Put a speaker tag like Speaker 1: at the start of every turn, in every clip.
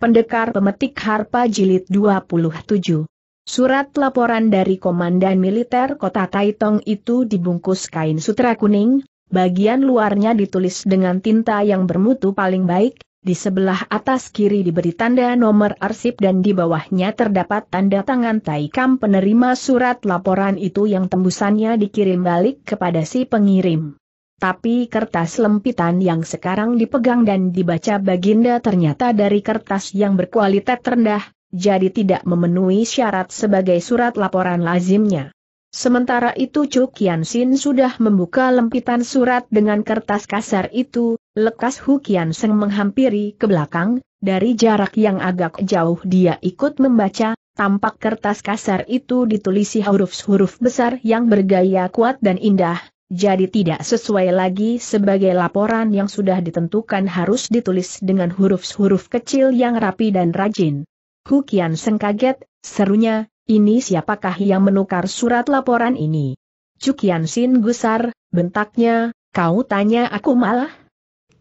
Speaker 1: Pendekar Pemetik Harpa Jilid 27. Surat laporan dari Komandan Militer Kota Taitong itu dibungkus kain sutra kuning, bagian luarnya ditulis dengan tinta yang bermutu paling baik, di sebelah atas kiri diberi tanda nomor arsip dan di bawahnya terdapat tanda tangan Taikam penerima surat laporan itu yang tembusannya dikirim balik kepada si pengirim tapi kertas lempitan yang sekarang dipegang dan dibaca Baginda ternyata dari kertas yang berkualitas rendah, jadi tidak memenuhi syarat sebagai surat laporan lazimnya. Sementara itu Chu Kian sudah membuka lempitan surat dengan kertas kasar itu, lekas Hu Kian Seng menghampiri ke belakang, dari jarak yang agak jauh dia ikut membaca, tampak kertas kasar itu ditulisi huruf-huruf besar yang bergaya kuat dan indah, jadi tidak sesuai lagi sebagai laporan yang sudah ditentukan harus ditulis dengan huruf-huruf kecil yang rapi dan rajin. Hukian Seng kaget, serunya, ini siapakah yang menukar surat laporan ini? Cukian Sin gusar, bentaknya, kau tanya aku malah?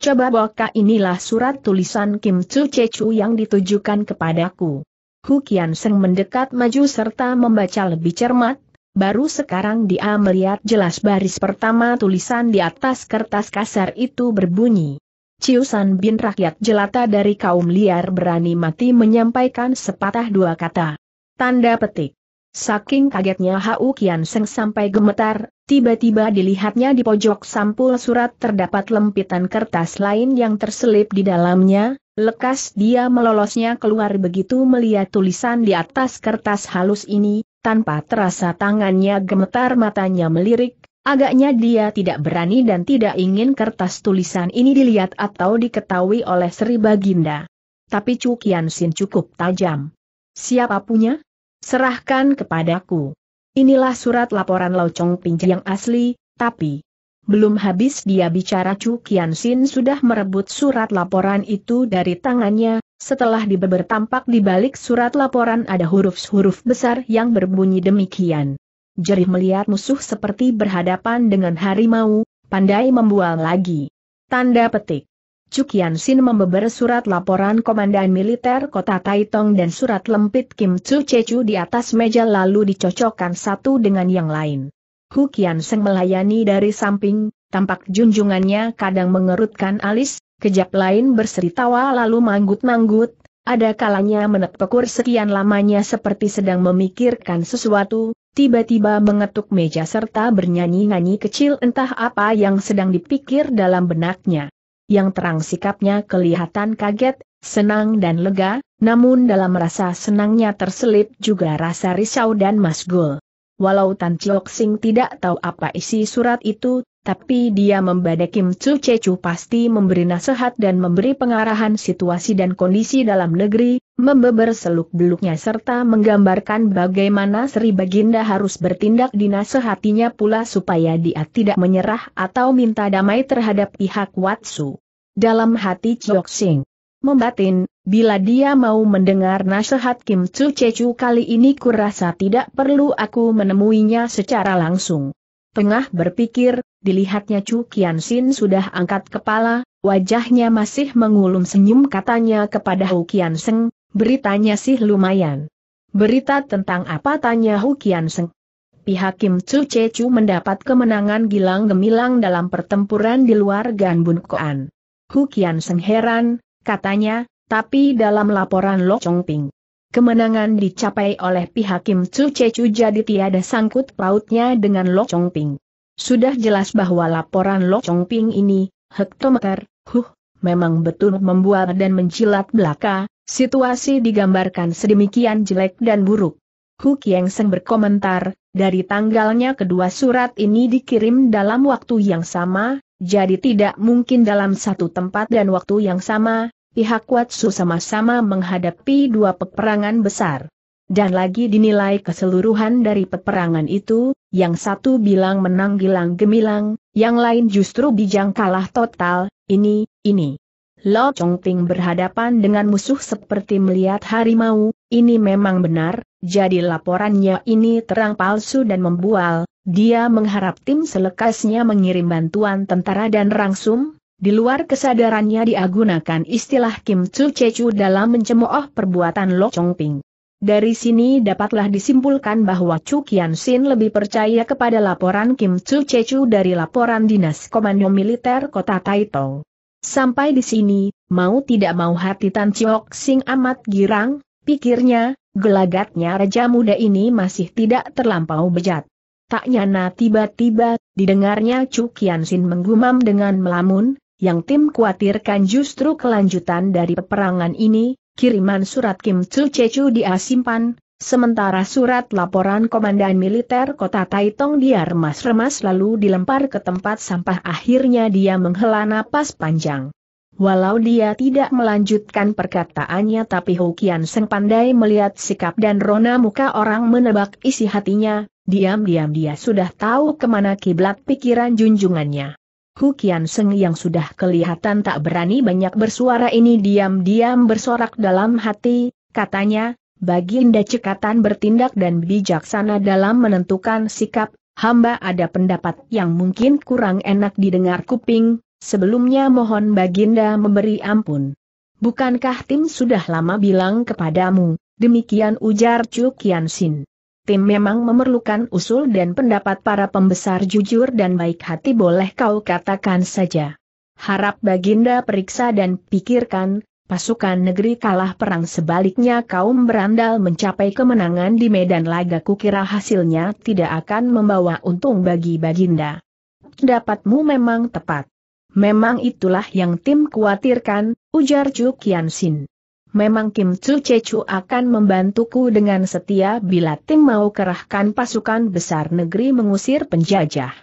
Speaker 1: Coba bawa inilah surat tulisan Kim Chu Chechu yang ditujukan kepadaku. Hukian Seng mendekat maju serta membaca lebih cermat, baru sekarang dia melihat jelas baris pertama tulisan di atas kertas kasar itu berbunyi. Ciusan bin rakyat jelata dari kaum liar berani mati menyampaikan sepatah dua kata. Tanda petik. Saking kagetnya Hau Kian Seng sampai gemetar, tiba-tiba dilihatnya di pojok sampul surat terdapat lempitan kertas lain yang terselip di dalamnya, lekas dia melolosnya keluar begitu melihat tulisan di atas kertas halus ini, tanpa terasa tangannya gemetar matanya melirik, agaknya dia tidak berani dan tidak ingin kertas tulisan ini dilihat atau diketahui oleh Sri Baginda. Tapi cukian sin cukup tajam. Siapa punya? Serahkan kepadaku. Inilah surat laporan Laucong Ping yang asli, tapi... Belum habis dia bicara Chu Kian Sin sudah merebut surat laporan itu dari tangannya, setelah dibeber tampak di balik surat laporan ada huruf-huruf besar yang berbunyi demikian. Jerih melihat musuh seperti berhadapan dengan harimau, pandai membual lagi. Tanda petik. Cukian Sin membeber surat laporan Komandan Militer Kota Taitong dan surat lempit Kim Chu Chechu di atas meja lalu dicocokkan satu dengan yang lain. Hu Kian Seng melayani dari samping, tampak junjungannya kadang mengerutkan alis, kejap lain berseri tawa lalu manggut-manggut, ada kalanya menepekur sekian lamanya seperti sedang memikirkan sesuatu, tiba-tiba mengetuk meja serta bernyanyi-nyanyi kecil entah apa yang sedang dipikir dalam benaknya. Yang terang sikapnya kelihatan kaget, senang dan lega, namun dalam rasa senangnya terselip juga rasa risau dan masgul. Walau Tan Chiok Sing tidak tahu apa isi surat itu, tapi dia membadai Kim Chu Chechu pasti memberi nasihat dan memberi pengarahan situasi dan kondisi dalam negeri, membeber seluk-beluknya serta menggambarkan bagaimana Sri Baginda harus bertindak di nasihatinya pula supaya dia tidak menyerah atau minta damai terhadap pihak Watsu. Dalam hati Chiok Sing membatin, bila dia mau mendengar nasihat Kim Chu Chechu kali ini kurasa tidak perlu aku menemuinya secara langsung. Tengah berpikir, dilihatnya Chu Kian Sin sudah angkat kepala, wajahnya masih mengulum senyum katanya kepada Hu Kian Seng, beritanya sih lumayan. Berita tentang apa tanya Hu Kian Seng? Pihak Kim Chu Che Chu mendapat kemenangan gilang gemilang dalam pertempuran di luar Bun Koan. Hu Kian Seng heran, katanya, tapi dalam laporan Lo Chong Ping. Kemenangan dicapai oleh pihak Kim Tzu Chechu jadi tiada sangkut pautnya dengan Lo Chong Ping. Sudah jelas bahwa laporan Lo Chong Ping ini, hektometer, huh, memang betul membuat dan menjilat belaka, situasi digambarkan sedemikian jelek dan buruk. Hu Kieng berkomentar, dari tanggalnya kedua surat ini dikirim dalam waktu yang sama, jadi tidak mungkin dalam satu tempat dan waktu yang sama, pihak Watsu sama-sama menghadapi dua peperangan besar. Dan lagi dinilai keseluruhan dari peperangan itu, yang satu bilang menang gilang gemilang, yang lain justru bijang kalah total, ini, ini. Lo Chongting berhadapan dengan musuh seperti melihat harimau, ini memang benar, jadi laporannya ini terang palsu dan membual, dia mengharap tim selekasnya mengirim bantuan tentara dan rangsum, di luar kesadarannya diagunakan istilah Kim Chu Chechu dalam mencemooh perbuatan Lo Ping. Dari sini dapatlah disimpulkan bahwa Chu Kian Sin lebih percaya kepada laporan Kim Chu Chechu dari laporan Dinas Komando Militer Kota Taitung. Sampai di sini, mau tidak mau hati Tan Chiok Sing amat girang, pikirnya, gelagatnya Raja Muda ini masih tidak terlampau bejat. Tak nyana tiba-tiba, didengarnya Chu Kian Sin menggumam dengan melamun, yang Tim khawatirkan justru kelanjutan dari peperangan ini, kiriman surat Kim Tsu Chechu dia simpan, sementara surat laporan Komandan Militer Kota Taitong dia remas-remas lalu dilempar ke tempat sampah akhirnya dia menghela napas panjang. Walau dia tidak melanjutkan perkataannya tapi Hokian Seng pandai melihat sikap dan rona muka orang menebak isi hatinya, diam-diam dia sudah tahu kemana kiblat pikiran junjungannya. Hu Kian Seng yang sudah kelihatan tak berani banyak bersuara ini diam-diam bersorak dalam hati, katanya, Baginda cekatan bertindak dan bijaksana dalam menentukan sikap, hamba ada pendapat yang mungkin kurang enak didengar kuping, sebelumnya mohon Baginda memberi ampun. Bukankah Tim sudah lama bilang kepadamu, demikian ujar Chu Kian Sin tim memang memerlukan usul dan pendapat para pembesar jujur dan baik hati boleh kau katakan saja. Harap Baginda periksa dan pikirkan, pasukan negeri kalah perang sebaliknya kaum berandal mencapai kemenangan di medan laga kukira hasilnya tidak akan membawa untung bagi Baginda. Dapatmu memang tepat. Memang itulah yang tim khawatirkan, ujar Chu Kian Sin memang Kim Chu Chechu akan membantuku dengan setia bila Tim mau kerahkan pasukan besar negeri mengusir penjajah.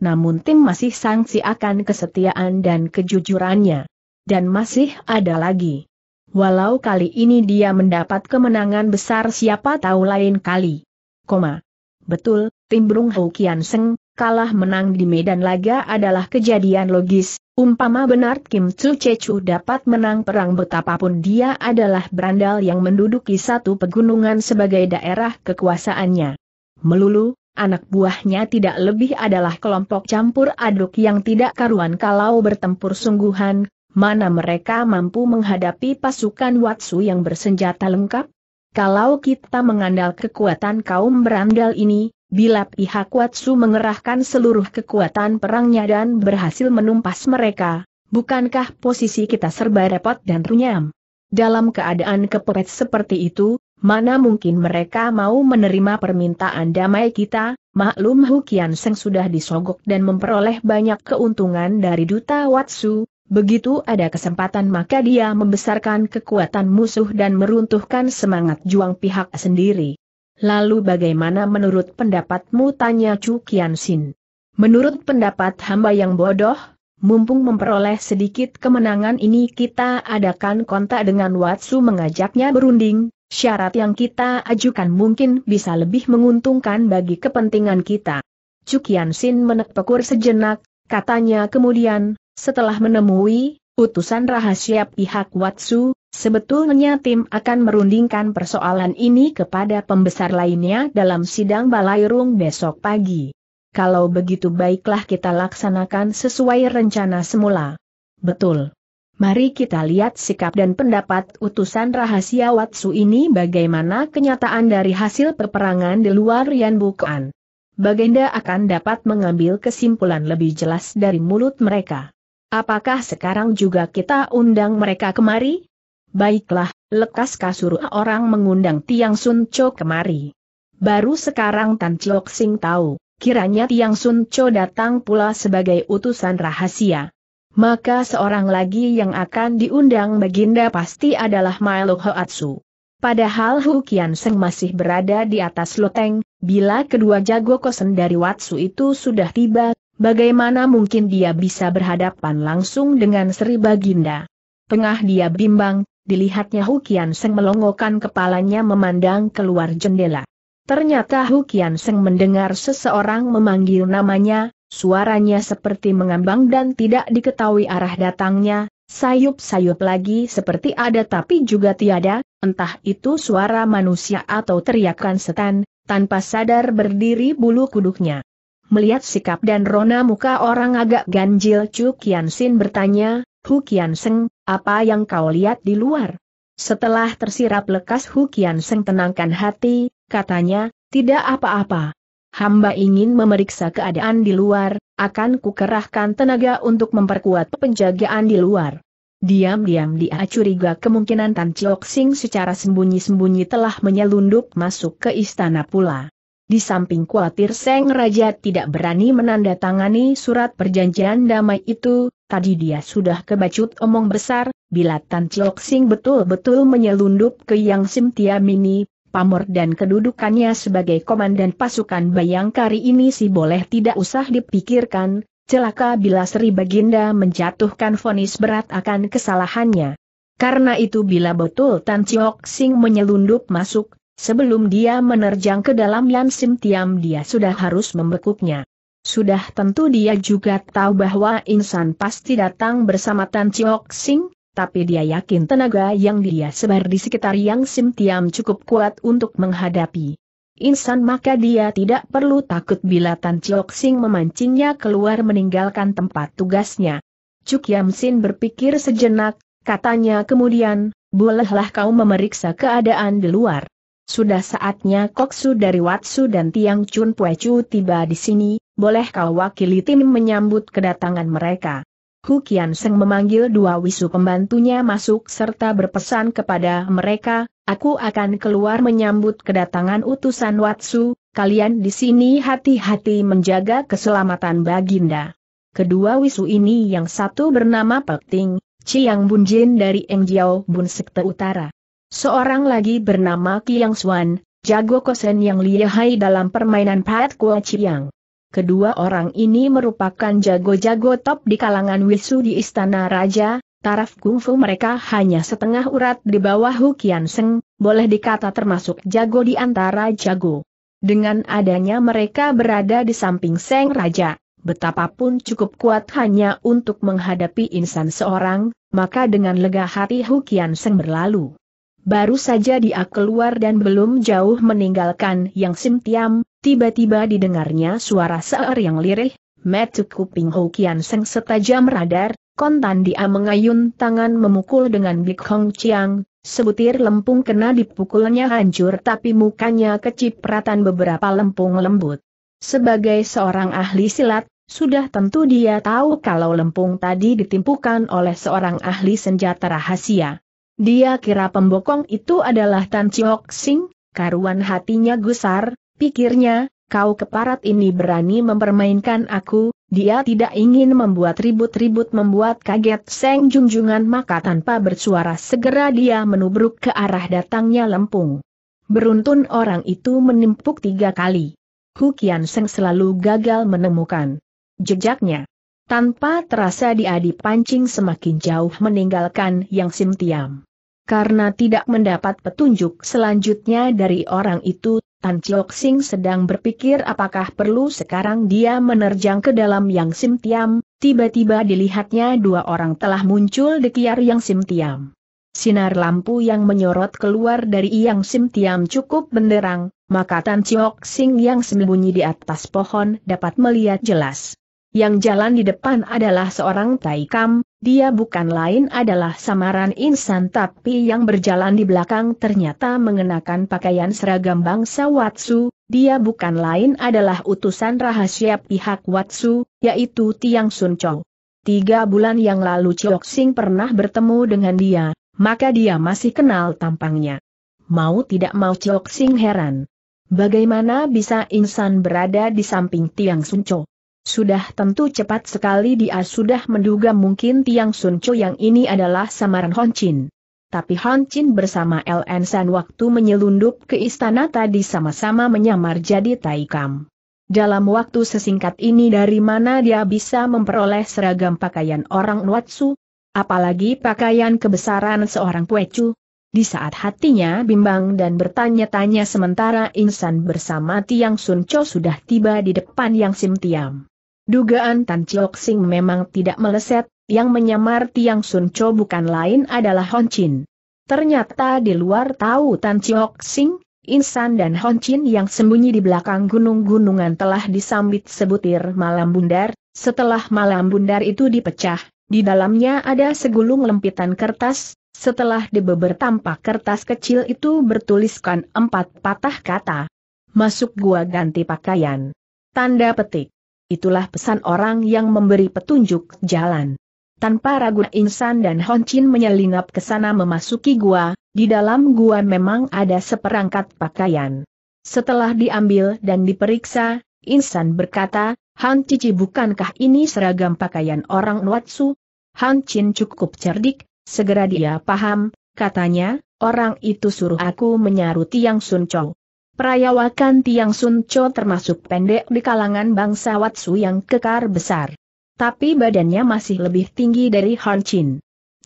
Speaker 1: Namun Tim masih sangsi akan kesetiaan dan kejujurannya. Dan masih ada lagi. Walau kali ini dia mendapat kemenangan besar siapa tahu lain kali. Koma. Betul, Tim Brung Hou Kian Seng, kalah menang di medan laga adalah kejadian logis, umpama benar Kim Tsu Chechu dapat menang perang betapapun dia adalah berandal yang menduduki satu pegunungan sebagai daerah kekuasaannya. Melulu, anak buahnya tidak lebih adalah kelompok campur aduk yang tidak karuan kalau bertempur sungguhan, mana mereka mampu menghadapi pasukan Watsu yang bersenjata lengkap? Kalau kita mengandalkan kekuatan kaum berandal ini, bila pihak Watsu mengerahkan seluruh kekuatan perangnya dan berhasil menumpas mereka, bukankah posisi kita serba repot dan runyam? Dalam keadaan kepepet seperti itu, mana mungkin mereka mau menerima permintaan damai kita, maklum Hukian Seng sudah disogok dan memperoleh banyak keuntungan dari Duta Watsu, Begitu ada kesempatan maka dia membesarkan kekuatan musuh dan meruntuhkan semangat juang pihak sendiri. Lalu bagaimana menurut pendapatmu tanya Chu Kian Sin? Menurut pendapat hamba yang bodoh, mumpung memperoleh sedikit kemenangan ini kita adakan kontak dengan Watsu mengajaknya berunding, syarat yang kita ajukan mungkin bisa lebih menguntungkan bagi kepentingan kita. Chu Kian Sin menekpekur sejenak, katanya kemudian, setelah menemui utusan rahasia pihak Watsu, Sebetulnya tim akan merundingkan persoalan ini kepada pembesar lainnya dalam sidang Balairung besok pagi. Kalau begitu baiklah kita laksanakan sesuai rencana semula. Betul. Mari kita lihat sikap dan pendapat utusan rahasia Watsu ini bagaimana kenyataan dari hasil peperangan di luar Yan Baginda akan dapat mengambil kesimpulan lebih jelas dari mulut mereka. Apakah sekarang juga kita undang mereka kemari? Baiklah, lekas kasur orang mengundang Tiang Sun Cho kemari. Baru sekarang Tan Chiok Sing tahu, kiranya Tiang Sun Cho datang pula sebagai utusan rahasia. Maka seorang lagi yang akan diundang Baginda pasti adalah Milo Hoatsu. Padahal Hu Kian Seng masih berada di atas loteng, bila kedua jago kosen dari Watsu itu sudah tiba, bagaimana mungkin dia bisa berhadapan langsung dengan Sri Baginda? Tengah dia bimbang, Dilihatnya Hukian Seng melongokkan kepalanya memandang keluar jendela. Ternyata Hukian Seng mendengar seseorang memanggil namanya, suaranya seperti mengambang dan tidak diketahui arah datangnya, sayup-sayup lagi seperti ada tapi juga tiada, entah itu suara manusia atau teriakan setan, tanpa sadar berdiri bulu kuduknya. Melihat sikap dan rona muka orang agak ganjil Chu Kian Sin bertanya, Hu Qian Seng, apa yang kau lihat di luar? Setelah tersirap lekas Hukian Seng tenangkan hati, katanya, tidak apa-apa. Hamba ingin memeriksa keadaan di luar, akan kukerahkan tenaga untuk memperkuat penjagaan di luar. Diam-diam dia curiga kemungkinan Tan Chiok Sing secara sembunyi-sembunyi telah menyelundup masuk ke istana pula. Di samping khawatir Seng Raja tidak berani menandatangani surat perjanjian damai itu, tadi dia sudah kebacut omong besar, bila Tan Chok Sing betul-betul menyelundup ke Yang Sim Tia Mini, pamor dan kedudukannya sebagai komandan pasukan Bayangkari ini sih boleh tidak usah dipikirkan, celaka bila Sri Baginda menjatuhkan vonis berat akan kesalahannya. Karena itu bila betul Tan Chok Sing menyelundup masuk, Sebelum dia menerjang ke dalam Yan Sim Tiam dia sudah harus membekuknya. Sudah tentu dia juga tahu bahwa insan pasti datang bersama Tan Chiok Sing, tapi dia yakin tenaga yang dia sebar di sekitar Yang Sim Tiam cukup kuat untuk menghadapi. Insan maka dia tidak perlu takut bila Tan Chiok Sing memancingnya keluar meninggalkan tempat tugasnya. Cuk Yam Sin berpikir sejenak, katanya kemudian, bolehlah kau memeriksa keadaan di luar. Sudah saatnya Koksu dari Watsu dan Tiang Chun Puechu tiba di sini, boleh kau wakili tim menyambut kedatangan mereka. Hu Kian Seng memanggil dua wisu pembantunya masuk serta berpesan kepada mereka, aku akan keluar menyambut kedatangan utusan Watsu, kalian di sini hati-hati menjaga keselamatan baginda. Kedua wisu ini yang satu bernama Pek Ting, Chiang Bunjin dari Engjiao Bun Sekte Utara. Seorang lagi bernama Kiang Suan, jago kosen yang lihai dalam permainan Pat Kua Chiang. Kedua orang ini merupakan jago-jago top di kalangan wisu di Istana Raja, taraf kungfu mereka hanya setengah urat di bawah Hukian Seng, boleh dikata termasuk jago di antara jago. Dengan adanya mereka berada di samping Seng Raja, betapapun cukup kuat hanya untuk menghadapi insan seorang, maka dengan lega hati Hukian Seng berlalu. Baru saja dia keluar dan belum jauh meninggalkan Yang Sim Tiam, tiba-tiba didengarnya suara seer yang lirih, metu kuping Hokian Seng setajam radar, kontan dia mengayun tangan memukul dengan Bik Hong Chiang, sebutir lempung kena dipukulnya hancur tapi mukanya kecipratan beberapa lempung lembut. Sebagai seorang ahli silat, sudah tentu dia tahu kalau lempung tadi ditimpukan oleh seorang ahli senjata rahasia. Dia kira pembokong itu adalah Tan Chiok Sing, karuan hatinya gusar, pikirnya, kau keparat ini berani mempermainkan aku, dia tidak ingin membuat ribut-ribut membuat kaget Seng Junjungan maka tanpa bersuara segera dia menubruk ke arah datangnya lempung. Beruntun orang itu menimpuk tiga kali. Hukian Seng selalu gagal menemukan jejaknya. Tanpa terasa dia dipancing semakin jauh meninggalkan Yang Simtiam. Karena tidak mendapat petunjuk selanjutnya dari orang itu, Tan Chiok Sing sedang berpikir apakah perlu sekarang dia menerjang ke dalam Yang Simtiam. tiba-tiba dilihatnya dua orang telah muncul di kiar Yang Simtiam. Sinar lampu yang menyorot keluar dari Yang Simtiam cukup benderang, maka Tan Chiok Sing yang sembunyi di atas pohon dapat melihat jelas. Yang jalan di depan adalah seorang Taikam, dia bukan lain adalah samaran insan tapi yang berjalan di belakang ternyata mengenakan pakaian seragam bangsa Watsu, dia bukan lain adalah utusan rahasia pihak Watsu, yaitu Tiang Sun Chow. Tiga bulan yang lalu Chiok Sing pernah bertemu dengan dia, maka dia masih kenal tampangnya. Mau tidak mau Chiok Sing heran. Bagaimana bisa insan berada di samping Tiang Sun Chow? Sudah tentu cepat sekali dia sudah menduga mungkin Tiang Sun Cho yang ini adalah samaran Hon Chin. Tapi Hon Chin bersama LN San waktu menyelundup ke istana tadi sama-sama menyamar jadi Taikam. Dalam waktu sesingkat ini dari mana dia bisa memperoleh seragam pakaian orang Nuatsu, apalagi pakaian kebesaran seorang Puecu. Di saat hatinya bimbang dan bertanya-tanya sementara insan bersama Tiang Sun Cho sudah tiba di depan Yang Sim Tiam. Dugaan Tan Chiok Sing memang tidak meleset, yang menyamar Tiang Sun Cho bukan lain adalah Hon Chin. Ternyata di luar tahu Tan Chiok Sing, Insan dan Hon Chin yang sembunyi di belakang gunung-gunungan telah disambit sebutir malam bundar, setelah malam bundar itu dipecah, di dalamnya ada segulung lempitan kertas, setelah dibeber tampak kertas kecil itu bertuliskan empat patah kata. Masuk gua ganti pakaian. Tanda petik. Itulah pesan orang yang memberi petunjuk jalan. Tanpa ragu Insan dan Honchin menyelinap ke sana memasuki gua, di dalam gua memang ada seperangkat pakaian. Setelah diambil dan diperiksa, Insan berkata, Han Cici bukankah ini seragam pakaian orang Nuatsu? Han Chin cukup cerdik, segera dia paham, katanya, orang itu suruh aku menyaruti Yang Sun Chong. Perayawakan Tiang Sun Cho termasuk pendek di kalangan bangsa Watsu yang kekar besar. Tapi badannya masih lebih tinggi dari Han Chin.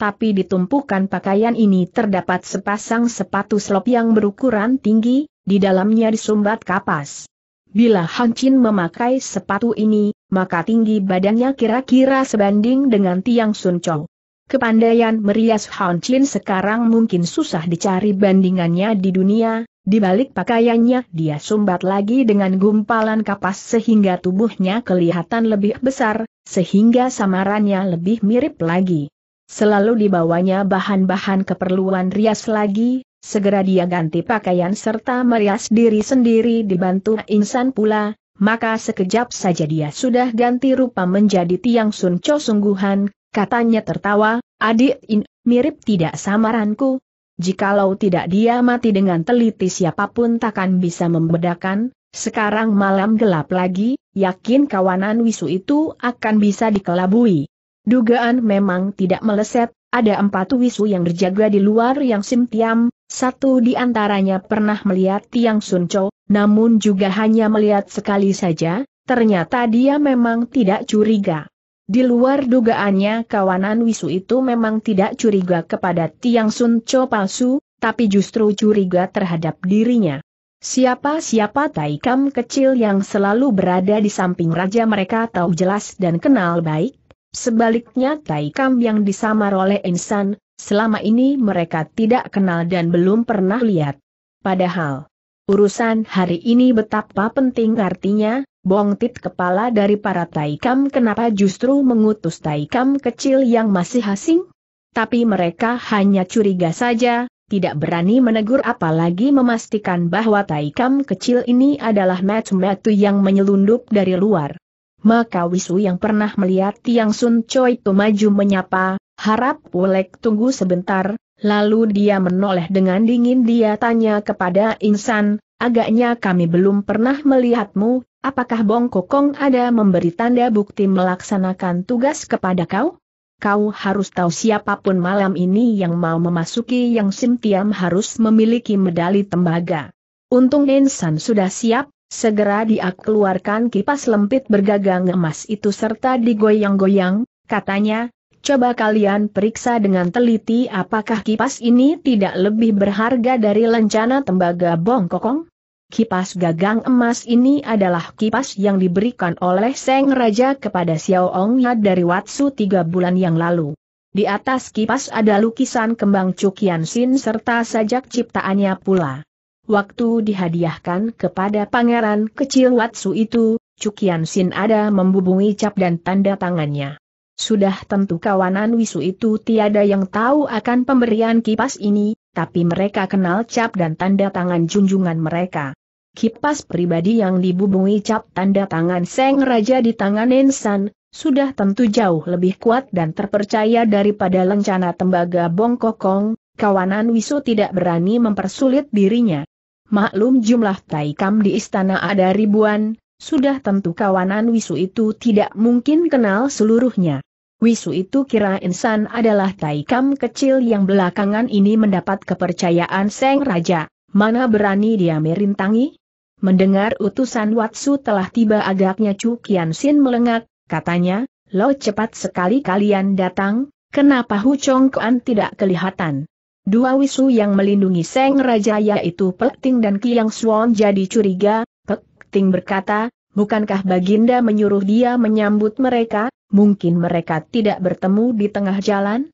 Speaker 1: Tapi ditumpukan pakaian ini terdapat sepasang sepatu slop yang berukuran tinggi, di dalamnya disumbat kapas. Bila Han Chin memakai sepatu ini, maka tinggi badannya kira-kira sebanding dengan Tiang Sun Chow. Kepandaian merias Chin sekarang mungkin susah dicari bandingannya di dunia, di balik pakaiannya dia sumbat lagi dengan gumpalan kapas sehingga tubuhnya kelihatan lebih besar, sehingga samarannya lebih mirip lagi. Selalu dibawanya bahan-bahan keperluan rias lagi, segera dia ganti pakaian serta merias diri sendiri dibantu insan pula, maka sekejap saja dia sudah ganti rupa menjadi tiang sunco sungguhan, Katanya tertawa, adik in, mirip tidak samaranku. Jikalau tidak dia mati dengan teliti siapapun takkan bisa membedakan, sekarang malam gelap lagi, yakin kawanan wisu itu akan bisa dikelabui. Dugaan memang tidak meleset, ada empat wisu yang berjaga di luar yang simtiam, satu di antaranya pernah melihat Tiang Sunco, namun juga hanya melihat sekali saja, ternyata dia memang tidak curiga. Di luar dugaannya kawanan Wisu itu memang tidak curiga kepada Tiang Sun Cho palsu, tapi justru curiga terhadap dirinya. Siapa-siapa Taikam kecil yang selalu berada di samping raja mereka tahu jelas dan kenal baik, sebaliknya Taikam yang disamar oleh insan, selama ini mereka tidak kenal dan belum pernah lihat. Padahal, urusan hari ini betapa penting artinya, Bongtit kepala dari para Taikam kenapa justru mengutus Taikam kecil yang masih asing? Tapi mereka hanya curiga saja, tidak berani menegur apalagi memastikan bahwa Taikam kecil ini adalah metu-metu yang menyelundup dari luar. Maka Wisu yang pernah melihat Tiang Sun Choi itu maju menyapa, harap Wolek tunggu sebentar, lalu dia menoleh dengan dingin dia tanya kepada Insan, agaknya kami belum pernah melihatmu, Apakah Bong Kokong ada memberi tanda bukti melaksanakan tugas kepada kau? Kau harus tahu siapapun malam ini yang mau memasuki yang Simtiam harus memiliki medali tembaga. Untung Nensan sudah siap, segera dia keluarkan kipas lempit bergagang emas itu serta digoyang-goyang, katanya, coba kalian periksa dengan teliti apakah kipas ini tidak lebih berharga dari lencana tembaga Bong Kokong? Kipas gagang emas ini adalah kipas yang diberikan oleh Seng Raja kepada Xiao Ong Ya dari Watsu tiga bulan yang lalu. Di atas kipas ada lukisan kembang cukian sin serta sajak ciptaannya pula. Waktu dihadiahkan kepada pangeran kecil Watsu itu, cukian sin ada membubungi cap dan tanda tangannya. Sudah tentu kawanan wisu itu tiada yang tahu akan pemberian kipas ini, tapi mereka kenal cap dan tanda tangan junjungan mereka. Kipas pribadi yang dibubungi cap tanda tangan Seng Raja di tangan Insan, sudah tentu jauh lebih kuat dan terpercaya daripada lencana tembaga Bongkokong, kawanan Wisu tidak berani mempersulit dirinya. Maklum jumlah taikam di istana ada ribuan, sudah tentu kawanan Wisu itu tidak mungkin kenal seluruhnya. Wisu itu kira insan adalah taikam kecil yang belakangan ini mendapat kepercayaan Seng Raja, mana berani dia merintangi? Mendengar utusan Watsu telah tiba agaknya Chu Kian Sin melengak, katanya, lo cepat sekali kalian datang, kenapa Hu Chong Kuan tidak kelihatan? Dua wisu yang melindungi Seng Raja yaitu Pek Ting dan Kiang Suon jadi curiga, Pek Ting berkata, bukankah Baginda menyuruh dia menyambut mereka, mungkin mereka tidak bertemu di tengah jalan?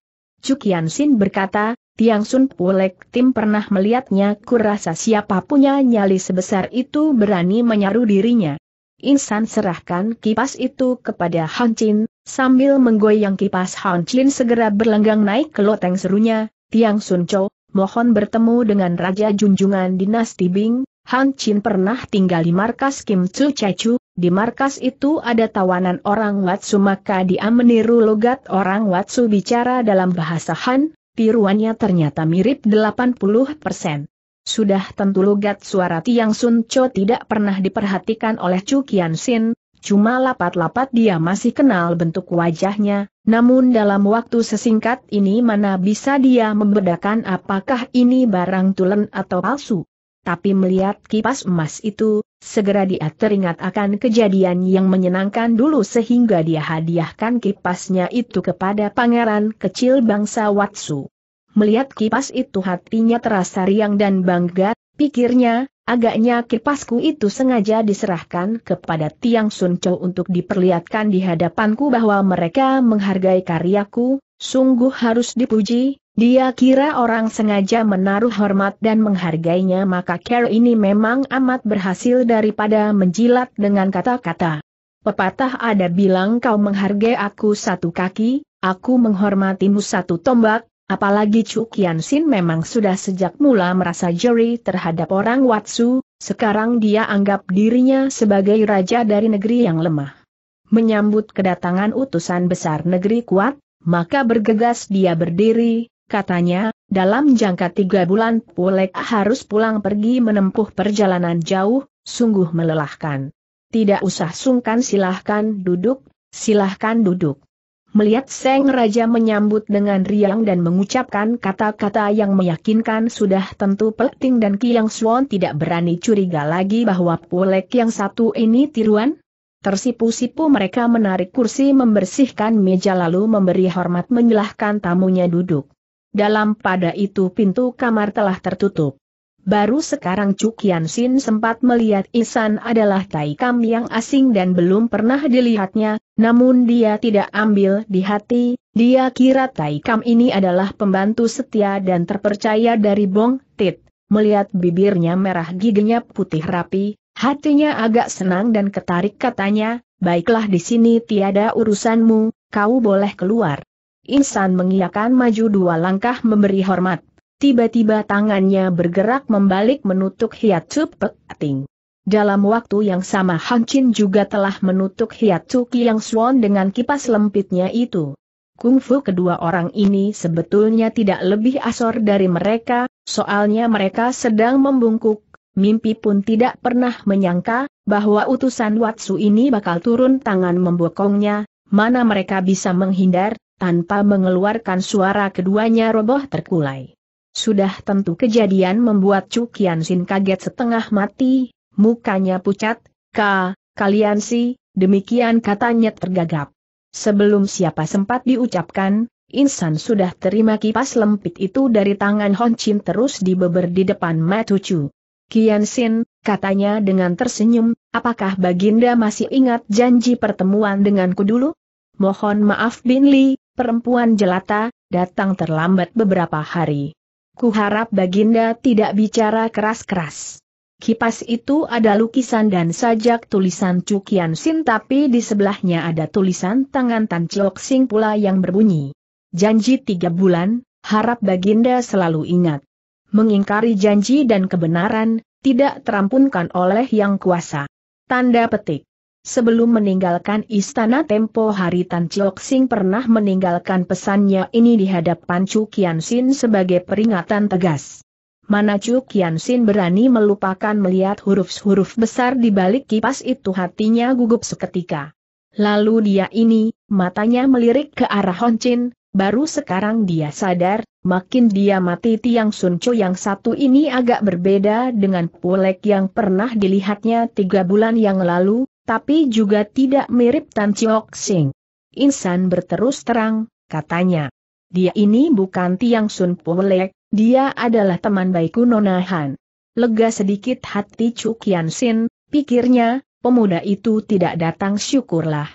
Speaker 1: Cukian Sin berkata, Tiang Sun Pulek Tim pernah melihatnya kurasa siapa punya nyali sebesar itu berani menyaru dirinya. Insan serahkan kipas itu kepada Han Chin, sambil menggoyang kipas Han Chin segera berlenggang naik ke loteng serunya, Tiang Sun Cho, mohon bertemu dengan Raja Junjungan Dinasti Bing, Han Chin pernah tinggal di markas Kim Tsu Chechu, di markas itu ada tawanan orang Watsu maka dia meniru logat orang Watsu bicara dalam bahasa Han, tiruannya ternyata mirip 80%. Sudah tentu logat suara Tiang Sun Cho tidak pernah diperhatikan oleh Chu Kian Sin, cuma lapat-lapat dia masih kenal bentuk wajahnya, namun dalam waktu sesingkat ini mana bisa dia membedakan apakah ini barang tulen atau palsu tapi melihat kipas emas itu, segera dia teringat akan kejadian yang menyenangkan dulu sehingga dia hadiahkan kipasnya itu kepada pangeran kecil bangsa Watsu. Melihat kipas itu hatinya terasa riang dan bangga, pikirnya, agaknya kipasku itu sengaja diserahkan kepada Tiang Sun Chou untuk diperlihatkan di hadapanku bahwa mereka menghargai karyaku, sungguh harus dipuji, dia kira orang sengaja menaruh hormat dan menghargainya maka Care ini memang amat berhasil daripada menjilat dengan kata-kata. Pepatah ada bilang kau menghargai aku satu kaki, aku menghormatimu satu tombak, apalagi Chu Kian Sin memang sudah sejak mula merasa jeri terhadap orang Watsu, sekarang dia anggap dirinya sebagai raja dari negeri yang lemah. Menyambut kedatangan utusan besar negeri kuat, maka bergegas dia berdiri, katanya, dalam jangka tiga bulan Pulek harus pulang pergi menempuh perjalanan jauh, sungguh melelahkan. Tidak usah sungkan silahkan duduk, silahkan duduk. Melihat Seng Raja menyambut dengan riang dan mengucapkan kata-kata yang meyakinkan sudah tentu Pelting dan Kiang Swan tidak berani curiga lagi bahwa Pulek yang satu ini tiruan. Tersipu-sipu mereka menarik kursi membersihkan meja lalu memberi hormat menyilahkan tamunya duduk. Dalam pada itu pintu kamar telah tertutup. Baru sekarang Cukian Sin sempat melihat Isan adalah Taikam yang asing dan belum pernah dilihatnya, namun dia tidak ambil di hati, dia kira Taikam ini adalah pembantu setia dan terpercaya dari Bong Tit. Melihat bibirnya merah giginya putih rapi, hatinya agak senang dan ketarik katanya, baiklah di sini tiada urusanmu, kau boleh keluar. Insan mengiakan maju dua langkah memberi hormat. Tiba-tiba tangannya bergerak membalik menutup hiatus Pek Ting. Dalam waktu yang sama Han Chin juga telah menutup Hiatsu Yang Suan dengan kipas lempitnya itu. Kungfu kedua orang ini sebetulnya tidak lebih asor dari mereka, soalnya mereka sedang membungkuk, mimpi pun tidak pernah menyangka, bahwa utusan Watsu ini bakal turun tangan membokongnya, mana mereka bisa menghindar, tanpa mengeluarkan suara keduanya roboh terkulai. Sudah tentu kejadian membuat Chu Sin kaget setengah mati, mukanya pucat, Ka, kalian si, demikian katanya tergagap. Sebelum siapa sempat diucapkan, Insan sudah terima kipas lempit itu dari tangan Hon Chin terus dibeber di depan Matucu. Kian Sin, katanya dengan tersenyum, apakah Baginda masih ingat janji pertemuan denganku dulu? Mohon maaf Bin Li, perempuan jelata, datang terlambat beberapa hari. Kuharap Baginda tidak bicara keras-keras. Kipas itu ada lukisan dan sajak tulisan Cukian Sin tapi di sebelahnya ada tulisan tangan Tan Chok Sing pula yang berbunyi. Janji tiga bulan, harap Baginda selalu ingat. Mengingkari janji dan kebenaran, tidak terampunkan oleh yang kuasa. Tanda petik. Sebelum meninggalkan istana tempo hari Tan Chiok Sing pernah meninggalkan pesannya ini di hadapan Chu Kian Sin sebagai peringatan tegas. Mana Chu Kian Sin berani melupakan melihat huruf-huruf besar di balik kipas itu hatinya gugup seketika. Lalu dia ini, matanya melirik ke arah Hon Chin, baru sekarang dia sadar, makin dia mati Tiang Sun Chu yang satu ini agak berbeda dengan Pulek yang pernah dilihatnya tiga bulan yang lalu, tapi juga tidak mirip Tan Chiok Sing. Insan berterus terang, katanya. Dia ini bukan Tiang Sun Pulek, dia adalah teman baikku Nona Han. Lega sedikit hati Cuk Yan Sin, pikirnya, pemuda itu tidak datang syukurlah.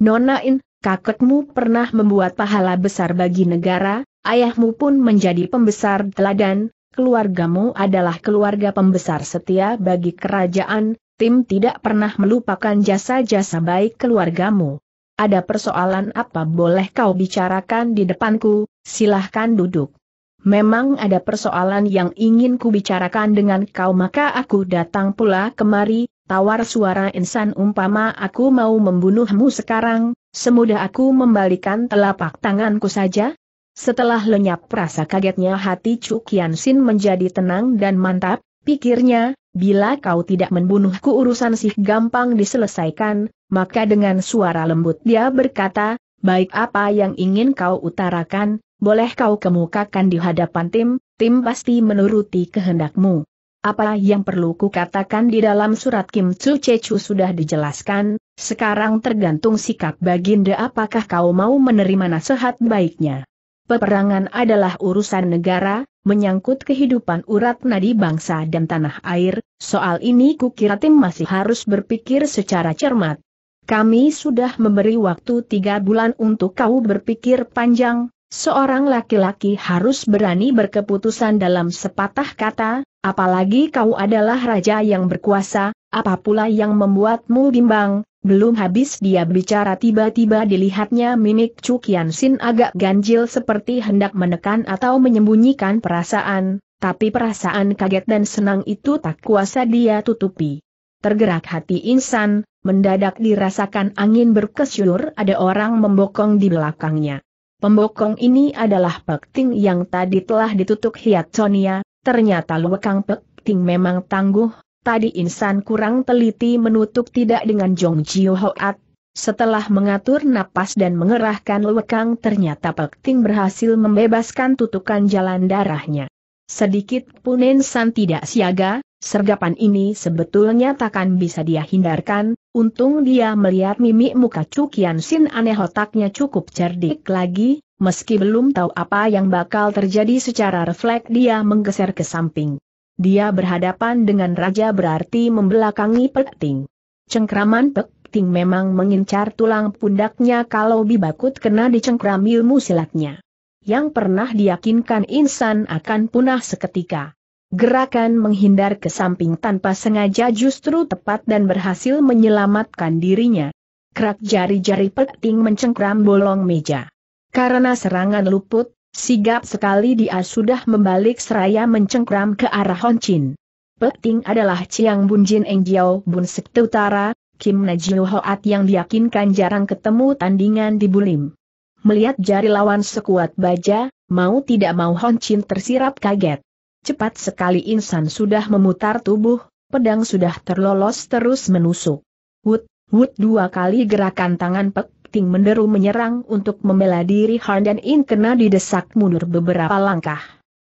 Speaker 1: Nona In, kakekmu pernah membuat pahala besar bagi negara, ayahmu pun menjadi pembesar teladan, keluargamu adalah keluarga pembesar setia bagi kerajaan, Tim tidak pernah melupakan jasa-jasa baik keluargamu. Ada persoalan apa boleh kau bicarakan di depanku, silahkan duduk. Memang ada persoalan yang ingin ku bicarakan dengan kau maka aku datang pula kemari, tawar suara insan umpama aku mau membunuhmu sekarang, semudah aku membalikan telapak tanganku saja? Setelah lenyap rasa kagetnya hati Cukian Sin menjadi tenang dan mantap, Pikirnya, bila kau tidak membunuhku urusan sih gampang diselesaikan, maka dengan suara lembut dia berkata, baik apa yang ingin kau utarakan, boleh kau kemukakan di hadapan tim, tim pasti menuruti kehendakmu. Apa yang perlu kukatakan di dalam surat Kim Chu Chu sudah dijelaskan, sekarang tergantung sikap baginda apakah kau mau menerima nasihat baiknya. Peperangan adalah urusan negara, menyangkut kehidupan urat nadi bangsa dan tanah air, soal ini kukira tim masih harus berpikir secara cermat. Kami sudah memberi waktu tiga bulan untuk kau berpikir panjang, seorang laki-laki harus berani berkeputusan dalam sepatah kata, apalagi kau adalah raja yang berkuasa, apa pula yang membuatmu bimbang, belum habis dia bicara tiba-tiba dilihatnya mimik Chu Kian Sin agak ganjil seperti hendak menekan atau menyembunyikan perasaan, tapi perasaan kaget dan senang itu tak kuasa dia tutupi. Tergerak hati insan, mendadak dirasakan angin berkesyur ada orang membokong di belakangnya. Pembokong ini adalah Pek Ting yang tadi telah ditutup Hiat Sonia, ternyata Luekang Pek Ting memang tangguh, Tadi insan kurang teliti menutup tidak dengan Jong Jiu Hoat. Setelah mengatur napas dan mengerahkan lewekang ternyata Pek Ting berhasil membebaskan tutukan jalan darahnya. Sedikit pun insan tidak siaga, sergapan ini sebetulnya takkan bisa dia hindarkan, untung dia melihat mimik muka Cukian Sin aneh otaknya cukup cerdik lagi, meski belum tahu apa yang bakal terjadi secara refleks dia menggeser ke samping. Dia berhadapan dengan raja berarti membelakangi peting. Cengkraman peting memang mengincar tulang pundaknya kalau Bibakut kena dicengkram ilmu silatnya. Yang pernah diyakinkan insan akan punah seketika. Gerakan menghindar ke samping tanpa sengaja justru tepat dan berhasil menyelamatkan dirinya. Kerak jari-jari peting mencengkram bolong meja. Karena serangan luput, Sigap sekali dia sudah membalik seraya mencengkram ke arah Honchin. Peting adalah Chiang Bunjin Eng Jiao Bun Sekte Utara, Kim Najiu Hoat yang diyakinkan jarang ketemu tandingan di Bulim. Melihat jari lawan sekuat baja, mau tidak mau Honchin tersirap kaget. Cepat sekali insan sudah memutar tubuh, pedang sudah terlolos terus menusuk. Wut, wut dua kali gerakan tangan Pek Ting menderu menyerang untuk membela diri Han dan In kena didesak mundur beberapa langkah.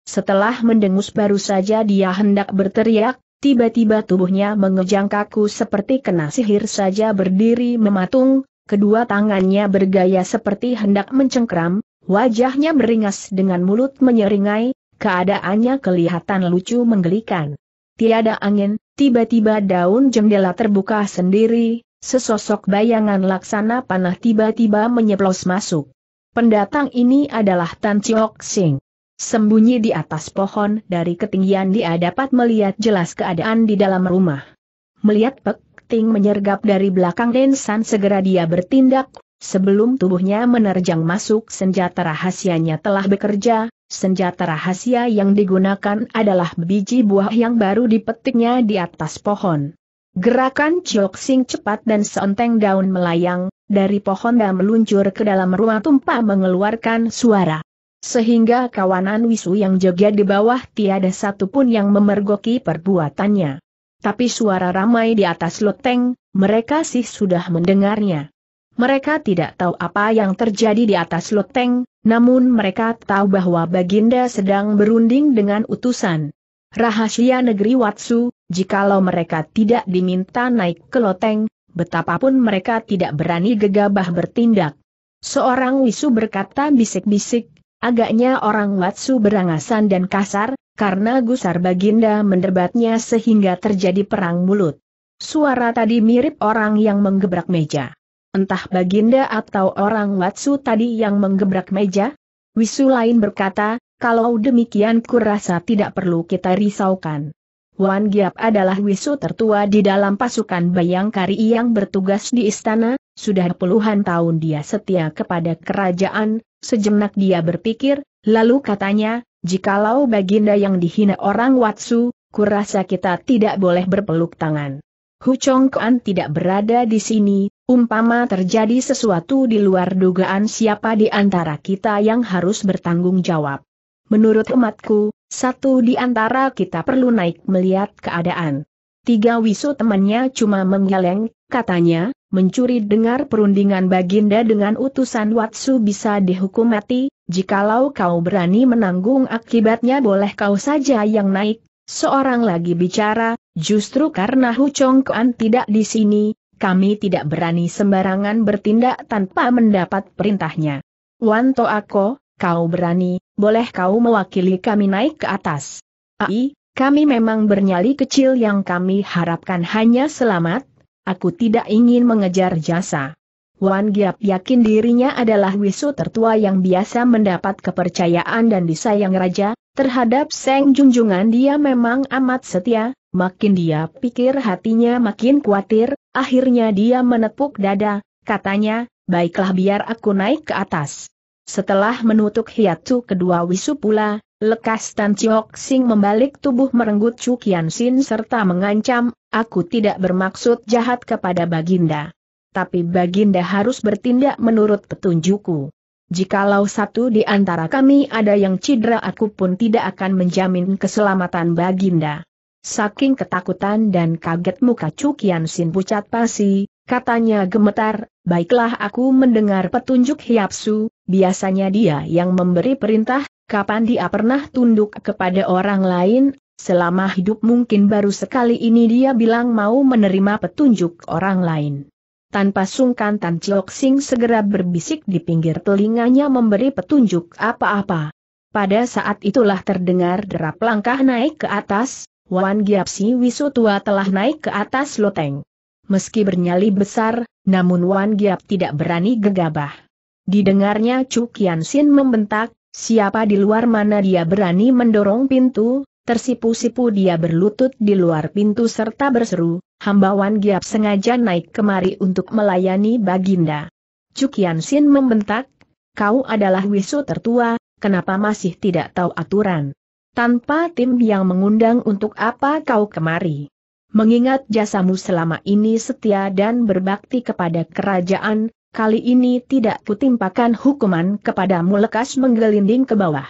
Speaker 1: Setelah mendengus baru saja dia hendak berteriak, tiba-tiba tubuhnya mengejang kaku seperti kena sihir saja berdiri mematung, kedua tangannya bergaya seperti hendak mencengkram, wajahnya beringas dengan mulut menyeringai, keadaannya kelihatan lucu menggelikan. Tiada angin, tiba-tiba daun jendela terbuka sendiri, Sesosok bayangan laksana panah tiba-tiba menyeplos masuk. Pendatang ini adalah Tan Chiok Sing. Sembunyi di atas pohon dari ketinggian dia dapat melihat jelas keadaan di dalam rumah. Melihat Pek Ting menyergap dari belakang Den San segera dia bertindak, sebelum tubuhnya menerjang masuk senjata rahasianya telah bekerja, senjata rahasia yang digunakan adalah biji buah yang baru dipetiknya di atas pohon. Gerakan Chok Sing cepat dan seonteng daun melayang, dari pohon dan meluncur ke dalam ruang tumpah mengeluarkan suara. Sehingga kawanan Wisu yang jaga di bawah tiada satupun yang memergoki perbuatannya. Tapi suara ramai di atas loteng, mereka sih sudah mendengarnya. Mereka tidak tahu apa yang terjadi di atas loteng, namun mereka tahu bahwa Baginda sedang berunding dengan utusan. Rahasia negeri Watsu, jikalau mereka tidak diminta naik ke loteng, betapapun mereka tidak berani gegabah bertindak. Seorang Wisu berkata bisik-bisik, agaknya orang Watsu berangasan dan kasar, karena Gusar Baginda menderbatnya sehingga terjadi perang mulut. Suara tadi mirip orang yang menggebrak meja. Entah Baginda atau orang Watsu tadi yang menggebrak meja? Wisu lain berkata, kalau demikian kurasa tidak perlu kita risaukan. Wan Giap adalah wisu tertua di dalam pasukan Bayangkari yang bertugas di istana, sudah puluhan tahun dia setia kepada kerajaan, sejenak dia berpikir, lalu katanya, jikalau baginda yang dihina orang Watsu, kurasa kita tidak boleh berpeluk tangan. Hu Chongkuan tidak berada di sini, umpama terjadi sesuatu di luar dugaan siapa di antara kita yang harus bertanggung jawab. Menurut umatku, satu di antara kita perlu naik melihat keadaan. Tiga wisu temannya cuma menggeleng, katanya, mencuri dengar perundingan Baginda dengan utusan Watsu bisa dihukum mati, jikalau kau berani menanggung akibatnya boleh kau saja yang naik. Seorang lagi bicara, justru karena Hucong Kuan tidak di sini, kami tidak berani sembarangan bertindak tanpa mendapat perintahnya. Wanto Ako, kau berani, boleh kau mewakili kami naik ke atas. Ai, kami memang bernyali kecil yang kami harapkan hanya selamat, aku tidak ingin mengejar jasa. Wan Giap yakin dirinya adalah wisu tertua yang biasa mendapat kepercayaan dan disayang raja, terhadap Seng Junjungan dia memang amat setia, makin dia pikir hatinya makin khawatir, akhirnya dia menepuk dada, katanya, baiklah biar aku naik ke atas. Setelah menutup hiatu kedua wisu pula, lekas Tan Chiok Sing membalik tubuh merenggut Chu Kian Sin serta mengancam, aku tidak bermaksud jahat kepada Baginda. Tapi Baginda harus bertindak menurut petunjukku. Jikalau satu di antara kami ada yang cedera aku pun tidak akan menjamin keselamatan Baginda. Saking ketakutan dan kaget muka Chu Kian Sin pucat pasi, katanya gemetar, Baiklah aku mendengar petunjuk Hiapsu, biasanya dia yang memberi perintah, kapan dia pernah tunduk kepada orang lain, selama hidup mungkin baru sekali ini dia bilang mau menerima petunjuk orang lain. Tanpa sungkan Tan Chiok Sing segera berbisik di pinggir telinganya memberi petunjuk apa-apa. Pada saat itulah terdengar derap langkah naik ke atas, Wan Giapsi Wisu tua telah naik ke atas loteng meski bernyali besar, namun Wan Giap tidak berani gegabah. Didengarnya Chu Kian Sin membentak, siapa di luar mana dia berani mendorong pintu, tersipu-sipu dia berlutut di luar pintu serta berseru, hamba Wan Giap sengaja naik kemari untuk melayani Baginda. Chu Kian Sin membentak, kau adalah wisu tertua, kenapa masih tidak tahu aturan? Tanpa tim yang mengundang untuk apa kau kemari? Mengingat jasamu selama ini setia dan berbakti kepada kerajaan, kali ini tidak kutimpakan hukuman kepadamu lekas menggelinding ke bawah.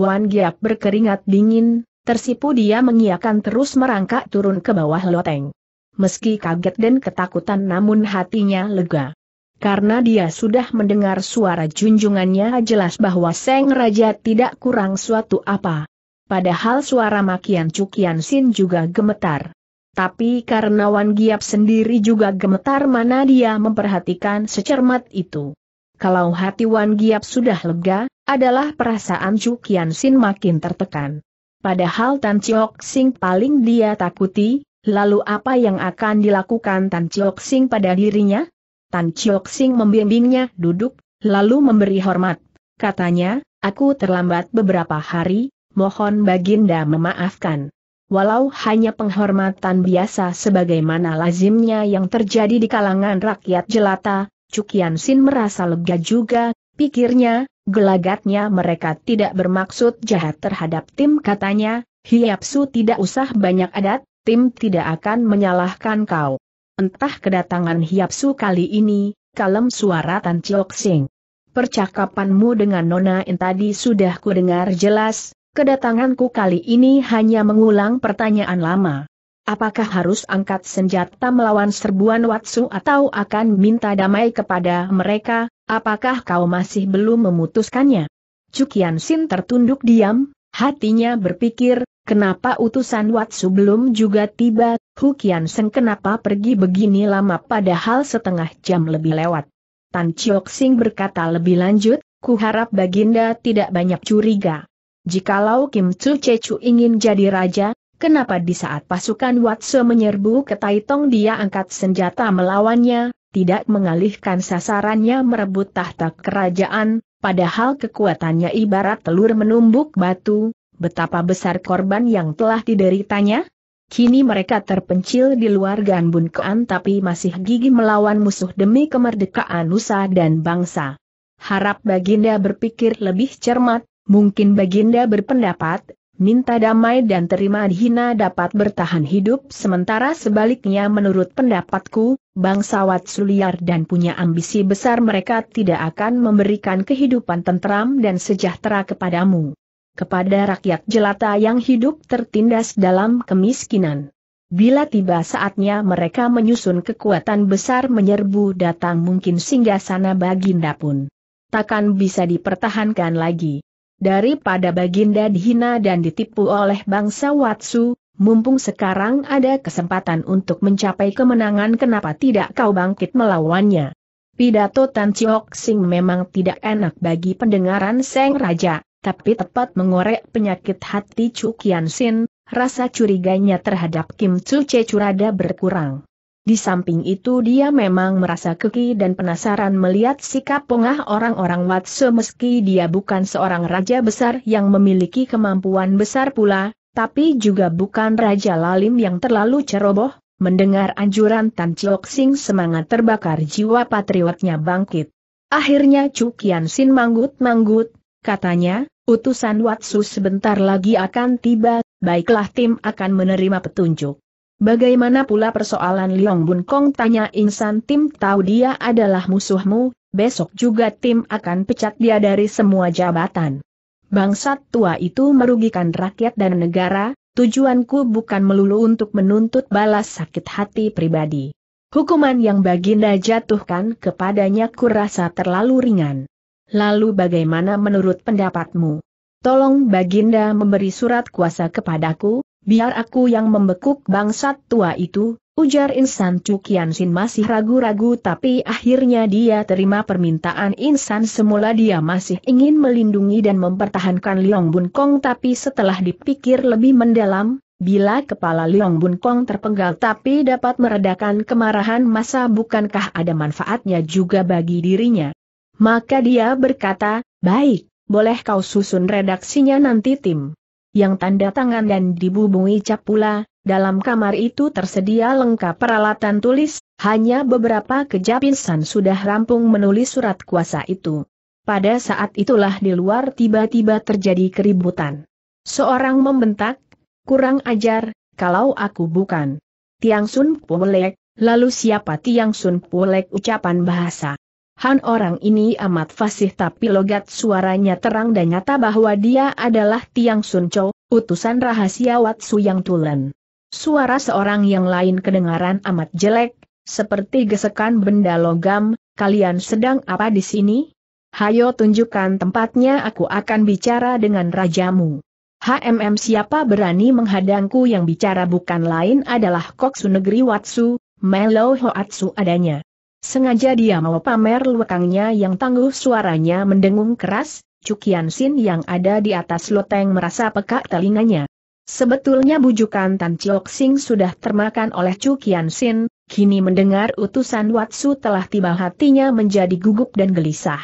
Speaker 1: Wan Giap berkeringat dingin, tersipu dia mengiakan terus merangkak turun ke bawah loteng. Meski kaget dan ketakutan namun hatinya lega. Karena dia sudah mendengar suara junjungannya jelas bahwa Seng Raja tidak kurang suatu apa. Padahal suara makian cukian sin juga gemetar. Tapi karena Wan Giap sendiri juga gemetar mana dia memperhatikan secermat itu. Kalau hati Wan Giap sudah lega, adalah perasaan Chu Kian Sin makin tertekan. Padahal Tan Chiok Sing paling dia takuti, lalu apa yang akan dilakukan Tan Chiok Sing pada dirinya? Tan Chiok Sing membimbingnya duduk, lalu memberi hormat. Katanya, aku terlambat beberapa hari, mohon Baginda memaafkan walau hanya penghormatan biasa sebagaimana lazimnya yang terjadi di kalangan rakyat jelata, Cukian Sin merasa lega juga, pikirnya, gelagatnya mereka tidak bermaksud jahat terhadap tim katanya, Hiapsu tidak usah banyak adat, tim tidak akan menyalahkan kau. Entah kedatangan Hiapsu kali ini, kalem suara Tan Chok Sing. Percakapanmu dengan Nona In tadi sudah kudengar jelas, Kedatanganku kali ini hanya mengulang pertanyaan lama. Apakah harus angkat senjata melawan serbuan Watsu atau akan minta damai kepada mereka? Apakah kau masih belum memutuskannya? Cukian Sin tertunduk diam, hatinya berpikir, kenapa utusan Watsu belum juga tiba, Hukian Sen kenapa pergi begini lama padahal setengah jam lebih lewat. Tan Chiok Sing berkata lebih lanjut, ku harap Baginda tidak banyak curiga. Jikalau Kim Chu Chechu ingin jadi raja, kenapa di saat pasukan Watso menyerbu ke Taitong dia angkat senjata melawannya, tidak mengalihkan sasarannya merebut tahta kerajaan, padahal kekuatannya ibarat telur menumbuk batu, betapa besar korban yang telah dideritanya? Kini mereka terpencil di luar Ganbun Kean tapi masih gigi melawan musuh demi kemerdekaan Nusa dan bangsa. Harap Baginda berpikir lebih cermat, Mungkin Baginda berpendapat, minta damai dan terima hina dapat bertahan hidup sementara sebaliknya menurut pendapatku, bangsawat suliar dan punya ambisi besar mereka tidak akan memberikan kehidupan tentram dan sejahtera kepadamu. Kepada rakyat jelata yang hidup tertindas dalam kemiskinan. Bila tiba saatnya mereka menyusun kekuatan besar menyerbu datang mungkin singgah sana baginda pun. Takkan bisa dipertahankan lagi daripada Baginda dihina dan ditipu oleh bangsa Watsu, mumpung sekarang ada kesempatan untuk mencapai kemenangan kenapa tidak kau bangkit melawannya. Pidato Tan Chiok Sing memang tidak enak bagi pendengaran Seng Raja, tapi tepat mengorek penyakit hati Chu Kian Sin, rasa curiganya terhadap Kim Chu Che Curada berkurang. Di samping itu dia memang merasa keki dan penasaran melihat sikap pengah orang-orang Watso meski dia bukan seorang raja besar yang memiliki kemampuan besar pula, tapi juga bukan raja lalim yang terlalu ceroboh, mendengar anjuran Tan Chok Sing semangat terbakar jiwa patriotnya bangkit. Akhirnya Kian Sin manggut-manggut, katanya, utusan Watsu sebentar lagi akan tiba, baiklah tim akan menerima petunjuk. Bagaimana pula persoalan Liong Bun Kong tanya Insan tim tahu dia adalah musuhmu, besok juga tim akan pecat dia dari semua jabatan. Bangsat tua itu merugikan rakyat dan negara, tujuanku bukan melulu untuk menuntut balas sakit hati pribadi. Hukuman yang Baginda jatuhkan kepadanya kurasa terlalu ringan. Lalu bagaimana menurut pendapatmu? Tolong Baginda memberi surat kuasa kepadaku, biar aku yang membekuk bangsat tua itu, ujar Insan Cukian Sin masih ragu-ragu tapi akhirnya dia terima permintaan Insan semula dia masih ingin melindungi dan mempertahankan Liong Bun Kong tapi setelah dipikir lebih mendalam, Bila kepala Liong Bun Kong terpenggal tapi dapat meredakan kemarahan masa bukankah ada manfaatnya juga bagi dirinya? Maka dia berkata, baik, boleh kau susun redaksinya nanti tim yang tanda tangan dan dibubungi cap pula, dalam kamar itu tersedia lengkap peralatan tulis, hanya beberapa kejap insan sudah rampung menulis surat kuasa itu. Pada saat itulah di luar tiba-tiba terjadi keributan. Seorang membentak, kurang ajar, kalau aku bukan. Tiang Sun Pulek, lalu siapa Tiang Sun Pulek ucapan bahasa Han orang ini amat fasih tapi logat suaranya terang dan nyata bahwa dia adalah Tiang Sun Chou, utusan rahasia Wat Su Yang Tulen. Suara seorang yang lain kedengaran amat jelek, seperti gesekan benda logam, kalian sedang apa di sini? Hayo tunjukkan tempatnya aku akan bicara dengan rajamu. HMM siapa berani menghadangku yang bicara bukan lain adalah Koksu Negeri Watsu, Melo Hoatsu adanya. Sengaja dia mau pamer lekangnya yang tangguh suaranya mendengung keras, Cukian Sin yang ada di atas loteng merasa pekak telinganya. Sebetulnya bujukan Tan Chok Sing sudah termakan oleh Cukian Sin, kini mendengar utusan Watsu telah tiba hatinya menjadi gugup dan gelisah.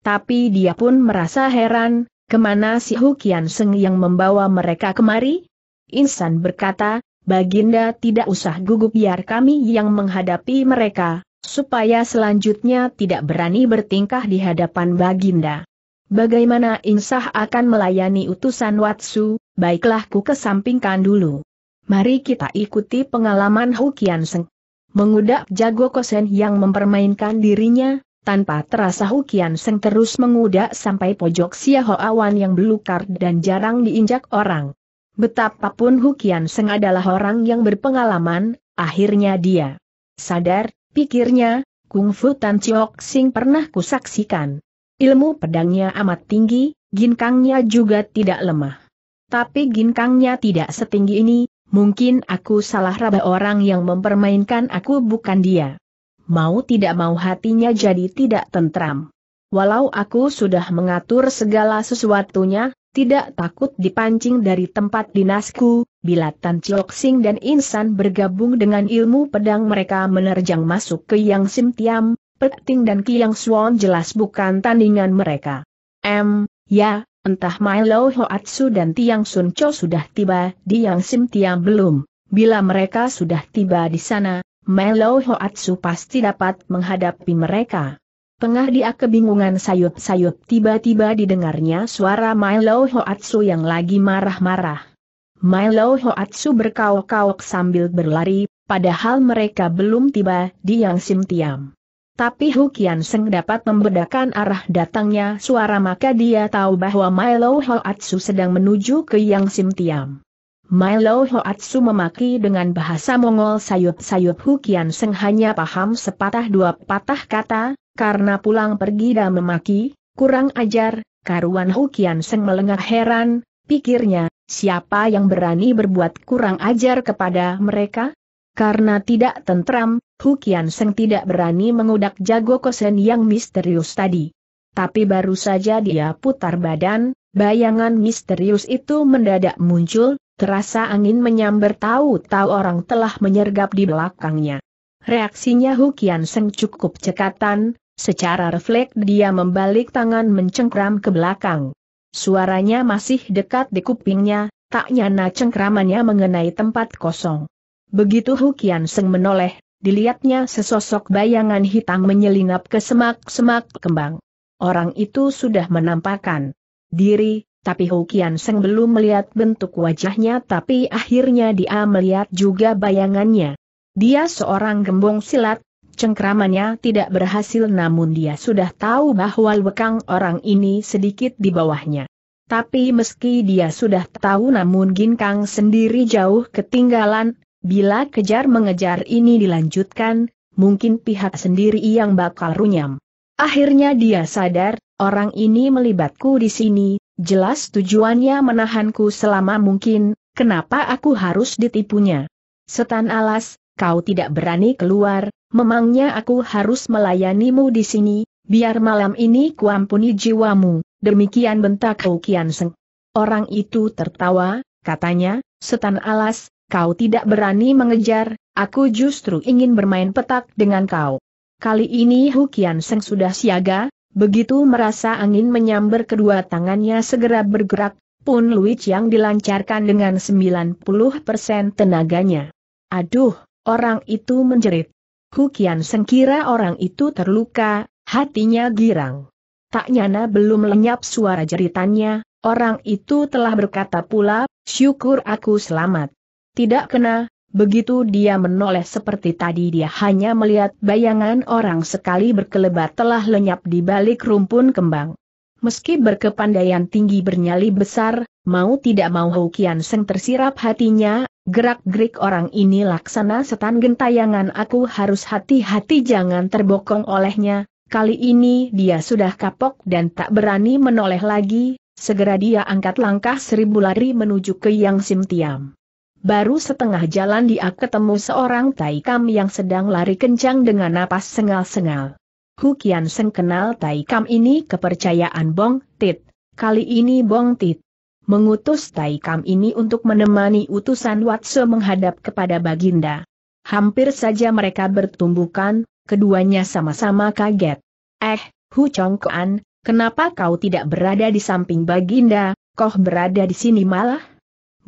Speaker 1: Tapi dia pun merasa heran, kemana si Hukian Seng yang membawa mereka kemari? Insan berkata, Baginda tidak usah gugup biar kami yang menghadapi mereka, supaya selanjutnya tidak berani bertingkah di hadapan Baginda. Bagaimana insah akan melayani utusan Watsu, baiklah ku kesampingkan dulu. Mari kita ikuti pengalaman Hukian Seng. Mengudak jago kosen yang mempermainkan dirinya, tanpa terasa Hukian Seng terus mengudak sampai pojok Siaho Awan yang belukar dan jarang diinjak orang. Betapapun Hukian Seng adalah orang yang berpengalaman, akhirnya dia sadar Pikirnya, Kung Fu Tan Chiok Sing pernah kusaksikan. Ilmu pedangnya amat tinggi, ginkangnya juga tidak lemah. Tapi ginkangnya tidak setinggi ini, mungkin aku salah raba orang yang mempermainkan aku bukan dia. Mau tidak mau hatinya jadi tidak tentram. Walau aku sudah mengatur segala sesuatunya, tidak takut dipancing dari tempat dinasku, bila Tan Chok Sing dan Insan bergabung dengan ilmu pedang mereka menerjang masuk ke Yang Sim Tiam, Peting dan Kiang suan jelas bukan tandingan mereka. M, ya, entah Milo Hoatsu dan Tiang Sun Cho sudah tiba di Yang Sim Tiam belum. Bila mereka sudah tiba di sana, Melo Hoatsu pasti dapat menghadapi mereka. Tengah dia kebingungan sayup-sayup tiba-tiba didengarnya suara Milo Hoatsu yang lagi marah-marah. Milo Hoatsu berkauk kauk sambil berlari, padahal mereka belum tiba di Yang Sim Tiam. Tapi Hukian Seng dapat membedakan arah datangnya suara maka dia tahu bahwa Milo Hoatsu sedang menuju ke Yang Sim Tiam. Milo Hoatsu memaki dengan bahasa Mongol sayup-sayup Hukian Seng hanya paham sepatah dua patah kata, karena pulang pergi dan memaki, kurang ajar, karuan Hukian Seng melengah heran, pikirnya, siapa yang berani berbuat kurang ajar kepada mereka? Karena tidak tentram, Hukian Seng tidak berani mengudak jago kosen yang misterius tadi. Tapi baru saja dia putar badan, bayangan misterius itu mendadak muncul, terasa angin menyambar tahu-tahu orang telah menyergap di belakangnya. Reaksinya Hukian Seng cukup cekatan, Secara refleks dia membalik tangan mencengkram ke belakang. Suaranya masih dekat di kupingnya, tak nyana cengkramannya mengenai tempat kosong. Begitu Hukian Seng menoleh, dilihatnya sesosok bayangan hitam menyelinap ke semak-semak kembang. Orang itu sudah menampakkan diri, tapi Hukian Seng belum melihat bentuk wajahnya tapi akhirnya dia melihat juga bayangannya. Dia seorang gembong silat, Cengkramannya tidak berhasil namun dia sudah tahu bahwa lekang orang ini sedikit di bawahnya. Tapi meski dia sudah tahu namun Ginkang sendiri jauh ketinggalan, bila kejar-mengejar ini dilanjutkan, mungkin pihak sendiri yang bakal runyam. Akhirnya dia sadar, orang ini melibatku di sini, jelas tujuannya menahanku selama mungkin, kenapa aku harus ditipunya? Setan alas, kau tidak berani keluar, memangnya aku harus melayanimu di sini, biar malam ini kuampuni jiwamu, demikian bentak Hou Kian Seng. Orang itu tertawa, katanya, setan alas, kau tidak berani mengejar, aku justru ingin bermain petak dengan kau. Kali ini Hu Kian Seng sudah siaga, begitu merasa angin menyambar kedua tangannya segera bergerak, pun Lui yang dilancarkan dengan 90% tenaganya. Aduh, orang itu menjerit. Hukian sengkira orang itu terluka, hatinya girang. Tak nyana belum lenyap suara jeritannya, orang itu telah berkata pula, syukur aku selamat. Tidak kena, begitu dia menoleh seperti tadi dia hanya melihat bayangan orang sekali berkelebat telah lenyap di balik rumpun kembang. Meski berkepandaian tinggi bernyali besar, mau tidak mau Hokian Seng tersirap hatinya, Gerak-gerik orang ini laksana setan gentayangan aku harus hati-hati jangan terbokong olehnya, kali ini dia sudah kapok dan tak berani menoleh lagi, segera dia angkat langkah seribu lari menuju ke Yang Sim Tiam. Baru setengah jalan dia ketemu seorang Taikam yang sedang lari kencang dengan napas sengal-sengal. Hukian Seng kenal Taikam ini kepercayaan Bong Tit. Kali ini Bong Tit, mengutus Taikam ini untuk menemani utusan Watso menghadap kepada Baginda. Hampir saja mereka bertumbukan, keduanya sama-sama kaget. Eh, Hu Chongkuan, kenapa kau tidak berada di samping Baginda, kok berada di sini malah?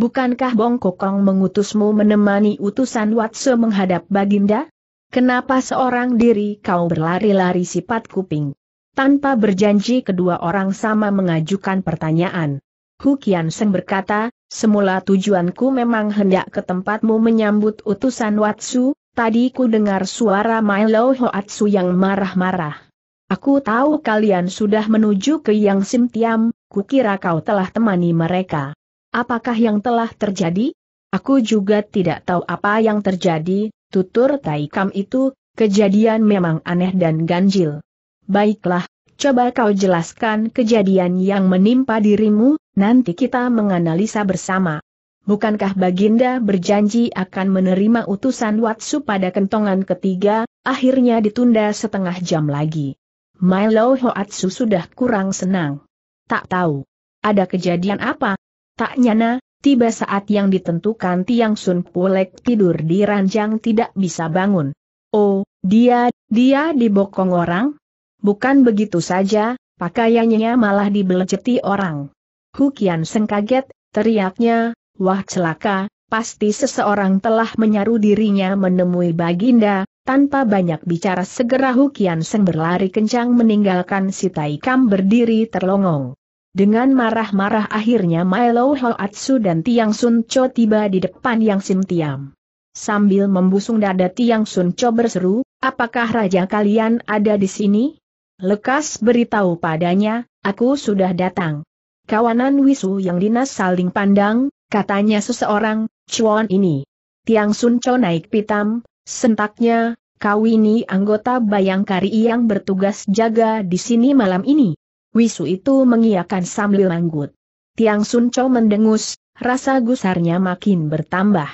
Speaker 1: Bukankah Bong Kokong mengutusmu menemani utusan Watso menghadap Baginda? Kenapa seorang diri kau berlari-lari sifat kuping? Tanpa berjanji kedua orang sama mengajukan pertanyaan. Hu Kian Seng berkata, semula tujuanku memang hendak ke tempatmu menyambut utusan Watsu, tadi ku dengar suara Milo Hoatsu yang marah-marah. Aku tahu kalian sudah menuju ke Yang Sim Tiam, kukira kau telah temani mereka. Apakah yang telah terjadi? Aku juga tidak tahu apa yang terjadi, tutur Taikam itu, kejadian memang aneh dan ganjil. Baiklah, coba kau jelaskan kejadian yang menimpa dirimu, Nanti kita menganalisa bersama. Bukankah Baginda berjanji akan menerima utusan Watsu pada kentongan ketiga, akhirnya ditunda setengah jam lagi. Milo Hoatsu sudah kurang senang. Tak tahu. Ada kejadian apa? Tak nyana, tiba saat yang ditentukan Tiang Sun Pulek tidur di ranjang tidak bisa bangun. Oh, dia, dia dibokong orang? Bukan begitu saja, pakaiannya malah dibelejeti orang. Hukian Seng kaget, teriaknya, wah celaka, pasti seseorang telah menyaru dirinya menemui Baginda, tanpa banyak bicara segera Hukian Seng berlari kencang meninggalkan si Taikam berdiri terlongong. Dengan marah-marah akhirnya Milo Hoatsu dan Tiang Sun Cho tiba di depan Yang Sim Tiam. Sambil membusung dada Tiang Sun Cho berseru, apakah raja kalian ada di sini? Lekas beritahu padanya, aku sudah datang kawanan Wisu yang dinas saling pandang, katanya seseorang, Chuan ini. Tiang Sun Cho naik pitam, sentaknya, kau ini anggota Bayangkari yang bertugas jaga di sini malam ini. Wisu itu mengiakan sambil manggut. Tiang Sun Cho mendengus, rasa gusarnya makin bertambah.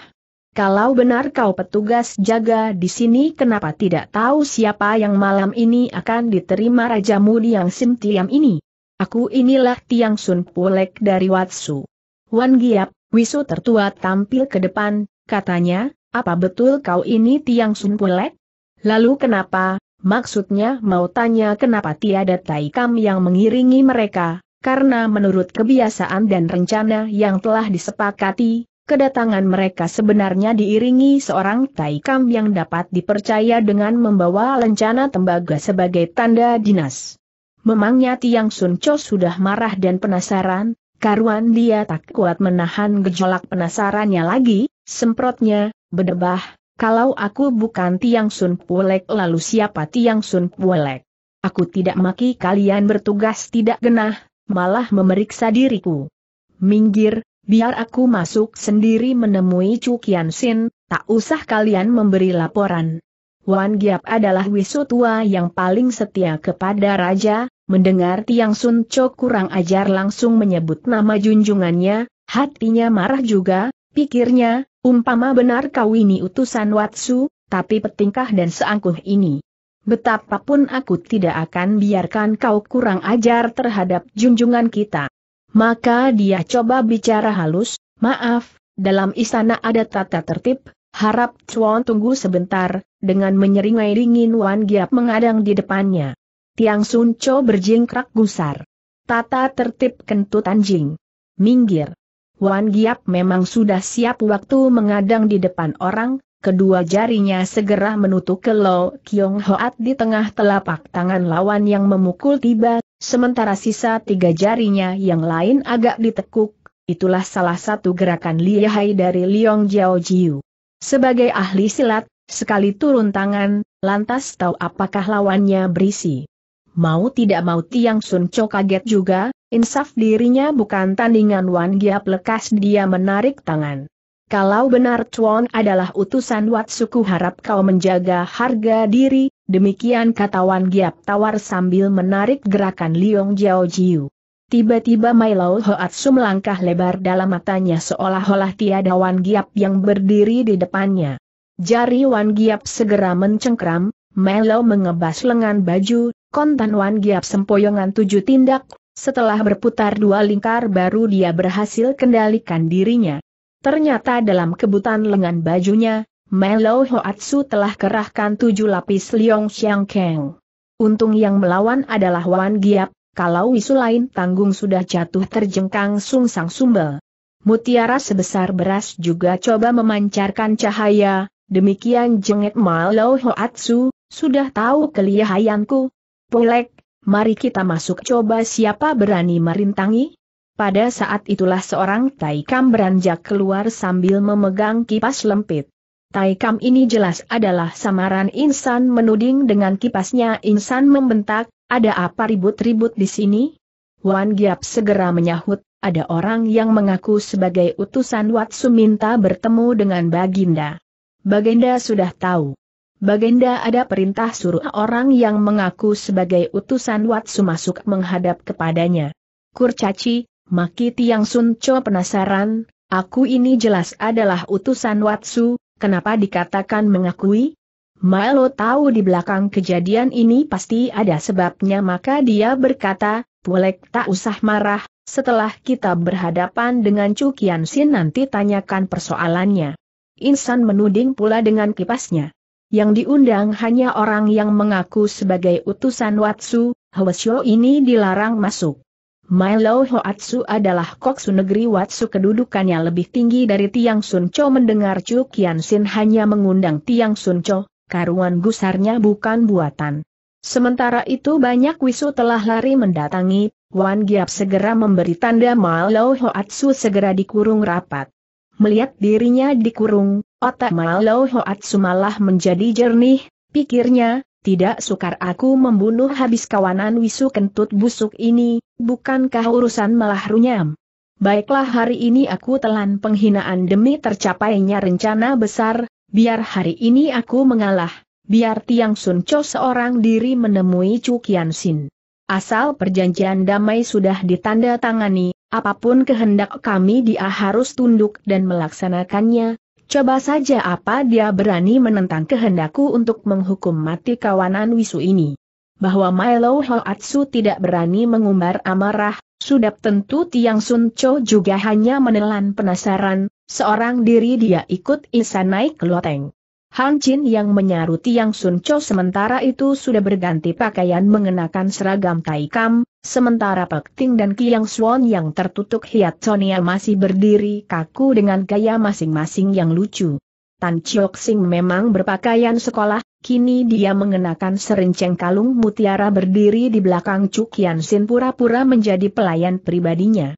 Speaker 1: Kalau benar kau petugas jaga di sini kenapa tidak tahu siapa yang malam ini akan diterima Raja Mudi yang Sim ini? Aku inilah Tiang Sun Pulek dari Watsu. Wan Giap, Wisu tertua tampil ke depan, katanya, apa betul kau ini Tiang Sun Pulek? Lalu kenapa, maksudnya mau tanya kenapa tiada Taikam yang mengiringi mereka, karena menurut kebiasaan dan rencana yang telah disepakati, kedatangan mereka sebenarnya diiringi seorang Taikam yang dapat dipercaya dengan membawa lencana tembaga sebagai tanda dinas. Memangnya Tiang Sun Cho sudah marah dan penasaran, karuan dia tak kuat menahan gejolak penasarannya lagi, semprotnya, bedebah, kalau aku bukan Tiang Sun Pulek lalu siapa Tiang Sun Pulek? Aku tidak maki kalian bertugas tidak genah, malah memeriksa diriku. Minggir, biar aku masuk sendiri menemui Chu Kian Sin, tak usah kalian memberi laporan. Wan Giap adalah wisu tua yang paling setia kepada raja, Mendengar Tiang Sun Cho kurang ajar langsung menyebut nama junjungannya, hatinya marah juga, pikirnya, umpama benar kau ini utusan Watsu, tapi petingkah dan seangkuh ini. Betapapun aku tidak akan biarkan kau kurang ajar terhadap junjungan kita. Maka dia coba bicara halus, maaf, dalam istana ada tata tertib, harap Chuan tunggu sebentar, dengan menyeringai ringin Wan Giap mengadang di depannya. Tiang Sun Cho berjingkrak gusar. Tata tertib kentut anjing. Minggir. Wan Giap memang sudah siap waktu mengadang di depan orang, kedua jarinya segera menutup ke Lo Kiong Hoat di tengah telapak tangan lawan yang memukul tiba, sementara sisa tiga jarinya yang lain agak ditekuk, itulah salah satu gerakan lihai dari Liong Jiao Jiu. Sebagai ahli silat, sekali turun tangan, lantas tahu apakah lawannya berisi. Mau tidak mau Tiang Sun Cho kaget juga, insaf dirinya bukan tandingan Wan Giap lekas dia menarik tangan. Kalau benar Chuan adalah utusan Wat Suku harap kau menjaga harga diri, demikian kata Wan Giap tawar sambil menarik gerakan Liong Jiao Jiu. Tiba-tiba Milo Hoatsu melangkah lebar dalam matanya seolah-olah tiada Wan Giap yang berdiri di depannya. Jari Wan Giap segera mencengkram, Melo mengebas lengan baju, Kontan Wan Giap sempoyongan tujuh tindak, setelah berputar dua lingkar baru dia berhasil kendalikan dirinya. Ternyata dalam kebutan lengan bajunya, Melo Hoatsu telah kerahkan tujuh lapis Liong Xiang Keng. Untung yang melawan adalah Wan Giap, kalau wisu lain tanggung sudah jatuh terjengkang sungsang sumbel. Mutiara sebesar beras juga coba memancarkan cahaya, demikian jenget Melo Hoatsu, sudah tahu kelihayanku, Pulek, mari kita masuk coba siapa berani merintangi? Pada saat itulah seorang Taikam beranjak keluar sambil memegang kipas lempit. Taikam ini jelas adalah samaran insan menuding dengan kipasnya insan membentak, ada apa ribut-ribut di sini? Wan Giap segera menyahut, ada orang yang mengaku sebagai utusan Watsu minta bertemu dengan Baginda. Baginda sudah tahu. Bagenda ada perintah suruh orang yang mengaku sebagai utusan Watsu masuk menghadap kepadanya. Kurcaci, Maki Tiang Sun Cho penasaran, aku ini jelas adalah utusan Watsu, kenapa dikatakan mengakui? Maelo tahu di belakang kejadian ini pasti ada sebabnya maka dia berkata, Pulek tak usah marah, setelah kita berhadapan dengan Cukian Sin nanti tanyakan persoalannya. Insan menuding pula dengan kipasnya. Yang diundang hanya orang yang mengaku sebagai utusan Watsu, Hwasyo ini dilarang masuk. Milo Hoatsu adalah koksu negeri Watsu kedudukannya lebih tinggi dari Tiang Sunco mendengar Chu Kian Sin hanya mengundang Tiang Sunco, karuan gusarnya bukan buatan. Sementara itu banyak wisu telah lari mendatangi, Wan Giap segera memberi tanda Milo Hoatsu segera dikurung rapat. Melihat dirinya dikurung, Otak Malau Hoat Sumalah menjadi jernih, pikirnya, tidak sukar aku membunuh habis kawanan wisu kentut busuk ini, bukankah urusan malah runyam? Baiklah hari ini aku telan penghinaan demi tercapainya rencana besar, biar hari ini aku mengalah, biar Tiang Sun Cho seorang diri menemui Chu Kian Sin. Asal perjanjian damai sudah ditanda tangani, apapun kehendak kami dia harus tunduk dan melaksanakannya, Coba saja apa dia berani menentang kehendakku untuk menghukum mati kawanan wisu ini. Bahwa Milo Hoatsu tidak berani mengumbar amarah, sudah tentu Tiang Sun Cho juga hanya menelan penasaran, seorang diri dia ikut Isa naik loteng. Han Chin yang menyaruti Yang Sun Cho sementara itu sudah berganti pakaian mengenakan seragam taikam, sementara Pek Ting dan Kiang Swan yang tertutup hiat Sonia masih berdiri kaku dengan gaya masing-masing yang lucu. Tan Chiok Sing memang berpakaian sekolah, kini dia mengenakan serenceng kalung mutiara berdiri di belakang Kian Sin pura-pura menjadi pelayan pribadinya.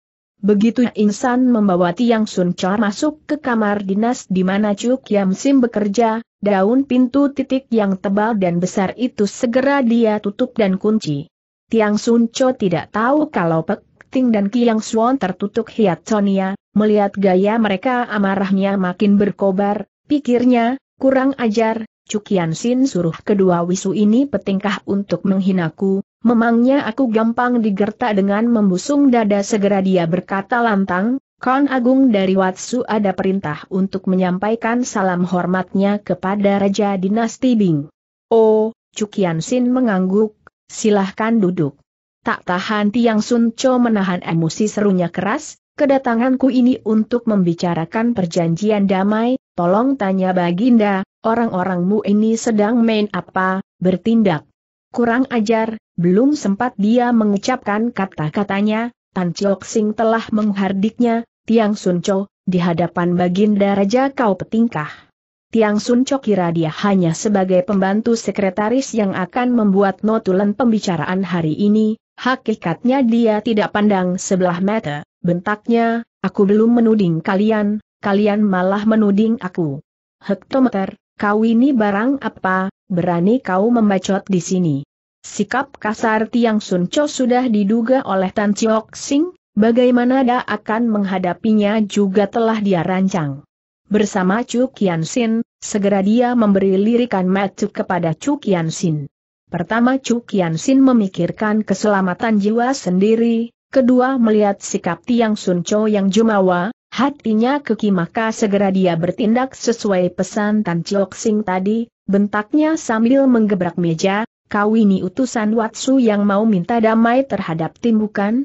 Speaker 1: Begitu Insan membawa Tiang Sun Chor masuk ke kamar dinas di mana Cuk Yam Sim bekerja, daun pintu titik yang tebal dan besar itu segera dia tutup dan kunci. Tiang Sun Cho tidak tahu kalau Pek Ting dan Kiang Suan tertutup hiat Sonia, melihat gaya mereka amarahnya makin berkobar, pikirnya, kurang ajar, Cukian Sin suruh kedua wisu ini petingkah untuk menghinaku, Memangnya aku gampang digertak dengan membusung dada segera dia berkata lantang, Kon Agung dari Watsu ada perintah untuk menyampaikan salam hormatnya kepada Raja Dinasti Bing. Oh, Cukian Sin mengangguk, silahkan duduk. Tak tahan Tiang Sun Cho menahan emosi serunya keras, kedatanganku ini untuk membicarakan perjanjian damai, tolong tanya Baginda, orang-orangmu ini sedang main apa, bertindak Kurang ajar, belum sempat dia mengucapkan kata-katanya, Tan Chok Sing telah menghardiknya, Tiang Sun Cho, di hadapan Baginda Raja kau petingkah. Tiang Sun Cho kira dia hanya sebagai pembantu sekretaris yang akan membuat notulen pembicaraan hari ini, hakikatnya dia tidak pandang sebelah mata, bentaknya, aku belum menuding kalian, kalian malah menuding aku. Hektometer, kau ini barang apa, berani kau membacot di sini. Sikap kasar Tiang Sun Cho sudah diduga oleh Tan Chiok Sing, bagaimana dia akan menghadapinya juga telah dia rancang. Bersama Chu Kian Sin, segera dia memberi lirikan matuk kepada Chu Kian Sin. Pertama Chu Kian Sin memikirkan keselamatan jiwa sendiri, kedua melihat sikap Tiang Sun Cho yang jumawa, hatinya keki maka segera dia bertindak sesuai pesan Tan Chiok Sing tadi, Bentaknya sambil menggebrak meja, kau ini utusan Watsu yang mau minta damai terhadap tim bukan?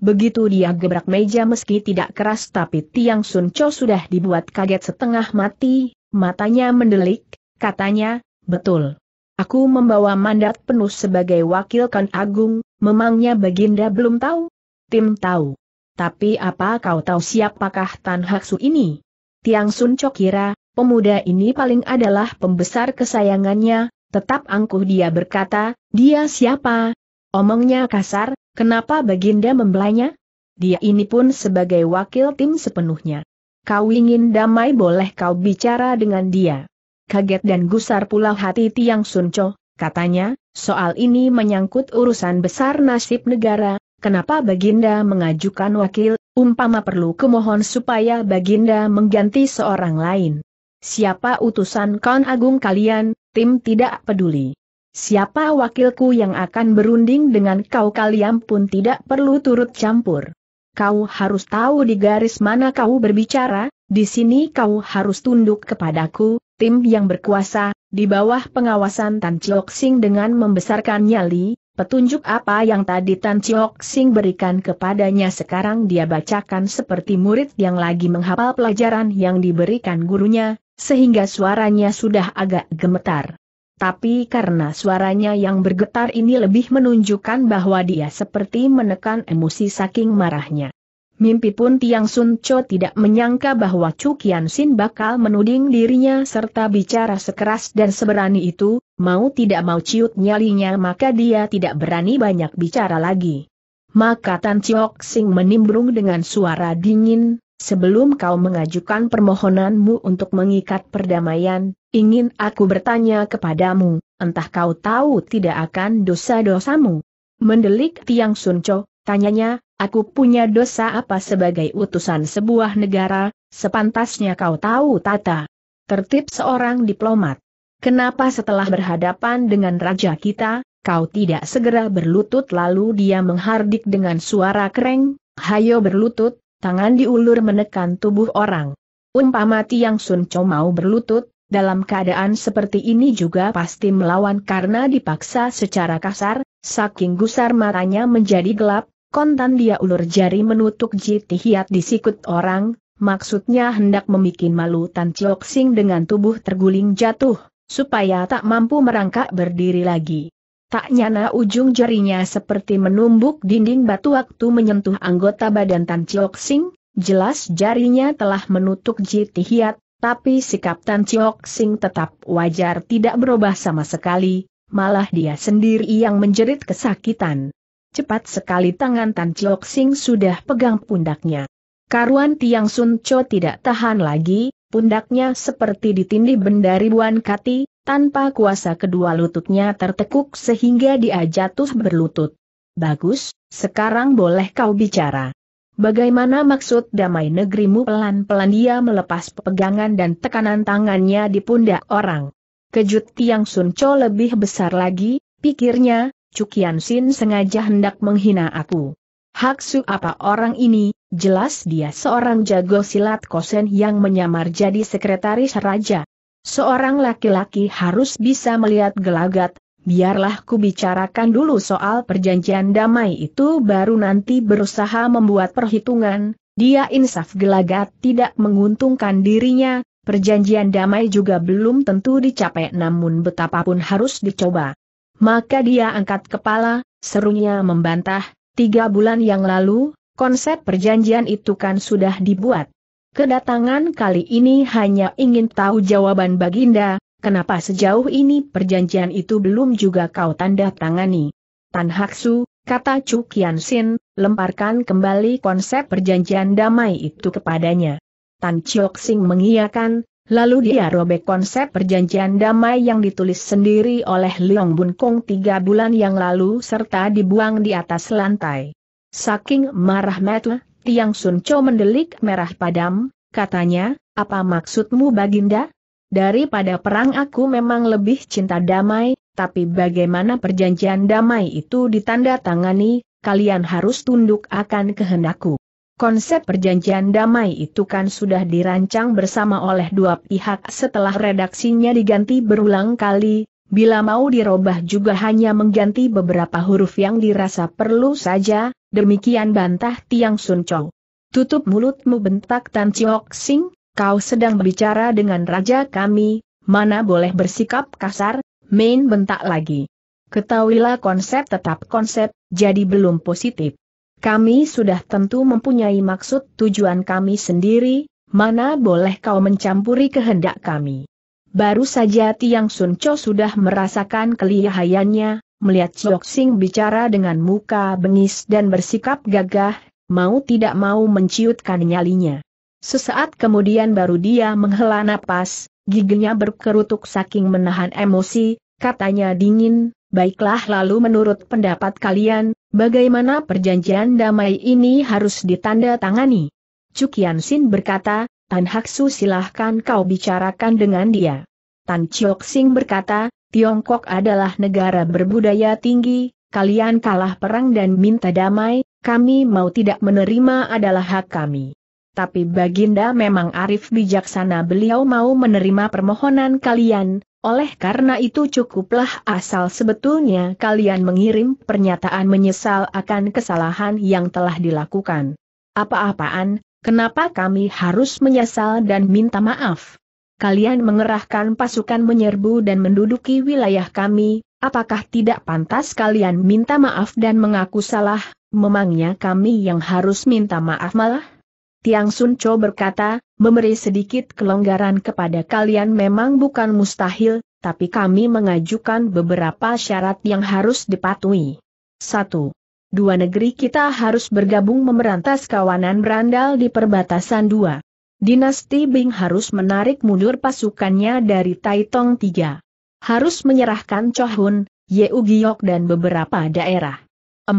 Speaker 1: Begitu dia gebrak meja meski tidak keras tapi Tiang Sun Cho sudah dibuat kaget setengah mati, matanya mendelik, katanya, betul. Aku membawa mandat penuh sebagai wakil kan agung, memangnya Baginda belum tahu? Tim tahu. Tapi apa kau tahu siapakah Tan Haksu ini? Tiang Sun Cho kira, pemuda ini paling adalah pembesar kesayangannya, tetap angkuh dia berkata, dia siapa? Omongnya kasar, kenapa Baginda membelanya? Dia ini pun sebagai wakil tim sepenuhnya. Kau ingin damai boleh kau bicara dengan dia. Kaget dan gusar pula hati Tiang Sunco, katanya, soal ini menyangkut urusan besar nasib negara, kenapa Baginda mengajukan wakil, umpama perlu kemohon supaya Baginda mengganti seorang lain. Siapa utusan kon agung kalian, tim tidak peduli. Siapa wakilku yang akan berunding dengan kau kalian pun tidak perlu turut campur. Kau harus tahu di garis mana kau berbicara, di sini kau harus tunduk kepadaku, tim yang berkuasa, di bawah pengawasan Tan Chiok Sing dengan membesarkan nyali, Petunjuk apa yang tadi Tan Chiok Sing berikan kepadanya sekarang dia bacakan seperti murid yang lagi menghafal pelajaran yang diberikan gurunya, sehingga suaranya sudah agak gemetar. Tapi karena suaranya yang bergetar ini lebih menunjukkan bahwa dia seperti menekan emosi saking marahnya. Mimpi pun Tiang Sun Cho tidak menyangka bahwa Chu Kian Sin bakal menuding dirinya serta bicara sekeras dan seberani itu, mau tidak mau ciut nyalinya maka dia tidak berani banyak bicara lagi. Maka Tan Chiok Sing menimbrung dengan suara dingin, sebelum kau mengajukan permohonanmu untuk mengikat perdamaian, ingin aku bertanya kepadamu, entah kau tahu tidak akan dosa-dosamu. Mendelik Tiang Sun Cho, tanyanya, Aku punya dosa apa sebagai utusan sebuah negara, sepantasnya kau tahu tata. Tertib seorang diplomat. Kenapa setelah berhadapan dengan raja kita, kau tidak segera berlutut lalu dia menghardik dengan suara kereng, hayo berlutut, tangan diulur menekan tubuh orang. Umpama Tiang Sun Chow mau berlutut, dalam keadaan seperti ini juga pasti melawan karena dipaksa secara kasar, saking gusar matanya menjadi gelap, Kontan dia ulur jari menutup Jiti Hiat di sikut orang, maksudnya hendak memikin malu Tan Chok Sing dengan tubuh terguling jatuh, supaya tak mampu merangkak berdiri lagi. Tak nyana ujung jarinya seperti menumbuk dinding batu waktu menyentuh anggota badan Tan Chok Sing, jelas jarinya telah menutup Jiti Hiat, tapi sikap Tan Chok Sing tetap wajar tidak berubah sama sekali, malah dia sendiri yang menjerit kesakitan. Cepat sekali tangan Tan Chiok Sing sudah pegang pundaknya. Karuan Tiang Sun Cho tidak tahan lagi, pundaknya seperti ditindih benda ribuan kati, tanpa kuasa kedua lututnya tertekuk sehingga dia jatuh berlutut. Bagus, sekarang boleh kau bicara. Bagaimana maksud damai negerimu pelan-pelan dia melepas pegangan dan tekanan tangannya di pundak orang. Kejut Tiang Sun Cho lebih besar lagi, pikirnya, Cukian Sin sengaja hendak menghina aku. Haksu apa orang ini, jelas dia seorang jago silat kosen yang menyamar jadi sekretaris raja. Seorang laki-laki harus bisa melihat gelagat, biarlah ku bicarakan dulu soal perjanjian damai itu baru nanti berusaha membuat perhitungan, dia insaf gelagat tidak menguntungkan dirinya, perjanjian damai juga belum tentu dicapai namun betapapun harus dicoba. Maka dia angkat kepala, serunya membantah, tiga bulan yang lalu, konsep perjanjian itu kan sudah dibuat. Kedatangan kali ini hanya ingin tahu jawaban Baginda, kenapa sejauh ini perjanjian itu belum juga kau tanda tangani. Tan Haksu, kata Chu Kian Sin, lemparkan kembali konsep perjanjian damai itu kepadanya. Tan Chiok Sing mengiyakan, Lalu dia robek konsep perjanjian damai yang ditulis sendiri oleh Leong Bun Kong tiga bulan yang lalu serta dibuang di atas lantai. Saking marah Metu, Tiang Sun Cho mendelik merah padam, katanya, apa maksudmu baginda? Daripada perang aku memang lebih cinta damai, tapi bagaimana perjanjian damai itu ditanda tangani, kalian harus tunduk akan kehendakku. Konsep perjanjian damai itu kan sudah dirancang bersama oleh dua pihak setelah redaksinya diganti berulang kali, bila mau dirobah juga hanya mengganti beberapa huruf yang dirasa perlu saja, demikian bantah Tiang Sun Chong. Tutup mulutmu bentak Tan Chiok Sing, kau sedang berbicara dengan raja kami, mana boleh bersikap kasar, main bentak lagi. Ketahuilah konsep tetap konsep, jadi belum positif. Kami sudah tentu mempunyai maksud tujuan kami sendiri, mana boleh kau mencampuri kehendak kami. Baru saja Tiang Sun Cho sudah merasakan kelihayannya, melihat Chok Sing bicara dengan muka bengis dan bersikap gagah, mau tidak mau menciutkan nyalinya. Sesaat kemudian baru dia menghela napas, giginya berkerutuk saking menahan emosi, katanya dingin, Baiklah lalu menurut pendapat kalian, bagaimana perjanjian damai ini harus ditandatangani? Cukian Sin berkata, Tan Haksu silahkan kau bicarakan dengan dia. Tan Chiok Sing berkata, Tiongkok adalah negara berbudaya tinggi, kalian kalah perang dan minta damai, kami mau tidak menerima adalah hak kami tapi Baginda memang arif bijaksana beliau mau menerima permohonan kalian, oleh karena itu cukuplah asal sebetulnya kalian mengirim pernyataan menyesal akan kesalahan yang telah dilakukan. Apa-apaan, kenapa kami harus menyesal dan minta maaf? Kalian mengerahkan pasukan menyerbu dan menduduki wilayah kami, apakah tidak pantas kalian minta maaf dan mengaku salah, memangnya kami yang harus minta maaf malah? Tiang Sun Cho berkata, memberi sedikit kelonggaran kepada kalian memang bukan mustahil, tapi kami mengajukan beberapa syarat yang harus dipatuhi. 1. Dua negeri kita harus bergabung memerantas kawanan berandal di perbatasan dua. Dinasti Bing harus menarik mundur pasukannya dari Taitong 3. Harus menyerahkan Chohun, Yeugiok dan beberapa daerah. 4.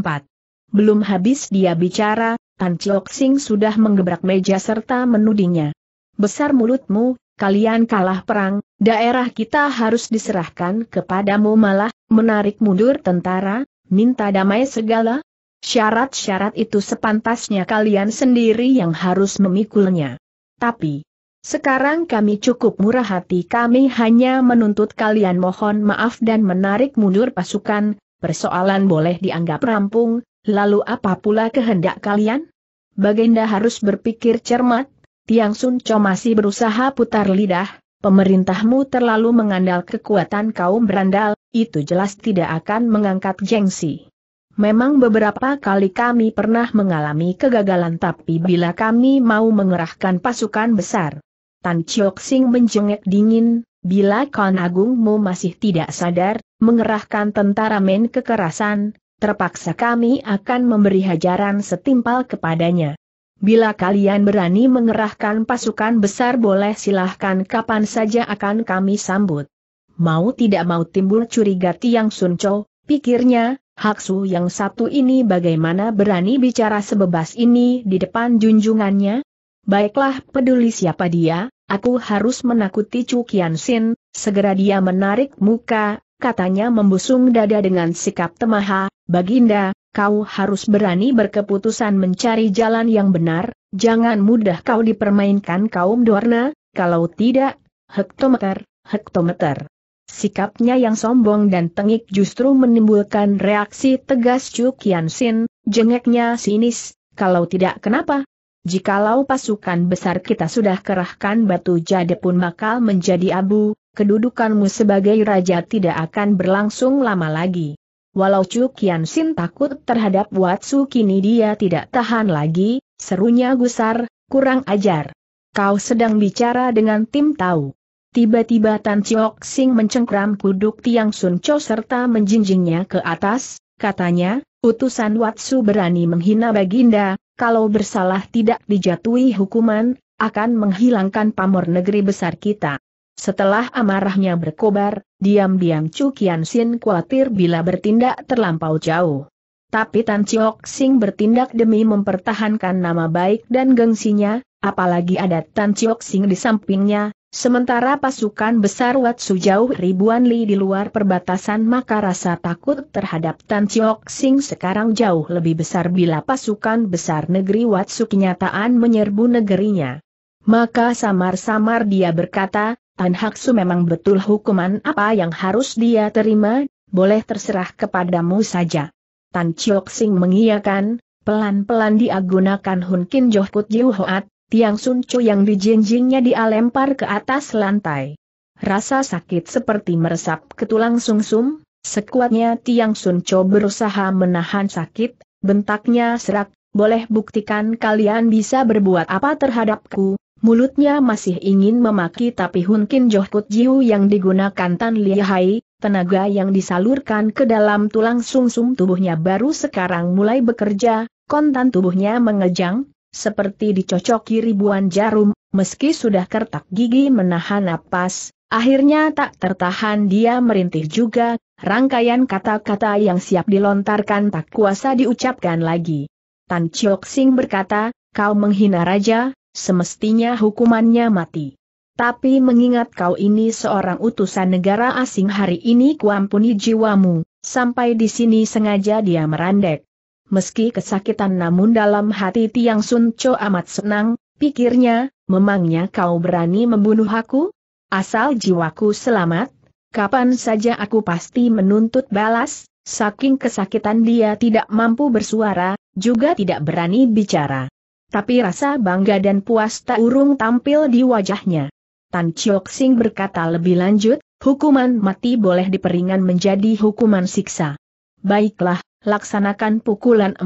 Speaker 1: Belum habis dia bicara, Tan Chok Sing sudah menggebrak meja serta menudingnya. Besar mulutmu, kalian kalah perang, daerah kita harus diserahkan kepadamu malah, menarik mundur tentara, minta damai segala. Syarat-syarat itu sepantasnya kalian sendiri yang harus memikulnya. Tapi, sekarang kami cukup murah hati kami hanya menuntut kalian mohon maaf dan menarik mundur pasukan, persoalan boleh dianggap rampung, Lalu apa pula kehendak kalian? Baginda harus berpikir cermat, Tiang Sun Cho masih berusaha putar lidah, pemerintahmu terlalu mengandalkan kekuatan kaum berandal, itu jelas tidak akan mengangkat gengsi. Memang beberapa kali kami pernah mengalami kegagalan tapi bila kami mau mengerahkan pasukan besar. Tan Chiok Sing menjengek dingin, bila Kon Agungmu masih tidak sadar, mengerahkan tentara men kekerasan, terpaksa kami akan memberi hajaran setimpal kepadanya. Bila kalian berani mengerahkan pasukan besar boleh silahkan kapan saja akan kami sambut. Mau tidak mau timbul curiga Tiang Sunco, pikirnya, Haksu yang satu ini bagaimana berani bicara sebebas ini di depan junjungannya? Baiklah peduli siapa dia, aku harus menakuti Kian Sin, segera dia menarik muka, katanya membusung dada dengan sikap temaha, Baginda, kau harus berani berkeputusan mencari jalan yang benar, jangan mudah kau dipermainkan kaum Dorna, kalau tidak, hektometer, hektometer. Sikapnya yang sombong dan tengik justru menimbulkan reaksi tegas Chu Kian Sin, jengeknya sinis, kalau tidak kenapa? Jikalau pasukan besar kita sudah kerahkan batu jade pun bakal menjadi abu, kedudukanmu sebagai raja tidak akan berlangsung lama lagi. Walau Chu Kian Sin takut terhadap Watsu kini dia tidak tahan lagi, serunya gusar, kurang ajar. Kau sedang bicara dengan tim tahu. Tiba-tiba Tan Chiok Sing mencengkram kuduk Tiang Sun Cho serta menjinjingnya ke atas, katanya, utusan Watsu berani menghina Baginda, kalau bersalah tidak dijatuhi hukuman, akan menghilangkan pamor negeri besar kita. Setelah amarahnya berkobar, Diam-diam Chu Kian Sin khawatir bila bertindak terlampau jauh. Tapi Tan Chiok Sing bertindak demi mempertahankan nama baik dan gengsinya, apalagi ada Tan Chiok Sing di sampingnya, sementara pasukan besar Wat Su jauh ribuan li di luar perbatasan maka rasa takut terhadap Tan Chiok Sing sekarang jauh lebih besar bila pasukan besar negeri Wat Su kenyataan menyerbu negerinya. Maka samar-samar dia berkata, Tan Haksu memang betul hukuman apa yang harus dia terima, boleh terserah kepadamu saja. Tan Chiok Sing mengiyakan, pelan-pelan dia gunakan Hun Kin Joh Kut Jiu Hoat, tiang Sun Chu yang dijinjingnya dia lempar ke atas lantai. Rasa sakit seperti meresap ke tulang sungsum, sekuatnya tiang Sun Chu berusaha menahan sakit, bentaknya serak, boleh buktikan kalian bisa berbuat apa terhadapku, Mulutnya masih ingin memaki tapi Hunkin Johkut Jiu yang digunakan Tan Li Hai, tenaga yang disalurkan ke dalam tulang sungsum tubuhnya baru sekarang mulai bekerja, kontan tubuhnya mengejang, seperti dicocoki ribuan jarum, meski sudah kertak gigi menahan napas, akhirnya tak tertahan dia merintih juga, rangkaian kata-kata yang siap dilontarkan tak kuasa diucapkan lagi. Tan Chok Sing berkata, kau menghina raja, Semestinya hukumannya mati. Tapi mengingat kau ini seorang utusan negara asing hari ini kuampuni jiwamu, sampai di sini sengaja dia merandek. Meski kesakitan namun dalam hati Tiang Sun Cho amat senang, pikirnya, memangnya kau berani membunuh aku? Asal jiwaku selamat, kapan saja aku pasti menuntut balas, saking kesakitan dia tidak mampu bersuara, juga tidak berani bicara. Tapi rasa bangga dan puas tak urung tampil di wajahnya. Tan Chiok Sing berkata lebih lanjut, hukuman mati boleh diperingan menjadi hukuman siksa. Baiklah, laksanakan pukulan 40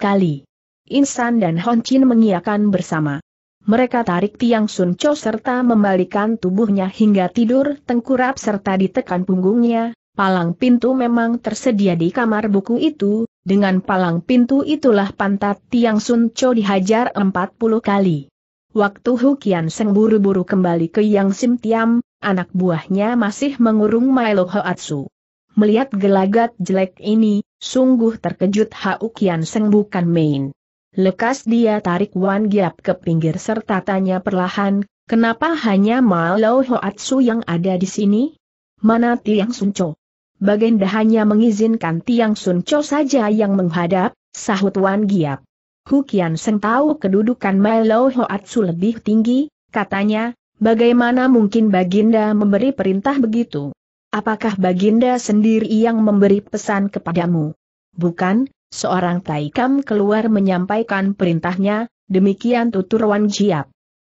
Speaker 1: kali. Insan dan Hon Chin mengiakan bersama. Mereka tarik tiang Sun Cho serta membalikan tubuhnya hingga tidur tengkurap serta ditekan punggungnya, palang pintu memang tersedia di kamar buku itu, dengan palang pintu itulah pantat Tiang Sun Cho dihajar 40 kali. Waktu Hukian Seng buru-buru kembali ke Yang Sim Tiam, anak buahnya masih mengurung Milo Hoatsu. Melihat gelagat jelek ini, sungguh terkejut Hukian Seng bukan main. Lekas dia tarik Wan Giap ke pinggir serta tanya perlahan, kenapa hanya Milo Hoatsu yang ada di sini? Mana Tiang Sunco? Bagenda hanya mengizinkan Tiang Sun Cho saja yang menghadap, sahut Wan Giap. Hukian Seng tahu kedudukan Milo Hoatsu lebih tinggi, katanya, bagaimana mungkin Baginda memberi perintah begitu? Apakah Baginda sendiri yang memberi pesan kepadamu? Bukan, seorang Taikam keluar menyampaikan perintahnya, demikian tutur Wan Giap.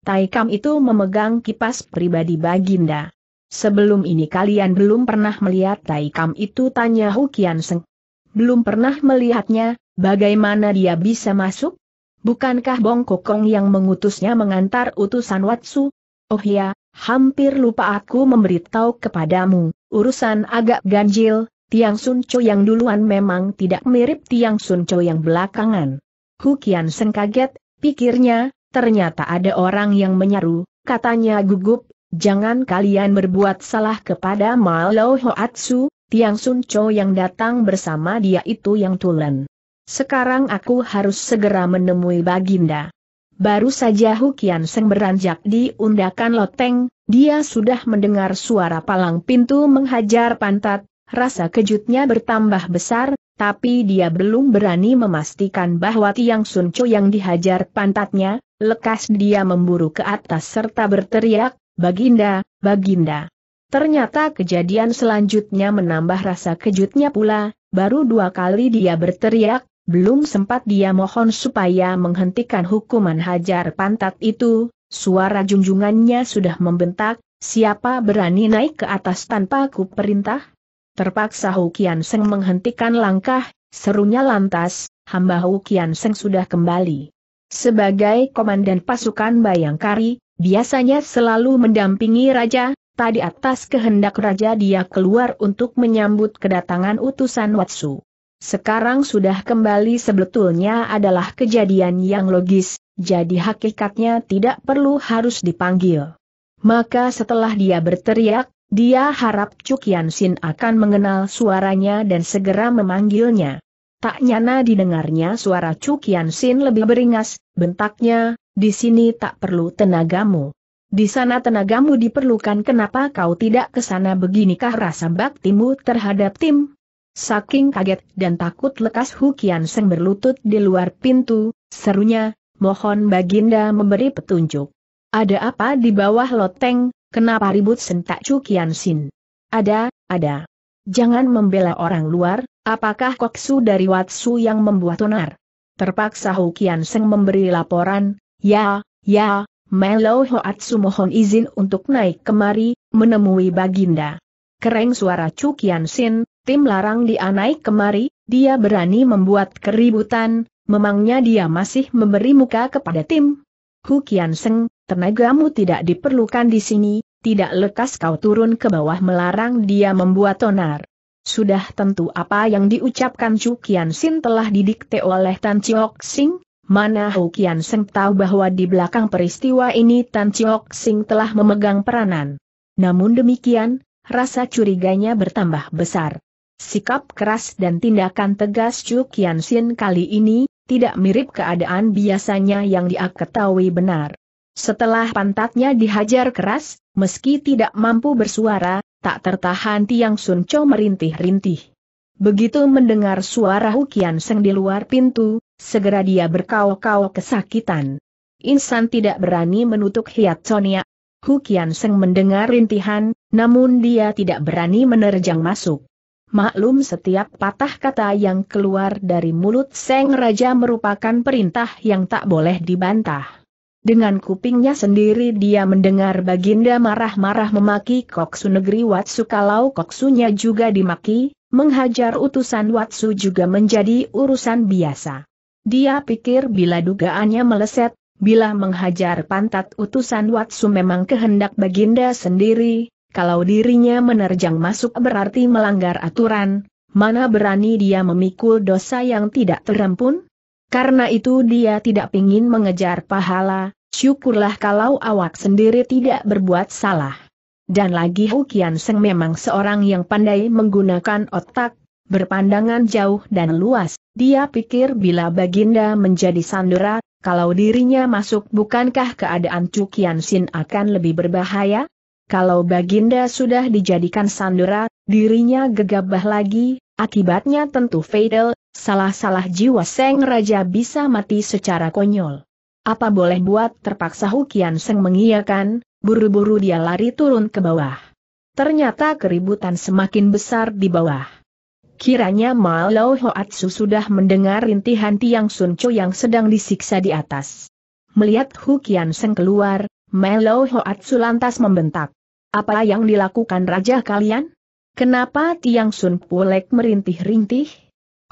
Speaker 1: Taikam itu memegang kipas pribadi Baginda. Sebelum ini kalian belum pernah melihat Taikam itu tanya Hukian Seng. Belum pernah melihatnya, bagaimana dia bisa masuk? Bukankah Bong Kokong yang mengutusnya mengantar utusan Watsu? Oh ya, hampir lupa aku memberitahu kepadamu, urusan agak ganjil, Tiang Sun Cho yang duluan memang tidak mirip Tiang Sun Cho yang belakangan. Hukian Seng kaget, pikirnya, ternyata ada orang yang menyaru, katanya gugup, Jangan kalian berbuat salah kepada Malo Hoatsu, Tiang Sun Cho yang datang bersama dia itu yang tulen. Sekarang aku harus segera menemui Baginda. Baru saja Hukian Seng beranjak diundakan loteng, dia sudah mendengar suara palang pintu menghajar pantat, rasa kejutnya bertambah besar, tapi dia belum berani memastikan bahwa Tiang Sun Cho yang dihajar pantatnya, lekas dia memburu ke atas serta berteriak, Baginda, Baginda. Ternyata kejadian selanjutnya menambah rasa kejutnya pula, baru dua kali dia berteriak, belum sempat dia mohon supaya menghentikan hukuman hajar pantat itu, suara junjungannya sudah membentak, siapa berani naik ke atas tanpa ku perintah? Terpaksa Hukian Seng menghentikan langkah, serunya lantas, hamba Hukian Seng sudah kembali. Sebagai komandan pasukan Bayangkari, biasanya selalu mendampingi raja, tadi atas kehendak raja dia keluar untuk menyambut kedatangan utusan Watsu. Sekarang sudah kembali sebetulnya adalah kejadian yang logis, jadi hakikatnya tidak perlu harus dipanggil. Maka setelah dia berteriak, dia harap Cuk Sin akan mengenal suaranya dan segera memanggilnya. Tak nyana didengarnya suara Cuk Sin lebih beringas, bentaknya, di sini tak perlu tenagamu. Di sana tenagamu diperlukan kenapa kau tidak ke sana beginikah rasa baktimu terhadap tim? Saking kaget dan takut lekas Hukian Seng berlutut di luar pintu, serunya, mohon baginda memberi petunjuk. Ada apa di bawah loteng, kenapa ribut sentak Cukian Sin? Ada, ada. Jangan membela orang luar, apakah koksu dari Watsu yang membuat onar? Terpaksa Hukian Seng memberi laporan, Ya, ya, Melo Hoatsu mohon izin untuk naik kemari, menemui Baginda. Kereng suara Cukian Sin, tim larang dia naik kemari, dia berani membuat keributan, memangnya dia masih memberi muka kepada tim. Kian Seng, tenagamu tidak diperlukan di sini, tidak lekas kau turun ke bawah melarang dia membuat tonar. Sudah tentu apa yang diucapkan Cukian Sin telah didikte oleh Tan Chiok Sing, mana Hukian Seng tahu bahwa di belakang peristiwa ini Tan Chiok Sing telah memegang peranan. Namun demikian, rasa curiganya bertambah besar. Sikap keras dan tindakan tegas Chu Kian Sin kali ini, tidak mirip keadaan biasanya yang dia ketahui benar. Setelah pantatnya dihajar keras, meski tidak mampu bersuara, tak tertahan Tiang Sun Cho merintih-rintih. Begitu mendengar suara Hukian Seng di luar pintu, segera dia berkau-kau kesakitan. Insan tidak berani menutup hiat Sonia. Hukian Seng mendengar rintihan, namun dia tidak berani menerjang masuk. Maklum setiap patah kata yang keluar dari mulut Seng Raja merupakan perintah yang tak boleh dibantah. Dengan kupingnya sendiri dia mendengar Baginda marah-marah memaki Koksu negeri Watsu kalau Koksunya juga dimaki, menghajar utusan Watsu juga menjadi urusan biasa. Dia pikir bila dugaannya meleset, bila menghajar pantat utusan Watsu memang kehendak baginda sendiri, kalau dirinya menerjang masuk berarti melanggar aturan, mana berani dia memikul dosa yang tidak terampun? Karena itu dia tidak ingin mengejar pahala, syukurlah kalau awak sendiri tidak berbuat salah. Dan lagi Hukian Seng memang seorang yang pandai menggunakan otak, berpandangan jauh dan luas, dia pikir bila Baginda menjadi sandera, kalau dirinya masuk bukankah keadaan Cukian Sin akan lebih berbahaya? Kalau Baginda sudah dijadikan sandera, dirinya gegabah lagi, akibatnya tentu fatal, salah-salah jiwa Seng Raja bisa mati secara konyol. Apa boleh buat terpaksa Hukian Seng mengiyakan, buru-buru dia lari turun ke bawah. Ternyata keributan semakin besar di bawah. Kiranya Mao Hoatsu sudah mendengar rintihan Tiang Sun Cho yang sedang disiksa di atas. Melihat Hu Kian Seng keluar, Mao Hoatsu lantas membentak. Apa yang dilakukan raja kalian? Kenapa Tiang Sun Pulek merintih-rintih?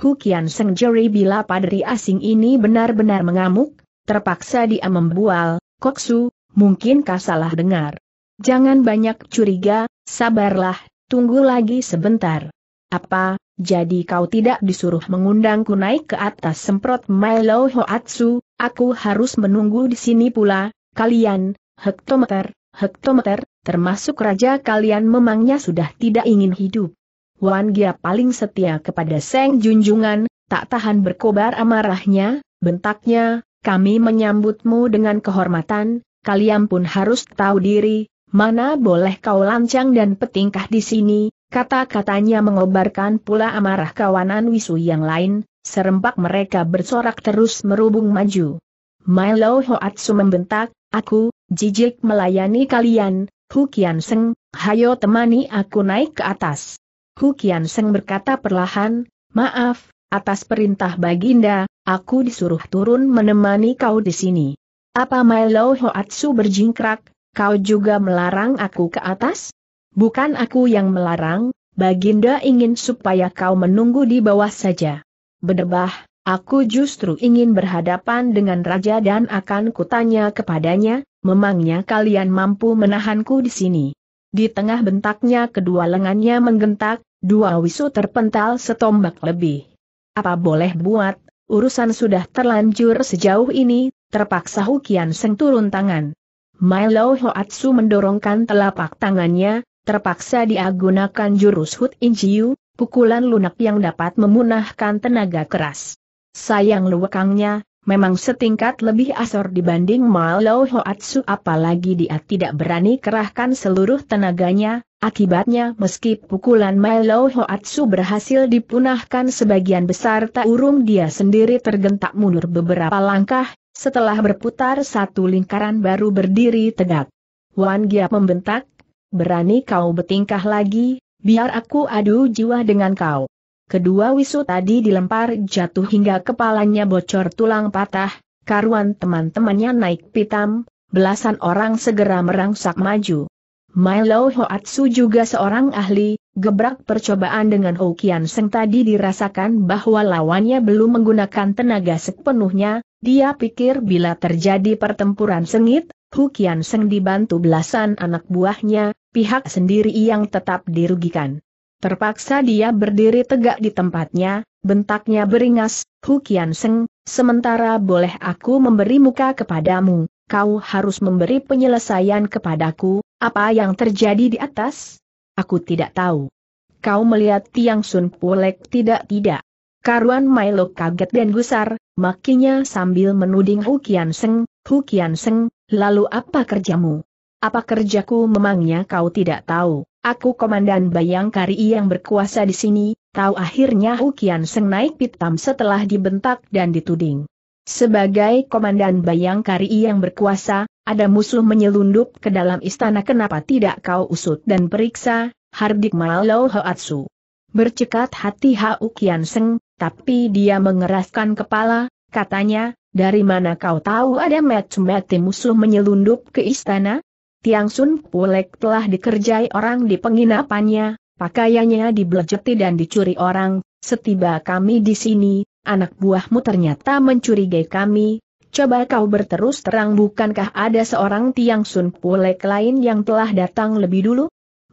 Speaker 1: Hu Kian Seng jeri bila padri asing ini benar-benar mengamuk, terpaksa dia membual, Koksu, mungkinkah salah dengar? Jangan banyak curiga, sabarlah, tunggu lagi sebentar. Apa, jadi kau tidak disuruh mengundangku naik ke atas semprot Milo Hoatsu, aku harus menunggu di sini pula, kalian, hektometer, hektometer, termasuk raja kalian memangnya sudah tidak ingin hidup. Wan Gia paling setia kepada Seng Junjungan, tak tahan berkobar amarahnya, bentaknya, kami menyambutmu dengan kehormatan, kalian pun harus tahu diri, mana boleh kau lancang dan petingkah di sini, Kata-katanya mengobarkan pula amarah kawanan wisu yang lain, serempak mereka bersorak terus merubung maju. Milo Hoatsu membentak, aku, jijik melayani kalian, Hukian Seng, hayo temani aku naik ke atas. Hukian Seng berkata perlahan, maaf, atas perintah Baginda, aku disuruh turun menemani kau di sini. Apa Milo Hoatsu berjingkrak, kau juga melarang aku ke atas? Bukan aku yang melarang, Baginda ingin supaya kau menunggu di bawah saja. Berdebah, aku justru ingin berhadapan dengan raja dan akan kutanya kepadanya, memangnya kalian mampu menahanku di sini. Di tengah bentaknya kedua lengannya menggentak, dua wisu terpental setombak lebih. Apa boleh buat, urusan sudah terlanjur sejauh ini, terpaksa Hukian Seng turun tangan. Milo Hoatsu mendorongkan telapak tangannya, Terpaksa dia gunakan jurus Hut Injiu, pukulan lunak yang dapat memunahkan tenaga keras. Sayang luwekangnya, memang setingkat lebih asor dibanding Mao Hoatsu apalagi dia tidak berani kerahkan seluruh tenaganya, akibatnya meski pukulan Mao Hoatsu berhasil dipunahkan sebagian besar tak urung dia sendiri tergentak mundur beberapa langkah, setelah berputar satu lingkaran baru berdiri tegak. Wan Gia membentak, berani kau betingkah lagi, biar aku adu jiwa dengan kau. Kedua wisu tadi dilempar jatuh hingga kepalanya bocor tulang patah, karuan teman-temannya naik pitam, belasan orang segera merangsak maju. Milo Hoatsu juga seorang ahli, gebrak percobaan dengan Hokian Seng tadi dirasakan bahwa lawannya belum menggunakan tenaga sepenuhnya, dia pikir bila terjadi pertempuran sengit, Kian Seng dibantu belasan anak buahnya, pihak sendiri yang tetap dirugikan. Terpaksa dia berdiri tegak di tempatnya, bentaknya beringas, Hukian Seng, sementara boleh aku memberi muka kepadamu, kau harus memberi penyelesaian kepadaku, apa yang terjadi di atas? Aku tidak tahu. Kau melihat Tiang Sun Pulek tidak-tidak. Karuan Milo kaget dan gusar, makinya sambil menuding Hukian Seng, Hukian Seng, lalu apa kerjamu? Apa kerjaku memangnya kau tidak tahu? Aku komandan Bayangkari yang berkuasa di sini, tahu akhirnya Hukian Seng naik pitam setelah dibentak dan dituding. Sebagai komandan Bayangkari yang berkuasa, ada musuh menyelundup ke dalam istana kenapa tidak kau usut dan periksa, Hardik Malau Hoatsu. Bercekat hati Hukian Seng, tapi dia mengeraskan kepala, katanya, dari mana kau tahu ada macam-macam musuh menyelundup ke istana? Tiang Sun Pulek telah dikerjai orang di penginapannya, pakaiannya dibelejeti dan dicuri orang, setiba kami di sini, anak buahmu ternyata mencurigai kami, coba kau berterus terang bukankah ada seorang Tiang Sun Pulek lain yang telah datang lebih dulu?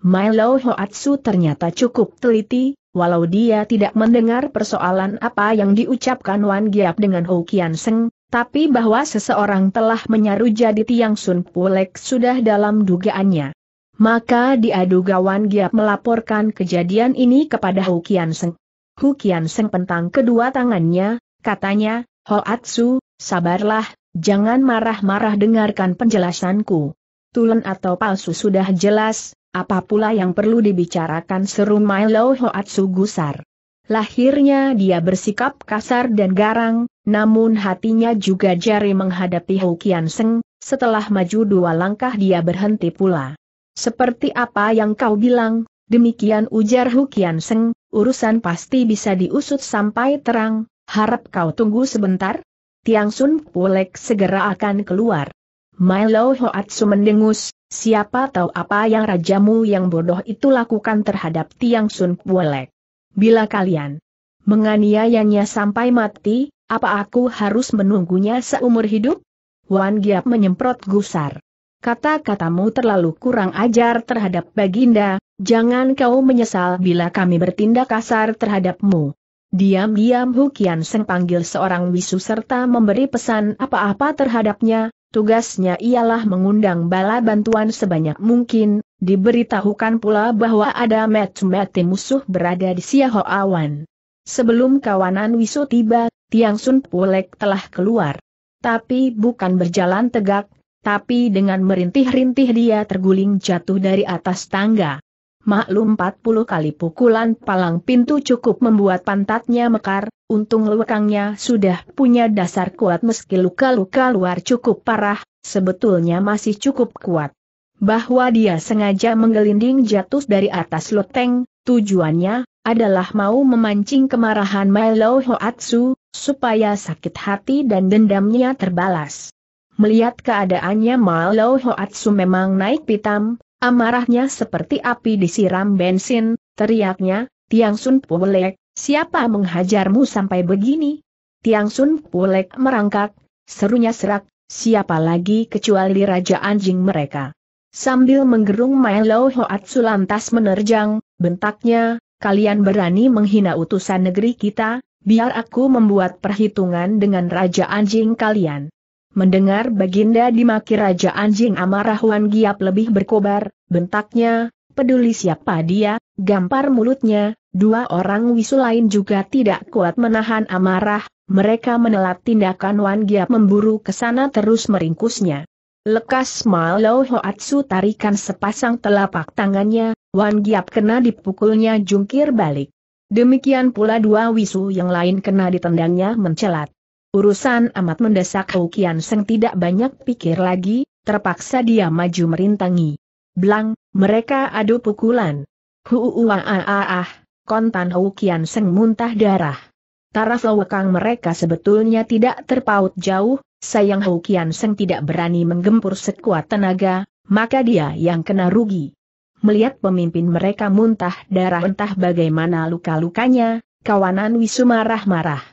Speaker 1: Milo Hoatsu ternyata cukup teliti, walau dia tidak mendengar persoalan apa yang diucapkan Wan Giap dengan Hou Kian Seng, tapi bahwa seseorang telah menyaru jadi Tiang Sun Pulek sudah dalam dugaannya. Maka diadu gawan giap melaporkan kejadian ini kepada Hukian Seng. Hukian Seng pentang kedua tangannya, katanya, Hoatsu, sabarlah, jangan marah-marah dengarkan penjelasanku. Tulen atau palsu sudah jelas, apa pula yang perlu dibicarakan seru Milo Hoatsu gusar. Lahirnya dia bersikap kasar dan garang, namun hatinya juga jari menghadapi Kian Seng, setelah maju dua langkah dia berhenti pula. Seperti apa yang kau bilang, demikian ujar Kian Seng, urusan pasti bisa diusut sampai terang, harap kau tunggu sebentar. Tiang Sun Pulek segera akan keluar. Milo Hoatsu mendengus, siapa tahu apa yang rajamu yang bodoh itu lakukan terhadap Tiang Sun Pulek. Bila kalian menganiayanya sampai mati, apa aku harus menunggunya seumur hidup? Wan Giap menyemprot gusar. Kata-katamu terlalu kurang ajar terhadap Baginda, jangan kau menyesal bila kami bertindak kasar terhadapmu. Diam-diam Hukian Seng panggil seorang wisu serta memberi pesan apa-apa terhadapnya, tugasnya ialah mengundang bala bantuan sebanyak mungkin, Diberitahukan pula bahwa ada mete-mete musuh berada di Siaho Awan. Sebelum kawanan Wisu tiba, Tiang Sun Pulek telah keluar. Tapi bukan berjalan tegak, tapi dengan merintih-rintih dia terguling jatuh dari atas tangga. Maklum 40 kali pukulan palang pintu cukup membuat pantatnya mekar, untung lukangnya sudah punya dasar kuat meski luka-luka luar cukup parah, sebetulnya masih cukup kuat bahwa dia sengaja menggelinding jatuh dari atas loteng, tujuannya adalah mau memancing kemarahan Milo Hoatsu, supaya sakit hati dan dendamnya terbalas. Melihat keadaannya Milo Hoatsu memang naik pitam, amarahnya seperti api disiram bensin, teriaknya, Tiang Sun Pulek, siapa menghajarmu sampai begini? Tiang Sun Pulek merangkak, serunya serak, siapa lagi kecuali Raja Anjing mereka. Sambil menggerung Milo Hoat sulantas menerjang, bentaknya, kalian berani menghina utusan negeri kita, biar aku membuat perhitungan dengan Raja Anjing kalian. Mendengar Baginda dimaki Raja Anjing amarah Wan Giap lebih berkobar, bentaknya, peduli siapa dia, gampar mulutnya, dua orang wisu lain juga tidak kuat menahan amarah, mereka menelat tindakan Wan Giap memburu ke sana terus meringkusnya. Lekas malau Hoatsu tarikan sepasang telapak tangannya, Wan Giap kena dipukulnya jungkir balik. Demikian pula dua wisu yang lain kena ditendangnya mencelat. Urusan amat mendesak Kian Seng tidak banyak pikir lagi, terpaksa dia maju merintangi. Blang, mereka adu pukulan. Huuuaaah, kontan Kian Seng muntah darah. Taraf lawakang mereka sebetulnya tidak terpaut jauh, sayang Hou Kian Seng tidak berani menggempur sekuat tenaga, maka dia yang kena rugi. Melihat pemimpin mereka muntah darah entah bagaimana luka-lukanya, kawanan Wisu marah-marah.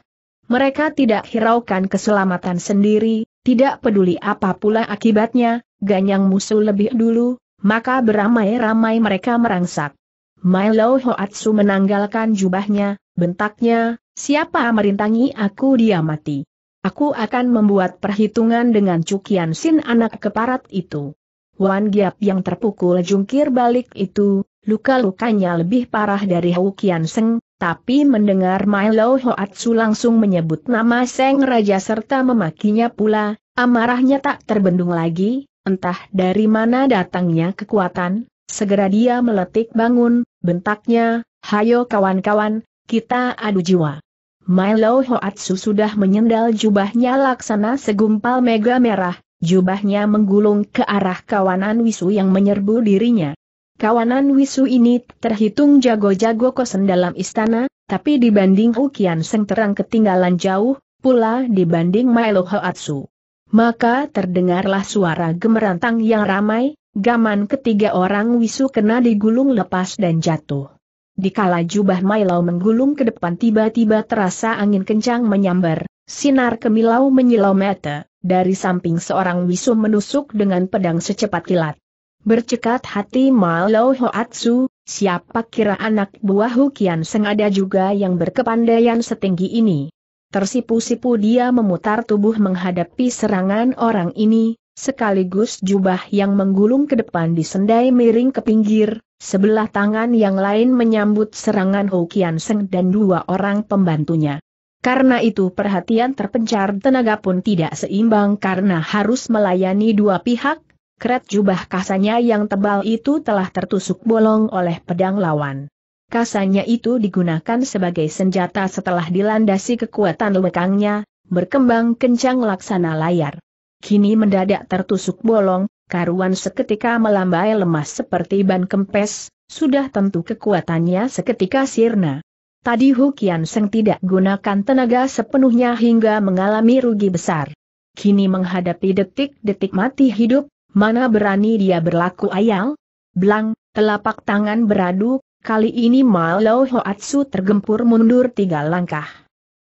Speaker 1: Mereka tidak hiraukan keselamatan sendiri, tidak peduli apa pula akibatnya, ganyang musuh lebih dulu, maka beramai-ramai mereka merangsak. Milo Hoatsu menanggalkan jubahnya, bentaknya, Siapa merintangi aku dia mati? Aku akan membuat perhitungan dengan cukian sin anak keparat itu. Wan Giap yang terpukul jungkir balik itu, luka-lukanya lebih parah dari Hou Kian Seng, tapi mendengar Milo Hoatsu langsung menyebut nama Seng Raja serta memakinya pula, amarahnya tak terbendung lagi, entah dari mana datangnya kekuatan, segera dia meletik bangun, bentaknya, hayo kawan-kawan, kita adu jiwa. Milo Hoatsu sudah menyendal jubahnya laksana segumpal mega merah, jubahnya menggulung ke arah kawanan Wisu yang menyerbu dirinya. Kawanan Wisu ini terhitung jago-jago kosen dalam istana, tapi dibanding Ukian Seng terang ketinggalan jauh, pula dibanding Milo Hoatsu. Maka terdengarlah suara gemerantang yang ramai, gaman ketiga orang wisu kena digulung lepas dan jatuh. Dikala jubah Mailau menggulung ke depan tiba-tiba terasa angin kencang menyambar, sinar kemilau menyilau mata, dari samping seorang wisu menusuk dengan pedang secepat kilat. Bercekat hati Mailau Hoatsu, siapa kira anak buah Hukian ada juga yang berkepandaian setinggi ini. Tersipu-sipu dia memutar tubuh menghadapi serangan orang ini, sekaligus jubah yang menggulung ke depan disendai miring ke pinggir, Sebelah tangan yang lain menyambut serangan Hokian Seng dan dua orang pembantunya. Karena itu perhatian terpencar tenaga pun tidak seimbang karena harus melayani dua pihak, keret jubah kasanya yang tebal itu telah tertusuk bolong oleh pedang lawan. Kasanya itu digunakan sebagai senjata setelah dilandasi kekuatan lekangnya, berkembang kencang laksana layar. Kini mendadak tertusuk bolong, Karuan seketika melambai lemas seperti ban kempes, sudah tentu kekuatannya seketika sirna. Tadi Hukian Seng tidak gunakan tenaga sepenuhnya hingga mengalami rugi besar. Kini menghadapi detik-detik mati hidup, mana berani dia berlaku ayang? Blang, telapak tangan beradu, kali ini malau Hoatsu tergempur mundur tiga langkah.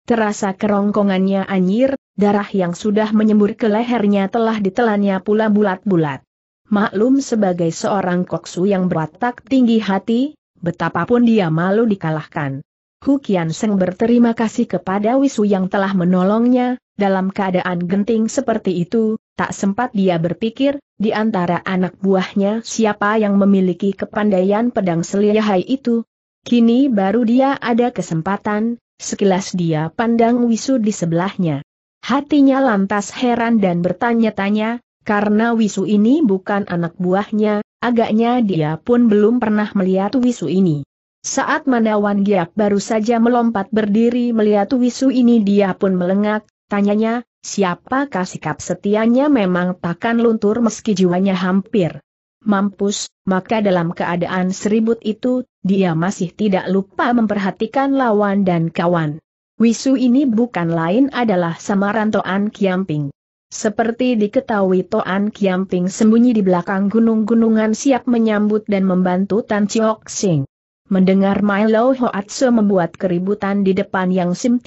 Speaker 1: Terasa kerongkongannya anyir, Darah yang sudah menyembur ke lehernya telah ditelannya pula bulat-bulat. Maklum sebagai seorang koksu yang berwatak tinggi hati, betapapun dia malu dikalahkan. Hukian Seng berterima kasih kepada Wisu yang telah menolongnya, dalam keadaan genting seperti itu, tak sempat dia berpikir, di antara anak buahnya siapa yang memiliki kepandaian pedang seliahai itu. Kini baru dia ada kesempatan, sekilas dia pandang Wisu di sebelahnya. Hatinya lantas heran dan bertanya-tanya, karena Wisu ini bukan anak buahnya, agaknya dia pun belum pernah melihat Wisu ini. Saat Manawan Giak baru saja melompat berdiri melihat Wisu ini dia pun melengak, tanyanya, siapakah sikap setianya memang takkan luntur meski jiwanya hampir mampus, maka dalam keadaan seribut itu, dia masih tidak lupa memperhatikan lawan dan kawan. Wisu ini bukan lain adalah samaran Toan Kiamping. Seperti diketahui Toan Kiamping sembunyi di belakang gunung-gunungan siap menyambut dan membantu Tan Chiok Sing. Mendengar Milo Hoatse membuat keributan di depan Yang Sim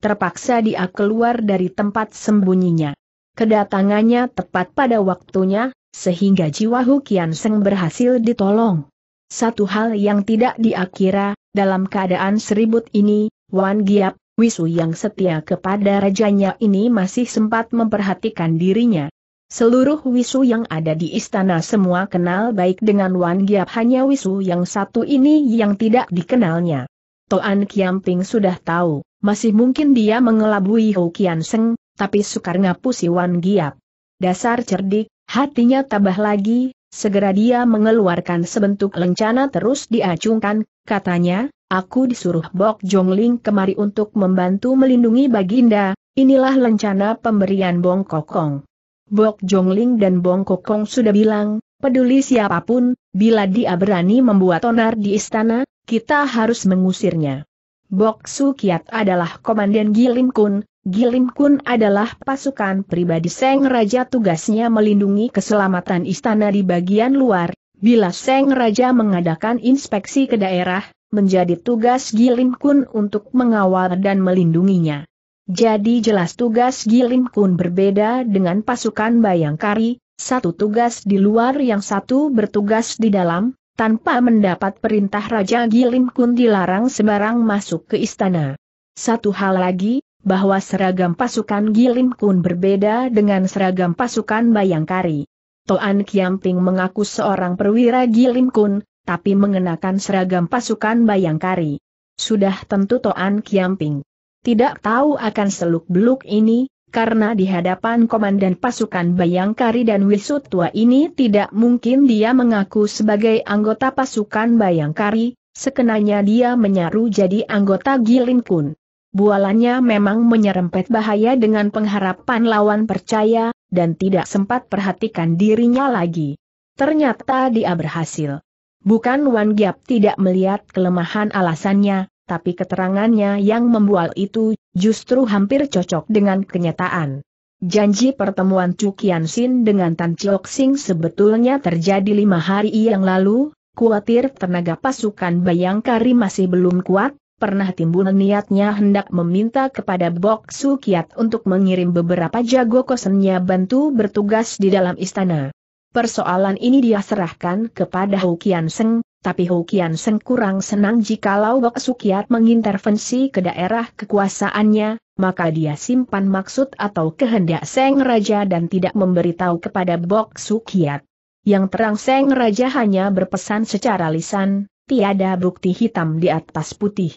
Speaker 1: terpaksa dia keluar dari tempat sembunyinya. Kedatangannya tepat pada waktunya, sehingga jiwa Hukian Seng berhasil ditolong. Satu hal yang tidak diakira, dalam keadaan seribut ini, Wan Giap, Wisu yang setia kepada rajanya ini masih sempat memperhatikan dirinya. Seluruh Wisu yang ada di istana semua kenal baik dengan Wan Giap hanya Wisu yang satu ini yang tidak dikenalnya. Toan Kiamping sudah tahu, masih mungkin dia mengelabui Hou Kian Seng, tapi sukar ngapusi Wan Giap. Dasar cerdik, hatinya tabah lagi, segera dia mengeluarkan sebentuk lencana terus diacungkan, katanya, Aku disuruh Bok Jongling kemari untuk membantu melindungi Baginda, inilah lencana pemberian Bong Kokong. Bok Jongling dan Bong Kokong sudah bilang, peduli siapapun, bila dia berani membuat onar di istana, kita harus mengusirnya. Bok Su Kiat adalah komandan Gilim Kun, Gilim Kun adalah pasukan pribadi Seng Raja tugasnya melindungi keselamatan istana di bagian luar, bila Seng Raja mengadakan inspeksi ke daerah, menjadi tugas Gilim Kun untuk mengawal dan melindunginya. Jadi jelas tugas Gilim Kun berbeda dengan pasukan Bayangkari, satu tugas di luar yang satu bertugas di dalam, tanpa mendapat perintah Raja Gilim Kun dilarang sembarang masuk ke istana. Satu hal lagi, bahwa seragam pasukan Gilim Kun berbeda dengan seragam pasukan Bayangkari. Toan Kiamping mengaku seorang perwira Gilim Kun, tapi mengenakan seragam pasukan bayangkari. Sudah tentu Toan Kiamping tidak tahu akan seluk-beluk ini, karena di hadapan komandan pasukan Bayangkari dan tua ini tidak mungkin dia mengaku sebagai anggota pasukan Bayangkari, sekenanya dia menyaru jadi anggota Gilin Kun. Bualannya memang menyerempet bahaya dengan pengharapan lawan percaya, dan tidak sempat perhatikan dirinya lagi. Ternyata dia berhasil. Bukan Wan Giap tidak melihat kelemahan alasannya, tapi keterangannya yang membual itu justru hampir cocok dengan kenyataan. Janji pertemuan Chu Kian Sin dengan Tan Chok Sing sebetulnya terjadi lima hari yang lalu, kuatir tenaga pasukan Bayangkari masih belum kuat, pernah timbul niatnya hendak meminta kepada Bok Su Kiat untuk mengirim beberapa jago kosennya bantu bertugas di dalam istana. Persoalan ini dia serahkan kepada Hokian Seng, tapi Hokian Seng kurang senang jikalau Bok Sukiat mengintervensi ke daerah kekuasaannya, maka dia simpan maksud atau kehendak Seng Raja dan tidak memberitahu kepada Bok Sukiat. Yang terang Seng Raja hanya berpesan secara lisan, tiada bukti hitam di atas putih.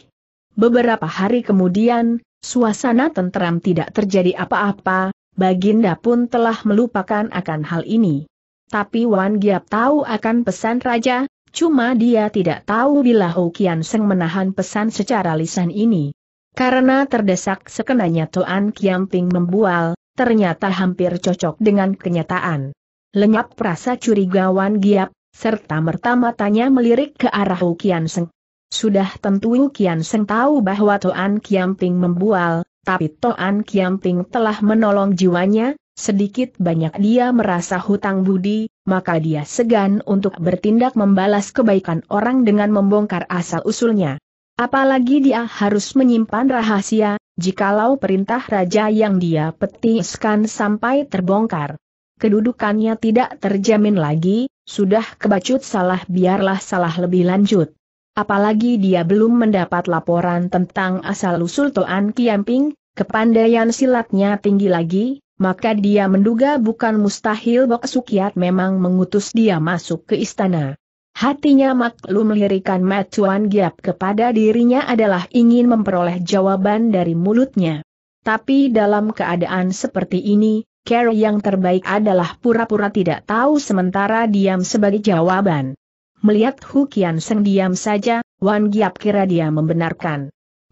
Speaker 1: Beberapa hari kemudian, suasana tentram tidak terjadi apa-apa, Baginda pun telah melupakan akan hal ini. Tapi Wan Giap tahu akan pesan raja, cuma dia tidak tahu bila Hou Kian Seng menahan pesan secara lisan ini. Karena terdesak sekenanya Toan Kiamping membual, ternyata hampir cocok dengan kenyataan. Lenyap rasa curiga Wan Giap, serta merta-matanya melirik ke arah Hou Kian Seng. Sudah tentu Hou Kian Seng tahu bahwa Toan Kiamping membual, tapi Toan Kiamping telah menolong jiwanya, Sedikit banyak dia merasa hutang budi, maka dia segan untuk bertindak membalas kebaikan orang dengan membongkar asal-usulnya. Apalagi dia harus menyimpan rahasia, jikalau perintah raja yang dia petiskan sampai terbongkar. Kedudukannya tidak terjamin lagi, sudah kebacut salah biarlah salah lebih lanjut. Apalagi dia belum mendapat laporan tentang asal-usul Toan Kiamping, kepandaian silatnya tinggi lagi, maka dia menduga bukan mustahil Bok Sukiat memang mengutus dia masuk ke istana. Hatinya maklum lirikan Matuan Giap kepada dirinya adalah ingin memperoleh jawaban dari mulutnya. Tapi dalam keadaan seperti ini, care yang terbaik adalah pura-pura tidak tahu sementara diam sebagai jawaban. Melihat Hukian Seng diam saja, Wan Giap kira dia membenarkan.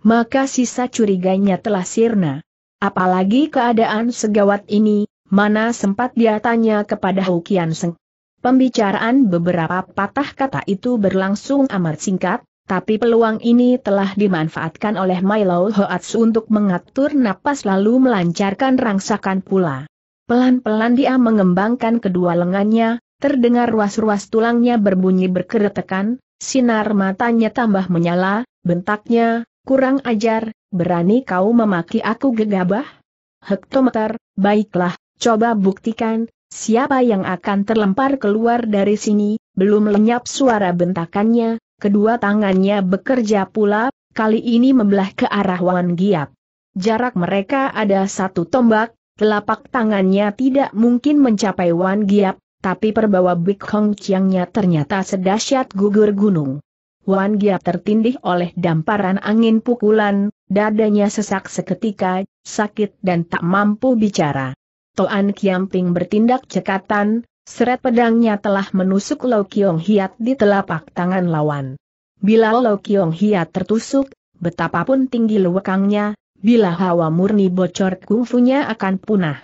Speaker 1: Maka sisa curiganya telah sirna. Apalagi keadaan segawat ini, mana sempat dia tanya kepada Hukian Seng. Pembicaraan beberapa patah kata itu berlangsung amat singkat, tapi peluang ini telah dimanfaatkan oleh Milo Hoats untuk mengatur napas lalu melancarkan rangsakan pula. Pelan-pelan dia mengembangkan kedua lengannya, terdengar ruas-ruas tulangnya berbunyi berkeretekan, sinar matanya tambah menyala, bentaknya, Kurang ajar, berani kau memaki aku gegabah? Hektometer, baiklah, coba buktikan, siapa yang akan terlempar keluar dari sini, belum lenyap suara bentakannya, kedua tangannya bekerja pula, kali ini membelah ke arah Wan Giap. Jarak mereka ada satu tombak, telapak tangannya tidak mungkin mencapai Wan Giap, tapi perbawa Big Hong Chiangnya ternyata sedahsyat gugur gunung. Wan Giap tertindih oleh damparan angin pukulan, dadanya sesak seketika, sakit dan tak mampu bicara. Toan Kiamping bertindak cekatan, seret pedangnya telah menusuk Lau Kiong Hiat di telapak tangan lawan. Bila Lau Kiong Hiat tertusuk, betapapun tinggi lewekangnya, bila hawa murni bocor kungfunya akan punah.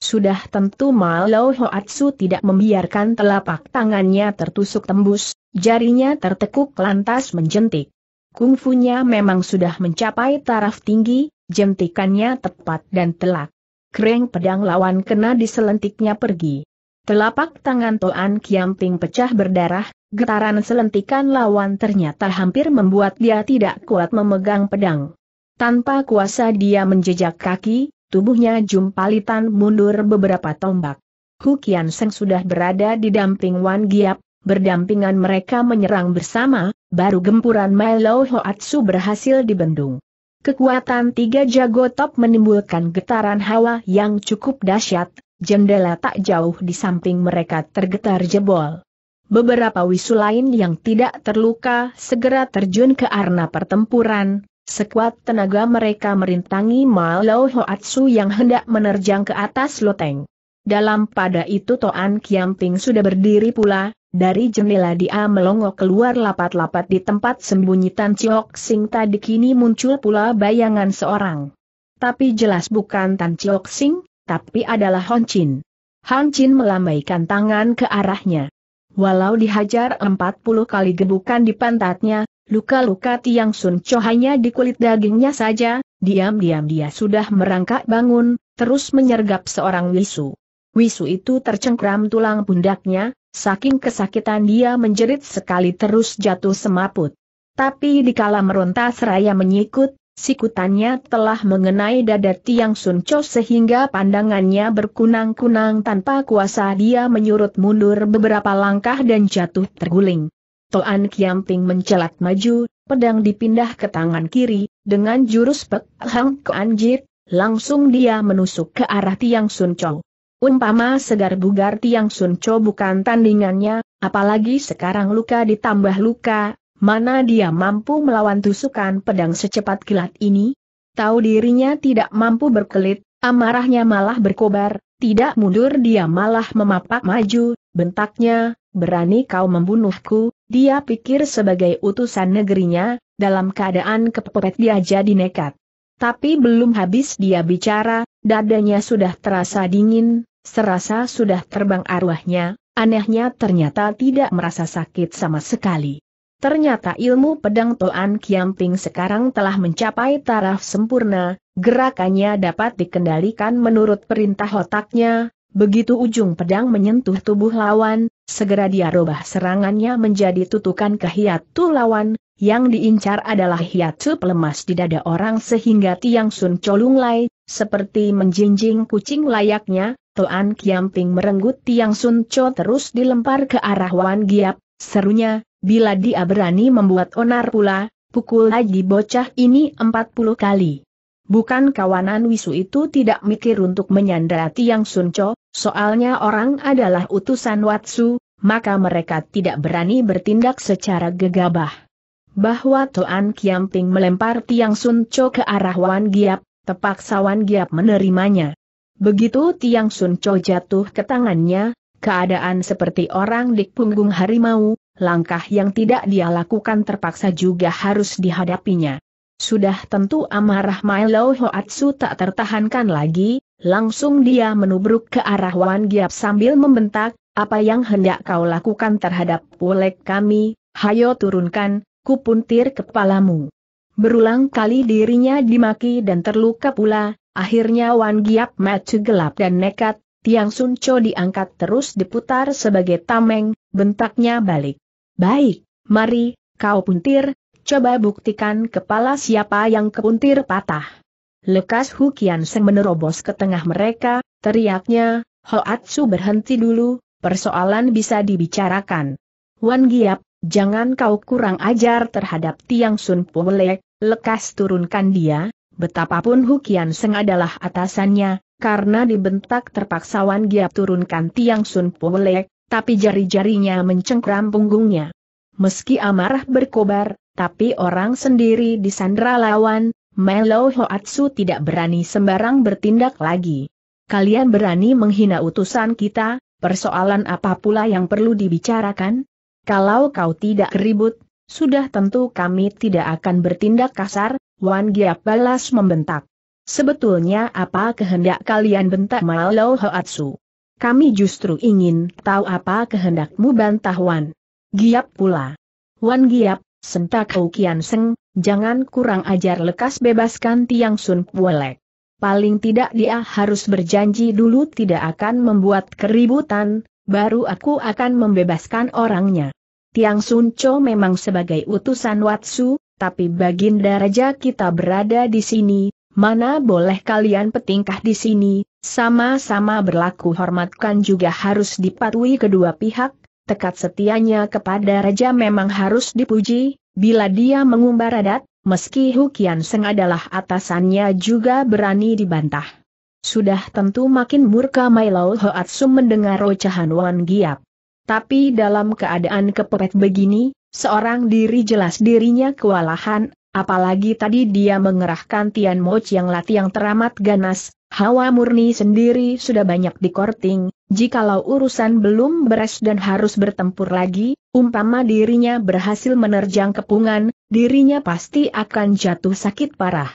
Speaker 1: Sudah tentu Lau Hoatsu tidak membiarkan telapak tangannya tertusuk tembus, Jarinya tertekuk lantas menjentik. Kungfunya memang sudah mencapai taraf tinggi, jentikannya tepat dan telak. Kreng pedang lawan kena diselentiknya pergi. Telapak tangan Toan Kiamping pecah berdarah, getaran selentikan lawan ternyata hampir membuat dia tidak kuat memegang pedang. Tanpa kuasa dia menjejak kaki, tubuhnya jumpalitan mundur beberapa tombak. Hukian Seng sudah berada di damping Wan Giap, berdampingan mereka menyerang bersama, baru gempuran Milo Hoatsu berhasil dibendung. Kekuatan tiga jago top menimbulkan getaran hawa yang cukup dahsyat, jendela tak jauh di samping mereka tergetar jebol. Beberapa wisu lain yang tidak terluka segera terjun ke arena pertempuran, sekuat tenaga mereka merintangi Milo Hoatsu yang hendak menerjang ke atas loteng. Dalam pada itu Toan Kiamping sudah berdiri pula, dari jendela dia melongo keluar lapat-lapat di tempat sembunyi Tan Chiok Sing tadi kini muncul pula bayangan seorang. Tapi jelas bukan Tan Chiok Sing, tapi adalah Hon Chin. Hon Chin melambaikan tangan ke arahnya. Walau dihajar 40 kali gebukan di pantatnya, luka-luka tiang sun hanya di kulit dagingnya saja, diam-diam dia sudah merangkak bangun, terus menyergap seorang wisu. Wisu itu tercengkram tulang pundaknya, Saking kesakitan dia menjerit sekali terus jatuh semaput. Tapi dikala meronta seraya menyikut, sikutannya telah mengenai dada Tiang sunco sehingga pandangannya berkunang-kunang tanpa kuasa dia menyurut mundur beberapa langkah dan jatuh terguling. Toan Kiamping mencelat maju, pedang dipindah ke tangan kiri, dengan jurus Pek Hang langsung dia menusuk ke arah Tiang sunco. Umpama segar bugar Tiang Sunco bukan tandingannya, apalagi sekarang luka ditambah luka, mana dia mampu melawan tusukan pedang secepat kilat ini? Tahu dirinya tidak mampu berkelit, amarahnya malah berkobar, tidak mundur dia malah memapak maju, bentaknya, berani kau membunuhku, dia pikir sebagai utusan negerinya, dalam keadaan kepepet dia jadi nekat. Tapi belum habis dia bicara, dadanya sudah terasa dingin, Serasa sudah terbang arwahnya, anehnya ternyata tidak merasa sakit sama sekali. Ternyata ilmu pedang Toan Kiamping sekarang telah mencapai taraf sempurna, gerakannya dapat dikendalikan menurut perintah otaknya, begitu ujung pedang menyentuh tubuh lawan, segera dia robah serangannya menjadi tutukan ke hiatu lawan, yang diincar adalah hiatu pelemas di dada orang sehingga Tiang Sun Colung Lai, seperti menjinjing kucing layaknya, Toan Kiamping merenggut Tiang Sun Cho terus dilempar ke arah Wan Giap, serunya, bila dia berani membuat onar pula, pukul lagi bocah ini 40 kali. Bukan kawanan wisu itu tidak mikir untuk menyandera Tiang Sun Cho, soalnya orang adalah utusan Watsu, maka mereka tidak berani bertindak secara gegabah. Bahwa Toan Kiamping melempar Tiang Sun Cho ke arah Wan Giap, Tepak Sawan Giap menerimanya. Begitu Tiang Sun Cho jatuh ke tangannya, keadaan seperti orang di punggung harimau, langkah yang tidak dia lakukan terpaksa juga harus dihadapinya. Sudah tentu amarah Milo Hoatsu tak tertahankan lagi, langsung dia menubruk ke arah Wan Giap sambil membentak, apa yang hendak kau lakukan terhadap pulek kami, hayo turunkan, kupuntir kepalamu. Berulang kali dirinya dimaki dan terluka pula, akhirnya Wan Giap Macu gelap dan nekat, Tiang Sun Cho diangkat terus diputar sebagai tameng, bentaknya balik. Baik, mari, kau puntir, coba buktikan kepala siapa yang kepuntir patah. Lekas Hukian Seng menerobos ke tengah mereka, teriaknya, Hoatsu berhenti dulu, persoalan bisa dibicarakan. Wan Giap, Jangan kau kurang ajar terhadap Tiang Sun Puwelek, lekas turunkan dia, betapapun Hukian Seng adalah atasannya, karena dibentak terpaksa Wan Giap turunkan Tiang Sun Puwelek, tapi jari-jarinya mencengkram punggungnya. Meski amarah berkobar, tapi orang sendiri disandra lawan, Melo Hoatsu tidak berani sembarang bertindak lagi. Kalian berani menghina utusan kita, persoalan apa pula yang perlu dibicarakan? Kalau kau tidak ribut, sudah tentu kami tidak akan bertindak kasar, Wan Giap balas membentak. Sebetulnya apa kehendak kalian bentak Malau Hoatsu? Kami justru ingin tahu apa kehendakmu bantah Wan. Giap pula. Wan Giap, sentak Kau Kian Seng, jangan kurang ajar lekas bebaskan Tiang Sun Puelek. Paling tidak dia harus berjanji dulu tidak akan membuat keributan, baru aku akan membebaskan orangnya. Tiang Sun Cho memang sebagai utusan Watsu, tapi baginda raja kita berada di sini, mana boleh kalian petingkah di sini, sama-sama berlaku hormatkan juga harus dipatuhi kedua pihak, tekad setianya kepada raja memang harus dipuji, bila dia mengumbar adat, meski Hukian Seng adalah atasannya juga berani dibantah. Sudah tentu makin murka Mailau Hoatsu mendengar rocahan Wan Giap. Tapi dalam keadaan kepepet begini, seorang diri jelas dirinya kewalahan, apalagi tadi dia mengerahkan Tian Moch yang latihan teramat ganas, hawa murni sendiri sudah banyak dikorting, jikalau urusan belum beres dan harus bertempur lagi, umpama dirinya berhasil menerjang kepungan, dirinya pasti akan jatuh sakit parah.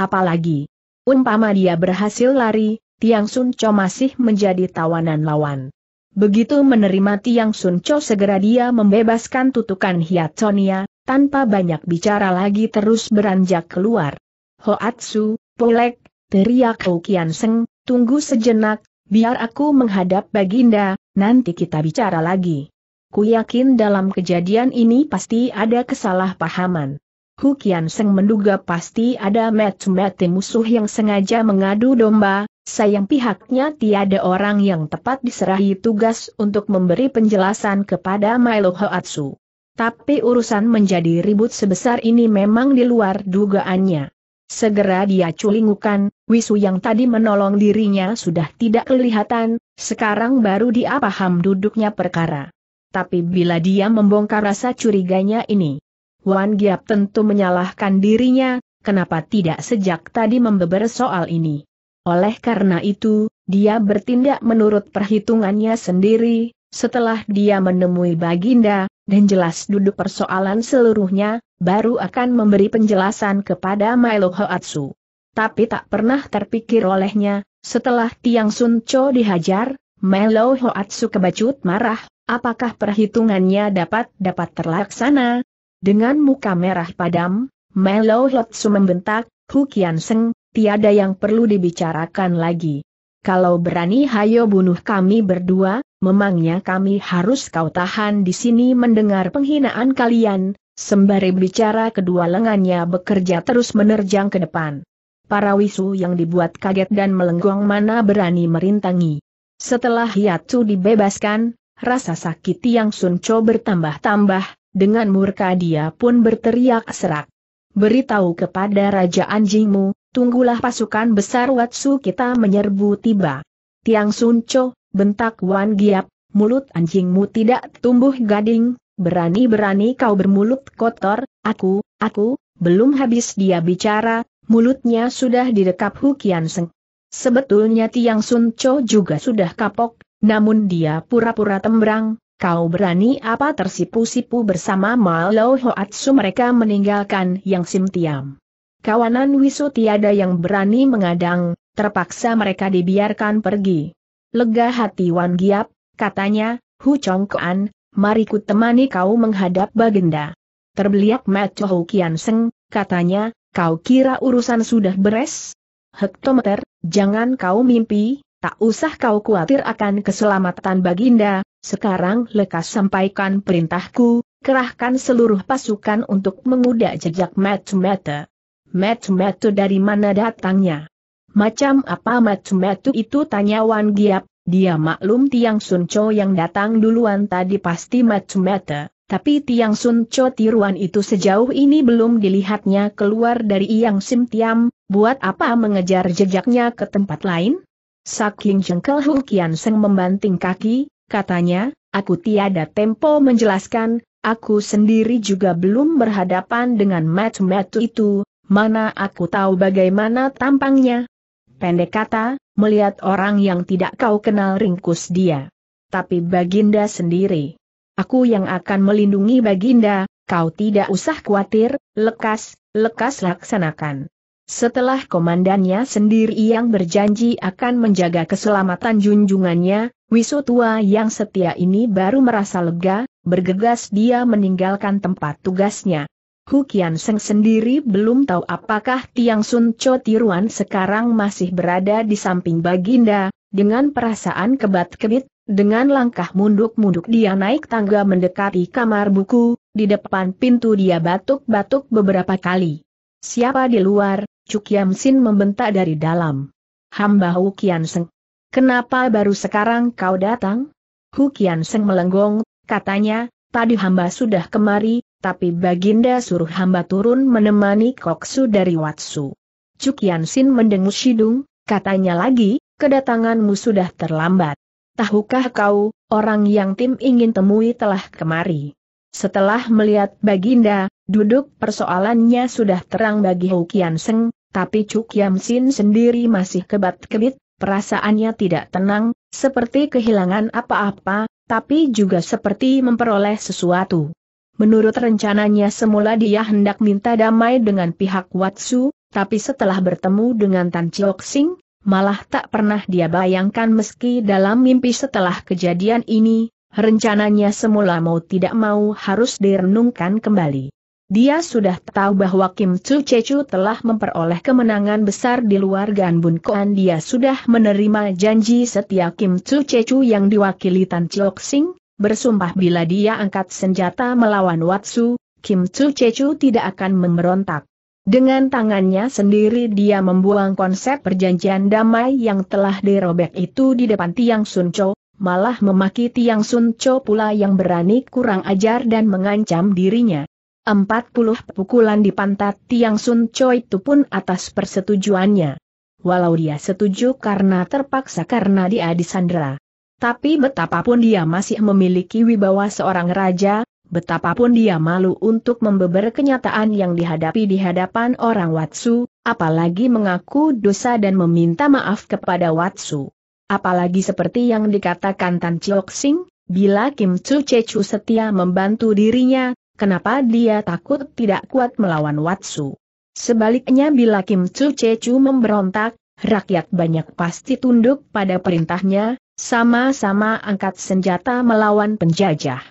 Speaker 1: Apalagi, Umpama dia berhasil lari, Tiang Sun Cho masih menjadi tawanan lawan. Begitu menerima Tiang Sun Cho segera dia membebaskan tutukan Hiatsonia, tanpa banyak bicara lagi terus beranjak keluar. Hoatsu, Polek, teriak Hou Kian Seng, tunggu sejenak, biar aku menghadap Baginda, nanti kita bicara lagi. Ku yakin dalam kejadian ini pasti ada kesalahpahaman. Hukian Kian Seng menduga pasti ada mete-mete musuh yang sengaja mengadu domba, sayang pihaknya tiada orang yang tepat diserahi tugas untuk memberi penjelasan kepada Milo Hoatsu. Tapi urusan menjadi ribut sebesar ini memang di luar dugaannya. Segera dia culingukan, Wisu yang tadi menolong dirinya sudah tidak kelihatan, sekarang baru dia paham duduknya perkara. Tapi bila dia membongkar rasa curiganya ini, Wan Giap tentu menyalahkan dirinya, kenapa tidak sejak tadi membeber soal ini. Oleh karena itu, dia bertindak menurut perhitungannya sendiri, setelah dia menemui Baginda, dan jelas duduk persoalan seluruhnya, baru akan memberi penjelasan kepada Milo Hoatsu. Tapi tak pernah terpikir olehnya, setelah Tiang Sun Cho dihajar, Milo Hoatsu kebacut marah, apakah perhitungannya dapat-dapat terlaksana, dengan muka merah padam, Melo Hotsu membentak, Hukian Seng, tiada yang perlu dibicarakan lagi. Kalau berani hayo bunuh kami berdua, memangnya kami harus kau tahan di sini mendengar penghinaan kalian, sembari bicara kedua lengannya bekerja terus menerjang ke depan. Para wisu yang dibuat kaget dan melenggong mana berani merintangi. Setelah Hiatsu dibebaskan, rasa sakit Tiang Sunco bertambah-tambah, dengan murka dia pun berteriak serak. Beritahu kepada Raja Anjingmu, tunggulah pasukan besar Watsu kita menyerbu tiba. Tiang Sunco, bentak Wan Giap, mulut anjingmu tidak tumbuh gading, berani-berani kau bermulut kotor, aku, aku, belum habis dia bicara, mulutnya sudah didekap Hukian Seng. Sebetulnya Tiang Sunco juga sudah kapok, namun dia pura-pura tembrang, Kau berani apa tersipu-sipu bersama malau Hoatsu mereka meninggalkan Yang simtiam. Kawanan Wisu tiada yang berani mengadang, terpaksa mereka dibiarkan pergi. Lega hati Wan Giap, katanya, Hu Chong Kuan, mari ku temani kau menghadap baginda. Terbeliak Mat Hu Kian Seng, katanya, kau kira urusan sudah beres? Hektometer, jangan kau mimpi, tak usah kau khawatir akan keselamatan Baginda, sekarang lekas sampaikan perintahku, kerahkan seluruh pasukan untuk mengudak jejak Matsumetu. Matsumetu dari mana datangnya? Macam apa Matsumetu itu tanya Wan Giap, dia maklum Tiang Sun Sunco yang datang duluan tadi pasti Matsumetu, tapi Tiang Sun Sunco tiruan itu sejauh ini belum dilihatnya keluar dari Iang Sim Tiam, buat apa mengejar jejaknya ke tempat lain? Saking jengkel Hukian Seng membanting kaki, katanya, aku tiada tempo menjelaskan, aku sendiri juga belum berhadapan dengan mat-mat itu, mana aku tahu bagaimana tampangnya. Pendek kata, melihat orang yang tidak kau kenal ringkus dia. Tapi Baginda sendiri. Aku yang akan melindungi Baginda, kau tidak usah khawatir, lekas, lekas laksanakan. Setelah komandannya sendiri yang berjanji akan menjaga keselamatan junjungannya, Wisu tua yang setia ini baru merasa lega, bergegas dia meninggalkan tempat tugasnya. Hukian Seng sendiri belum tahu apakah Tiang Sun Cho tiruan sekarang masih berada di samping Baginda, dengan perasaan kebat-kebit, dengan langkah munduk-munduk dia naik tangga mendekati kamar buku, di depan pintu dia batuk-batuk beberapa kali. Siapa di luar, Cuk Yam Sin membentak dari dalam. Hamba Hu Kian Seng. Kenapa baru sekarang kau datang? Hu Kian Seng melenggong, katanya, tadi hamba sudah kemari, tapi Baginda suruh hamba turun menemani Koksu dari Watsu. Cuk Yan Sin mendengus hidung, katanya lagi, kedatanganmu sudah terlambat. Tahukah kau, orang yang tim ingin temui telah kemari. Setelah melihat Baginda, Duduk persoalannya sudah terang bagi Hou Kian Seng, tapi Chu Kiam Sin sendiri masih kebat-kebit, perasaannya tidak tenang, seperti kehilangan apa-apa, tapi juga seperti memperoleh sesuatu. Menurut rencananya semula dia hendak minta damai dengan pihak Watsu, tapi setelah bertemu dengan Tan Chiok Sing, malah tak pernah dia bayangkan meski dalam mimpi setelah kejadian ini, rencananya semula mau tidak mau harus direnungkan kembali. Dia sudah tahu bahwa Kim Chu Chechu telah memperoleh kemenangan besar di luar Ganbun Koan. Dia sudah menerima janji setia Kim Chu Chechu yang diwakili Tan Chiok Sing, bersumpah bila dia angkat senjata melawan Watsu, Kim Chu Chechu tidak akan memberontak. Dengan tangannya sendiri dia membuang konsep perjanjian damai yang telah dirobek itu di depan Tiang Sun Cho, malah memaki Tiang Sun Cho pula yang berani kurang ajar dan mengancam dirinya. Empat puluh pukulan di pantat Tiang Sun Choi itu pun atas persetujuannya. Walau dia setuju karena terpaksa karena dia disandera. Tapi betapapun dia masih memiliki wibawa seorang raja, betapapun dia malu untuk membeber kenyataan yang dihadapi di hadapan orang Watsu, apalagi mengaku dosa dan meminta maaf kepada Watsu. Apalagi seperti yang dikatakan Tan Chiok Sing, bila Kim Chu Chechu setia membantu dirinya, Kenapa dia takut tidak kuat melawan Watsu? Sebaliknya bila Kim Chu Chechu memberontak, rakyat banyak pasti tunduk pada perintahnya, sama-sama angkat senjata melawan penjajah.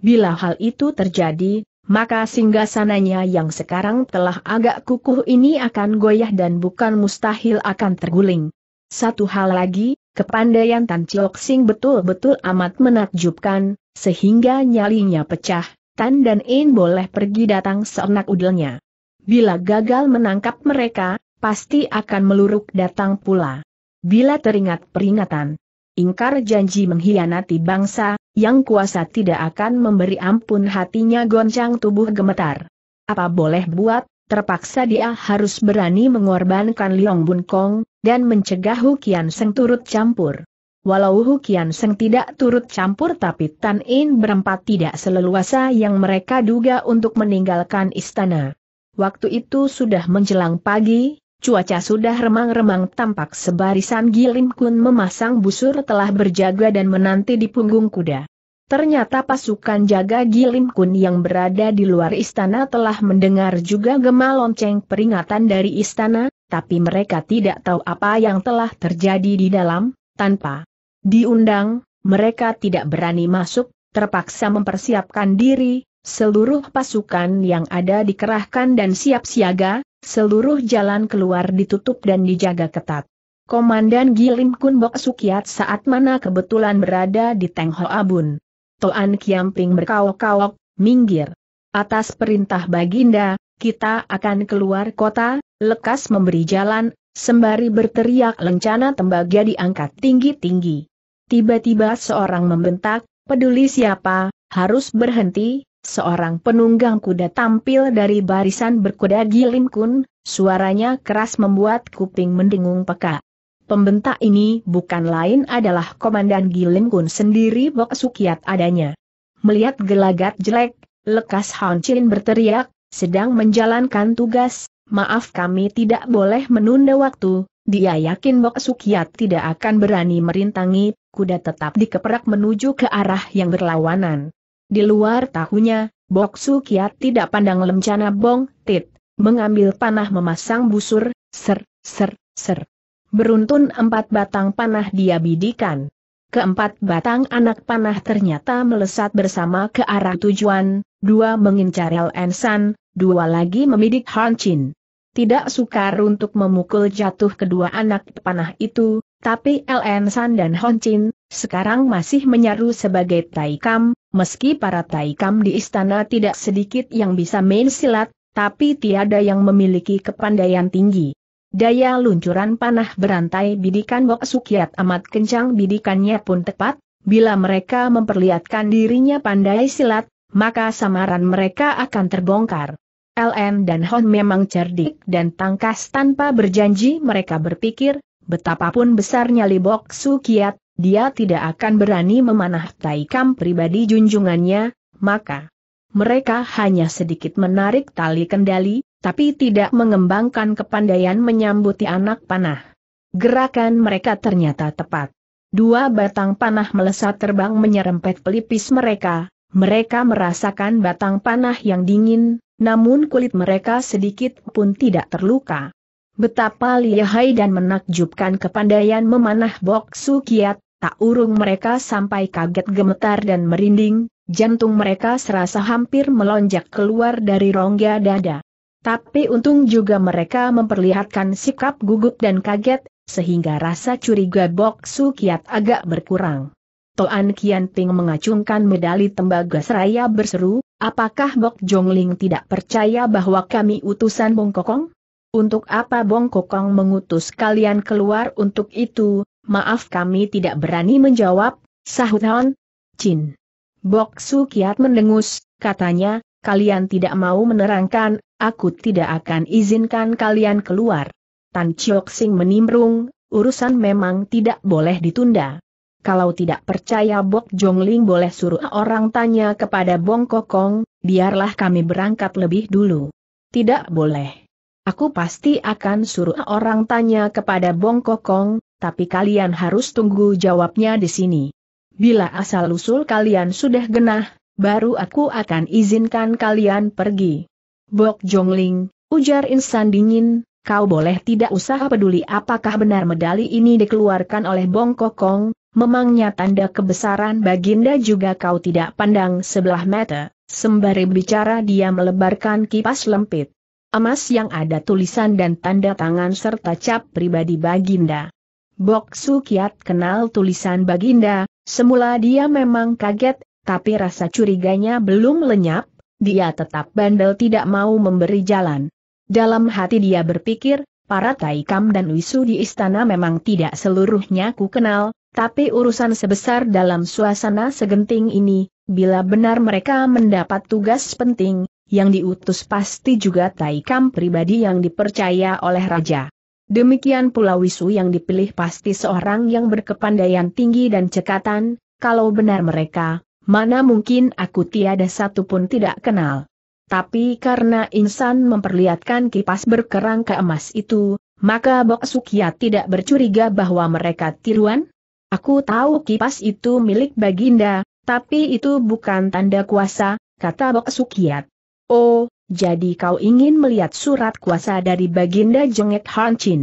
Speaker 1: Bila hal itu terjadi, maka singgasananya yang sekarang telah agak kukuh ini akan goyah dan bukan mustahil akan terguling. Satu hal lagi, kepandaian Tan Chiok Sing betul-betul amat menakjubkan, sehingga nyalinya pecah, Tan dan In boleh pergi datang seenak udelnya. Bila gagal menangkap mereka, pasti akan meluruk datang pula. Bila teringat peringatan, ingkar janji menghianati bangsa, yang kuasa tidak akan memberi ampun hatinya goncang tubuh gemetar. Apa boleh buat, terpaksa dia harus berani mengorbankan Liong Bun Kong, dan mencegah Hukian Seng turut campur. Walau Hu Kian Seng tidak turut campur tapi Tan In berempat tidak seleluasa yang mereka duga untuk meninggalkan istana. Waktu itu sudah menjelang pagi, cuaca sudah remang-remang tampak sebarisan Gilim Kun memasang busur telah berjaga dan menanti di punggung kuda. Ternyata pasukan jaga Gilim Kun yang berada di luar istana telah mendengar juga gema lonceng peringatan dari istana, tapi mereka tidak tahu apa yang telah terjadi di dalam, tanpa Diundang, mereka tidak berani masuk, terpaksa mempersiapkan diri, seluruh pasukan yang ada dikerahkan dan siap siaga, seluruh jalan keluar ditutup dan dijaga ketat. Komandan Gilim Kun Bok Sukiat saat mana kebetulan berada di Teng Ho Abun. Toan Kiamping berkawok-kawok, minggir. Atas perintah Baginda, kita akan keluar kota, lekas memberi jalan, sembari berteriak lencana tembaga diangkat tinggi-tinggi. Tiba-tiba seorang membentak, peduli siapa, harus berhenti, seorang penunggang kuda tampil dari barisan berkuda Gilimkun, suaranya keras membuat kuping mendengung peka. Pembentak ini bukan lain adalah Komandan Gilimkun sendiri Bok Sukiat adanya. Melihat gelagat jelek, lekas Han Chin berteriak, sedang menjalankan tugas, maaf kami tidak boleh menunda waktu, dia yakin Bok Sukiat tidak akan berani merintangi kuda tetap dikeperak menuju ke arah yang berlawanan. Di luar tahunya, Bok Su Kiat tidak pandang lencana Bong Tit, mengambil panah memasang busur, ser, ser, ser. Beruntun empat batang panah dia bidikan. Keempat batang anak panah ternyata melesat bersama ke arah tujuan, dua mengincar El Ensan, dua lagi memidik Han Chin. Tidak sukar untuk memukul jatuh kedua anak panah itu, tapi LN San dan Hon Chin, sekarang masih menyaru sebagai Taikam, meski para Taikam di istana tidak sedikit yang bisa main silat, tapi tiada yang memiliki kepandaian tinggi. Daya luncuran panah berantai bidikan Bok Sukiat amat kencang bidikannya pun tepat, bila mereka memperlihatkan dirinya pandai silat, maka samaran mereka akan terbongkar. LN dan Hon memang cerdik dan tangkas tanpa berjanji mereka berpikir, Betapapun besarnya Libok Sukiat, dia tidak akan berani memanah Taikam pribadi junjungannya, maka mereka hanya sedikit menarik tali kendali, tapi tidak mengembangkan kepandaian menyambuti anak panah. Gerakan mereka ternyata tepat. Dua batang panah melesat terbang menyerempet pelipis mereka, mereka merasakan batang panah yang dingin, namun kulit mereka sedikit pun tidak terluka. Betapa lihai dan menakjubkan kepandaian memanah Bok Sukiat, tak urung mereka sampai kaget gemetar dan merinding, jantung mereka serasa hampir melonjak keluar dari rongga dada. Tapi untung juga mereka memperlihatkan sikap gugup dan kaget, sehingga rasa curiga Bok Sukiat agak berkurang. Toan Kian Ping mengacungkan medali tembaga seraya berseru, apakah Bok Jongling tidak percaya bahwa kami utusan Bongkokong? Untuk apa Bong Kokong mengutus kalian keluar untuk itu, maaf kami tidak berani menjawab, sahut Han. Chin. Bok Su Kiat mendengus, katanya, kalian tidak mau menerangkan, aku tidak akan izinkan kalian keluar. Tan Chiok Sing menimbrung, urusan memang tidak boleh ditunda. Kalau tidak percaya Bok Jongling boleh suruh orang tanya kepada Bong Kokong, biarlah kami berangkat lebih dulu. Tidak boleh. Aku pasti akan suruh orang tanya kepada Bong Kokong, tapi kalian harus tunggu jawabnya di sini. Bila asal-usul kalian sudah genah, baru aku akan izinkan kalian pergi. Bok Jongling, ujar insan dingin, kau boleh tidak usah peduli apakah benar medali ini dikeluarkan oleh Bong Kokong, memangnya tanda kebesaran baginda juga kau tidak pandang sebelah mata. Sembari bicara dia melebarkan kipas lempit emas yang ada tulisan dan tanda tangan serta cap pribadi Baginda. Bok Su Kiat kenal tulisan Baginda, semula dia memang kaget, tapi rasa curiganya belum lenyap, dia tetap bandel tidak mau memberi jalan. Dalam hati dia berpikir, para Taikam dan Wisu di istana memang tidak seluruhnya ku kenal, tapi urusan sebesar dalam suasana segenting ini, bila benar mereka mendapat tugas penting, yang diutus pasti juga Taikam pribadi yang dipercaya oleh Raja. Demikian pula Wisu yang dipilih pasti seorang yang berkepandaian tinggi dan cekatan, kalau benar mereka, mana mungkin aku tiada satu pun tidak kenal. Tapi karena insan memperlihatkan kipas berkerangka emas itu, maka Bok Sukia tidak bercuriga bahwa mereka tiruan? Aku tahu kipas itu milik Baginda, tapi itu bukan tanda kuasa, kata Bok Sukiat. Oh, jadi kau ingin melihat surat kuasa dari Baginda Jongek Han Chin?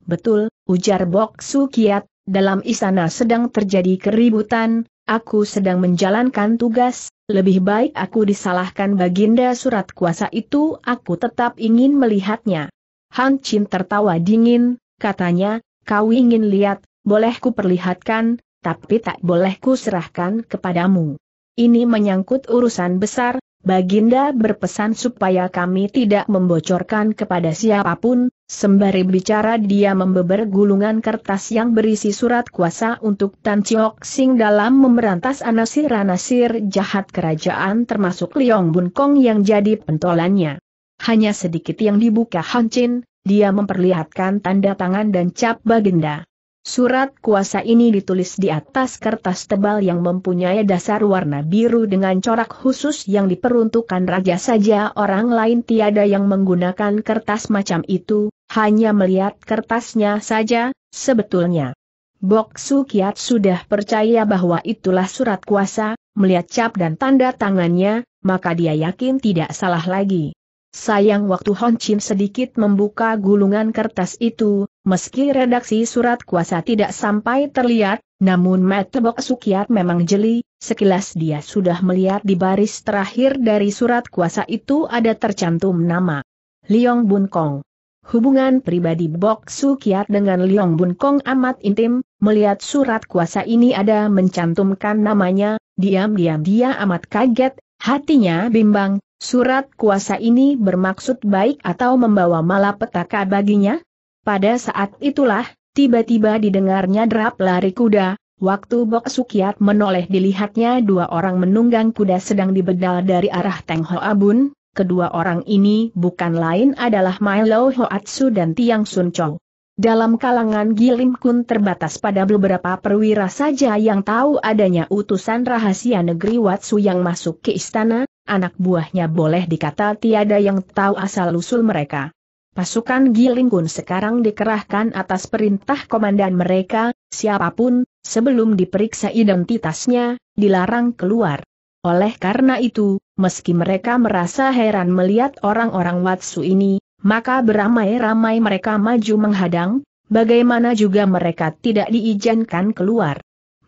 Speaker 1: Betul, ujar Bok Su Kiat, dalam istana sedang terjadi keributan, aku sedang menjalankan tugas, lebih baik aku disalahkan Baginda surat kuasa itu aku tetap ingin melihatnya. Han Chin tertawa dingin, katanya, kau ingin lihat, boleh ku perlihatkan, tapi tak boleh ku serahkan kepadamu. Ini menyangkut urusan besar, Baginda berpesan supaya kami tidak membocorkan kepada siapapun, sembari bicara dia membeber gulungan kertas yang berisi surat kuasa untuk Tan Chiok Sing dalam memberantas anasir-anasir jahat kerajaan termasuk Liong Bun Kong yang jadi pentolannya. Hanya sedikit yang dibuka Han Hancin, dia memperlihatkan tanda tangan dan cap baginda. Surat kuasa ini ditulis di atas kertas tebal yang mempunyai dasar warna biru dengan corak khusus yang diperuntukkan raja saja orang lain tiada yang menggunakan kertas macam itu, hanya melihat kertasnya saja, sebetulnya. Bok Su Kiat sudah percaya bahwa itulah surat kuasa, melihat cap dan tanda tangannya, maka dia yakin tidak salah lagi. Sayang waktu Hon Chin sedikit membuka gulungan kertas itu, Meski redaksi surat kuasa tidak sampai terlihat, namun Metebok Sukiat memang jeli, sekilas dia sudah melihat di baris terakhir dari surat kuasa itu ada tercantum nama. Liong Bun Kong Hubungan pribadi Bok Sukiat dengan Liong Bun Kong amat intim, melihat surat kuasa ini ada mencantumkan namanya, diam-diam dia amat kaget, hatinya bimbang, surat kuasa ini bermaksud baik atau membawa malapetaka baginya? Pada saat itulah, tiba-tiba didengarnya derap lari kuda, waktu Bok Sukiat menoleh dilihatnya dua orang menunggang kuda sedang dibedal dari arah Teng Ho Abun. kedua orang ini bukan lain adalah Milo Hoatsu dan Tiang Sun Chong. Dalam kalangan Gilim Kun terbatas pada beberapa perwira saja yang tahu adanya utusan rahasia negeri Watsu yang masuk ke istana, anak buahnya boleh dikata tiada yang tahu asal-usul mereka. Pasukan Gilingkun sekarang dikerahkan atas perintah komandan mereka, siapapun, sebelum diperiksa identitasnya, dilarang keluar. Oleh karena itu, meski mereka merasa heran melihat orang-orang Watsu ini, maka beramai-ramai mereka maju menghadang, bagaimana juga mereka tidak diizinkan keluar.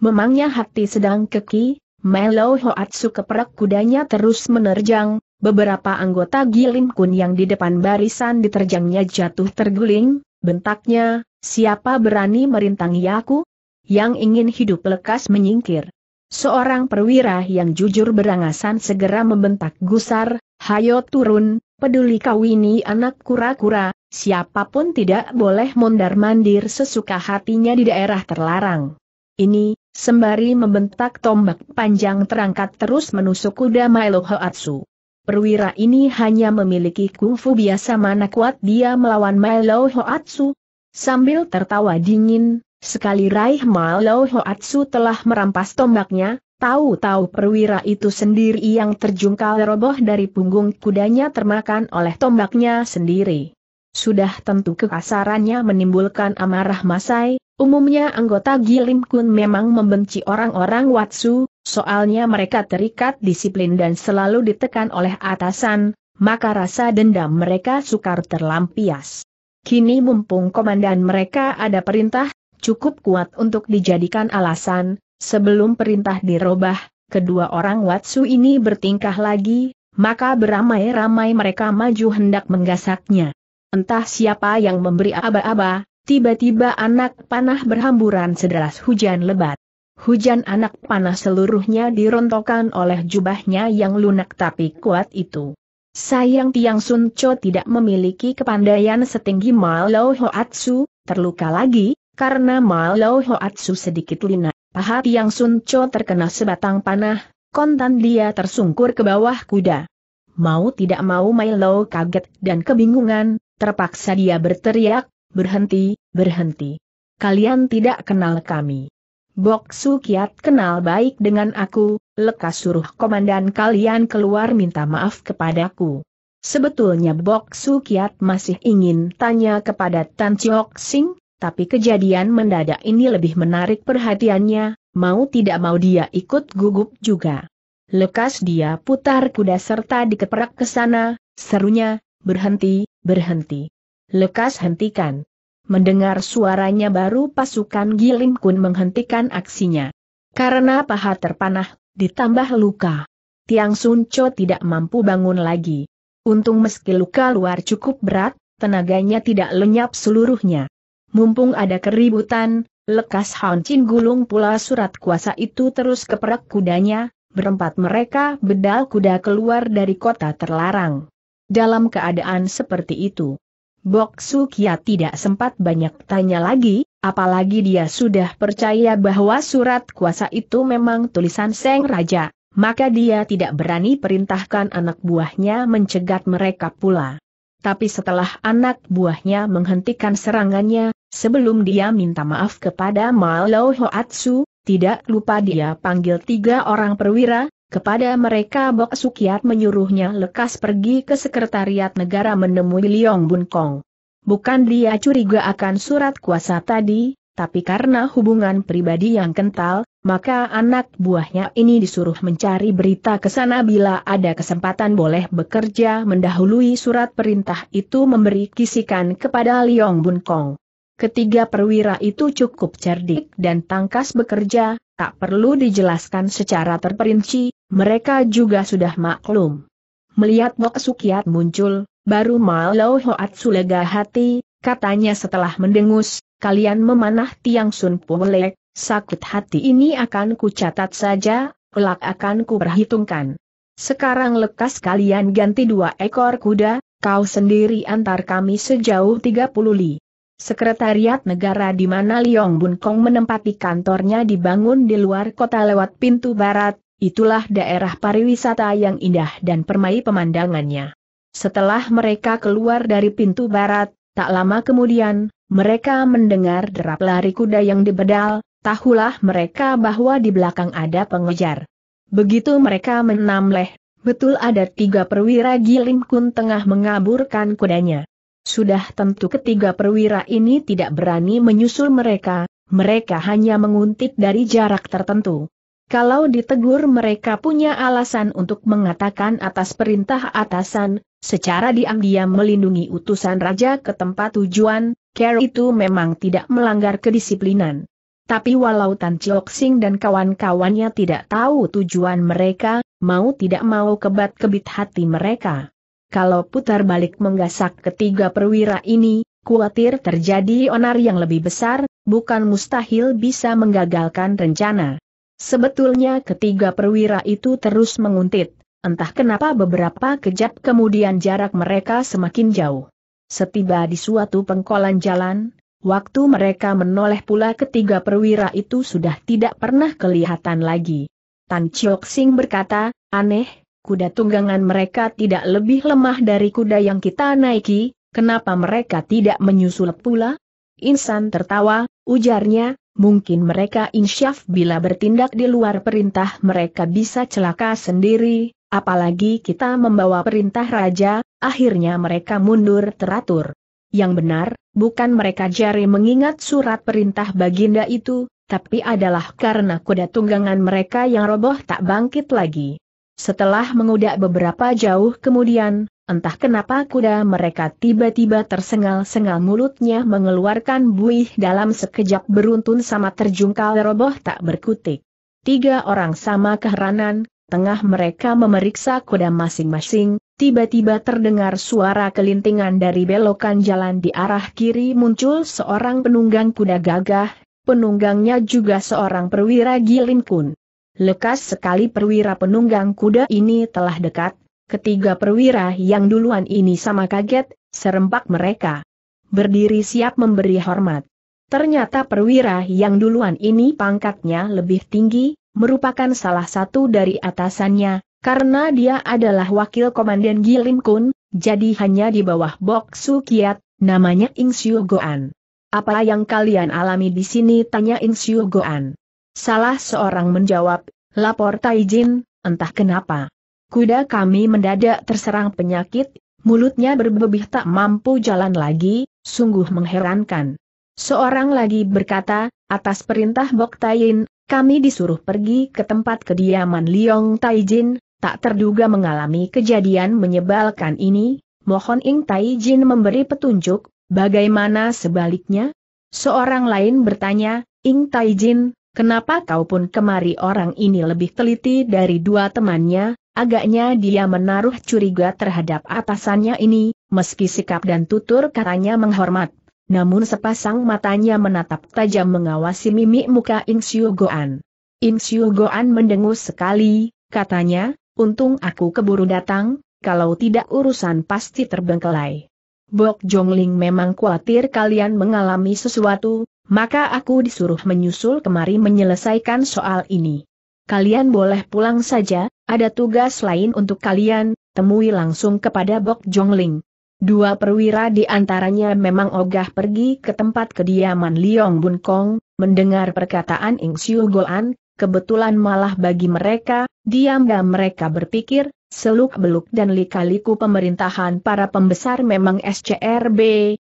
Speaker 1: Memangnya hati sedang keki, Melo Hoatsu keperak kudanya terus menerjang, Beberapa anggota Gilim Kun yang di depan barisan diterjangnya jatuh terguling, bentaknya, siapa berani merintangi aku? Yang ingin hidup lekas menyingkir. Seorang perwira yang jujur berangasan segera membentak gusar, hayo turun, peduli kau ini anak kura-kura, siapapun tidak boleh mondar-mandir sesuka hatinya di daerah terlarang. Ini, sembari membentak tombak panjang terangkat terus menusuk kuda Milo Hoatsu. Perwira ini hanya memiliki kungfu biasa mana kuat dia melawan Milo Hoatsu. Sambil tertawa dingin, sekali raih Milo Hoatsu telah merampas tombaknya, tahu-tahu perwira itu sendiri yang terjungkal roboh dari punggung kudanya termakan oleh tombaknya sendiri. Sudah tentu kekasarannya menimbulkan amarah Masai, umumnya anggota Gilim Kun memang membenci orang-orang Watsu, Soalnya mereka terikat disiplin dan selalu ditekan oleh atasan, maka rasa dendam mereka sukar terlampias. Kini mumpung komandan mereka ada perintah, cukup kuat untuk dijadikan alasan, sebelum perintah dirobah, kedua orang Watsu ini bertingkah lagi, maka beramai-ramai mereka maju hendak menggasaknya. Entah siapa yang memberi aba-aba, tiba-tiba anak panah berhamburan sederas hujan lebat. Hujan anak panah seluruhnya dirontokkan oleh jubahnya yang lunak tapi kuat itu. Sayang Tiang Sun Cho tidak memiliki kepandaian setinggi Malo Hoatsu, terluka lagi, karena Malo Hoatsu sedikit lina. Paha Tiang Sun Cho terkena sebatang panah, kontan dia tersungkur ke bawah kuda. Mau tidak mau Milo kaget dan kebingungan, terpaksa dia berteriak, berhenti, berhenti. Kalian tidak kenal kami. Bok Su Kiat kenal baik dengan aku, lekas suruh komandan kalian keluar minta maaf kepadaku. Sebetulnya Bok Su Kiat masih ingin tanya kepada Tan Chiok Sing, tapi kejadian mendadak ini lebih menarik perhatiannya, mau tidak mau dia ikut gugup juga. Lekas dia putar kuda serta dikeperak ke sana, serunya, berhenti, berhenti. Lekas hentikan. Mendengar suaranya baru pasukan Gilim Kun menghentikan aksinya. Karena paha terpanah, ditambah luka. Tiang Sun Sunco tidak mampu bangun lagi. Untung meski luka luar cukup berat, tenaganya tidak lenyap seluruhnya. Mumpung ada keributan, lekas Han Chin gulung pula surat kuasa itu terus ke perak kudanya, berempat mereka bedal kuda keluar dari kota terlarang. Dalam keadaan seperti itu, Bok Su Kia ya tidak sempat banyak tanya lagi, apalagi dia sudah percaya bahwa surat kuasa itu memang tulisan Seng Raja, maka dia tidak berani perintahkan anak buahnya mencegat mereka pula. Tapi setelah anak buahnya menghentikan serangannya, sebelum dia minta maaf kepada Malo Hoatsu, tidak lupa dia panggil tiga orang perwira, kepada mereka Bok Sukiat menyuruhnya lekas pergi ke Sekretariat Negara menemui Liong Bun Kong. Bukan dia curiga akan surat kuasa tadi, tapi karena hubungan pribadi yang kental, maka anak buahnya ini disuruh mencari berita ke sana bila ada kesempatan boleh bekerja mendahului surat perintah itu memberi kisikan kepada Liong Bun Kong. Ketiga perwira itu cukup cerdik dan tangkas bekerja, tak perlu dijelaskan secara terperinci, mereka juga sudah maklum. Melihat Mok Sukiat muncul, baru Malau hoat Sulega hati, katanya setelah mendengus, kalian memanah tiang Sun Pulek, sakit hati ini akan kucatat saja, kelak akan kuperhitungkan. Sekarang lekas kalian ganti dua ekor kuda, kau sendiri antar kami sejauh 30 li. Sekretariat negara di mana Liong Bun Kong menempati kantornya dibangun di luar kota lewat pintu barat, Itulah daerah pariwisata yang indah dan permai pemandangannya. Setelah mereka keluar dari pintu barat, tak lama kemudian, mereka mendengar derap lari kuda yang dibedal, tahulah mereka bahwa di belakang ada pengejar. Begitu mereka menamleh, betul ada tiga perwira Gilim Kun tengah mengaburkan kudanya. Sudah tentu ketiga perwira ini tidak berani menyusul mereka, mereka hanya menguntit dari jarak tertentu. Kalau ditegur mereka punya alasan untuk mengatakan atas perintah atasan, secara diam-diam melindungi utusan raja ke tempat tujuan, Care itu memang tidak melanggar kedisiplinan. Tapi walau Tan Chiok Sing dan kawan-kawannya tidak tahu tujuan mereka, mau tidak mau kebat-kebit hati mereka. Kalau putar balik menggasak ketiga perwira ini, khawatir terjadi onar yang lebih besar, bukan mustahil bisa menggagalkan rencana. Sebetulnya ketiga perwira itu terus menguntit, entah kenapa beberapa kejap kemudian jarak mereka semakin jauh. Setiba di suatu pengkolan jalan, waktu mereka menoleh pula ketiga perwira itu sudah tidak pernah kelihatan lagi. Tan Chiok Sing berkata, aneh, kuda tunggangan mereka tidak lebih lemah dari kuda yang kita naiki, kenapa mereka tidak menyusul pula? Insan tertawa, ujarnya, mungkin mereka insyaf bila bertindak di luar perintah mereka bisa celaka sendiri, apalagi kita membawa perintah raja, akhirnya mereka mundur teratur. Yang benar, bukan mereka jari mengingat surat perintah baginda itu, tapi adalah karena kuda tunggangan mereka yang roboh tak bangkit lagi. Setelah mengudak beberapa jauh kemudian, Entah kenapa kuda mereka tiba-tiba tersengal-sengal mulutnya mengeluarkan buih dalam sekejap beruntun sama terjungkal roboh tak berkutik. Tiga orang sama keheranan, tengah mereka memeriksa kuda masing-masing, tiba-tiba terdengar suara kelintingan dari belokan jalan di arah kiri muncul seorang penunggang kuda gagah, penunggangnya juga seorang perwira Gilinkun. Lekas sekali perwira penunggang kuda ini telah dekat, Ketiga perwira yang duluan ini sama kaget, serempak mereka. Berdiri siap memberi hormat. Ternyata perwira yang duluan ini pangkatnya lebih tinggi, merupakan salah satu dari atasannya, karena dia adalah wakil komandan Gilim Kun, jadi hanya di bawah Bok Su Kiat, namanya Ing Siu Goan. Apa yang kalian alami di sini? tanya Ing Siu Goan. Salah seorang menjawab, lapor Taijin, entah kenapa. Kuda kami mendadak terserang penyakit, mulutnya berbebih tak mampu jalan lagi, sungguh mengherankan. Seorang lagi berkata, atas perintah Bok Tain, kami disuruh pergi ke tempat kediaman Liong Taijin, tak terduga mengalami kejadian menyebalkan ini, mohon Ing Taijin memberi petunjuk, bagaimana sebaliknya? Seorang lain bertanya, Ing Taijin, kenapa kau pun kemari orang ini lebih teliti dari dua temannya, Agaknya dia menaruh curiga terhadap atasannya ini, meski sikap dan tutur katanya menghormat. Namun sepasang matanya menatap tajam mengawasi mimik muka Im Siu Goan. Im Siu Goan mendengus sekali, katanya, untung aku keburu datang, kalau tidak urusan pasti terbengkelai. Bok Jongling memang khawatir kalian mengalami sesuatu, maka aku disuruh menyusul kemari menyelesaikan soal ini kalian boleh pulang saja, ada tugas lain untuk kalian, temui langsung kepada Bok Jongling. Dua perwira di antaranya memang ogah pergi ke tempat kediaman Liong Bun Kong, mendengar perkataan Ing Siu Goan, kebetulan malah bagi mereka, diam gak mereka berpikir, seluk-beluk dan lika-liku pemerintahan para pembesar memang SCRB,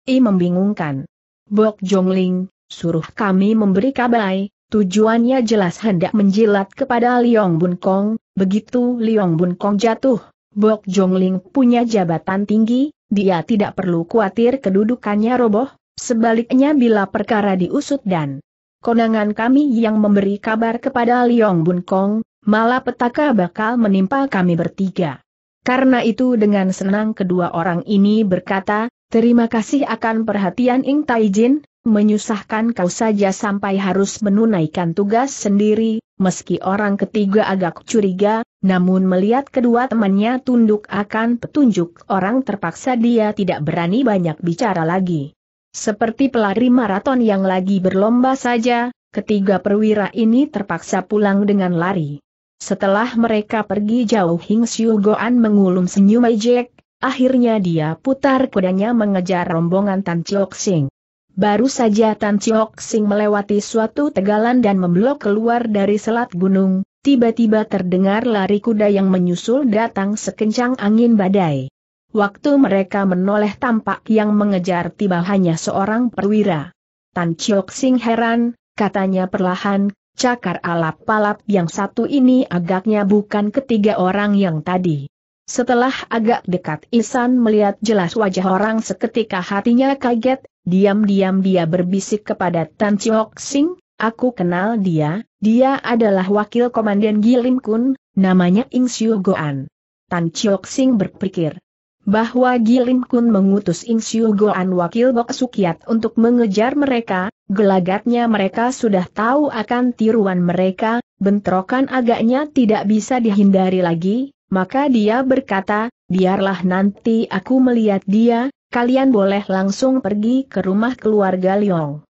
Speaker 1: i membingungkan. Bok Jongling, suruh kami memberi kabar. Tujuannya jelas hendak menjilat kepada Liong Bun Kong, begitu Liong Bun Kong jatuh, Bok Jongling punya jabatan tinggi, dia tidak perlu khawatir kedudukannya roboh, sebaliknya bila perkara diusut dan konangan kami yang memberi kabar kepada Liong Bun Kong, malah petaka bakal menimpa kami bertiga. Karena itu dengan senang kedua orang ini berkata, terima kasih akan perhatian Ing Taijin, menyusahkan kau saja sampai harus menunaikan tugas sendiri, meski orang ketiga agak curiga, namun melihat kedua temannya tunduk akan petunjuk orang terpaksa dia tidak berani banyak bicara lagi. Seperti pelari maraton yang lagi berlomba saja, ketiga perwira ini terpaksa pulang dengan lari. Setelah mereka pergi jauh Hing Siu Goan mengulum senyum ejek, akhirnya dia putar kudanya mengejar rombongan Tan Chok Sing. Baru saja Tan Chiok Sing melewati suatu tegalan dan memblok keluar dari selat gunung, tiba-tiba terdengar lari kuda yang menyusul datang sekencang angin badai. Waktu mereka menoleh tampak yang mengejar tiba hanya seorang perwira. Tan Chiok Sing heran, katanya perlahan, cakar alap-alap yang satu ini agaknya bukan ketiga orang yang tadi. Setelah agak dekat Isan melihat jelas wajah orang seketika hatinya kaget, diam-diam dia berbisik kepada Tan Chiok Sing, aku kenal dia, dia adalah wakil komandan Gilim Kun, namanya Ing Siu Goan. Tan Chiok Sing berpikir bahwa Gilim Kun mengutus Ing Siu Goan wakil Bok Sukiat untuk mengejar mereka, gelagatnya mereka sudah tahu akan tiruan mereka, bentrokan agaknya tidak bisa dihindari lagi, maka dia berkata, biarlah nanti aku melihat dia, kalian boleh langsung pergi ke rumah keluarga Liong.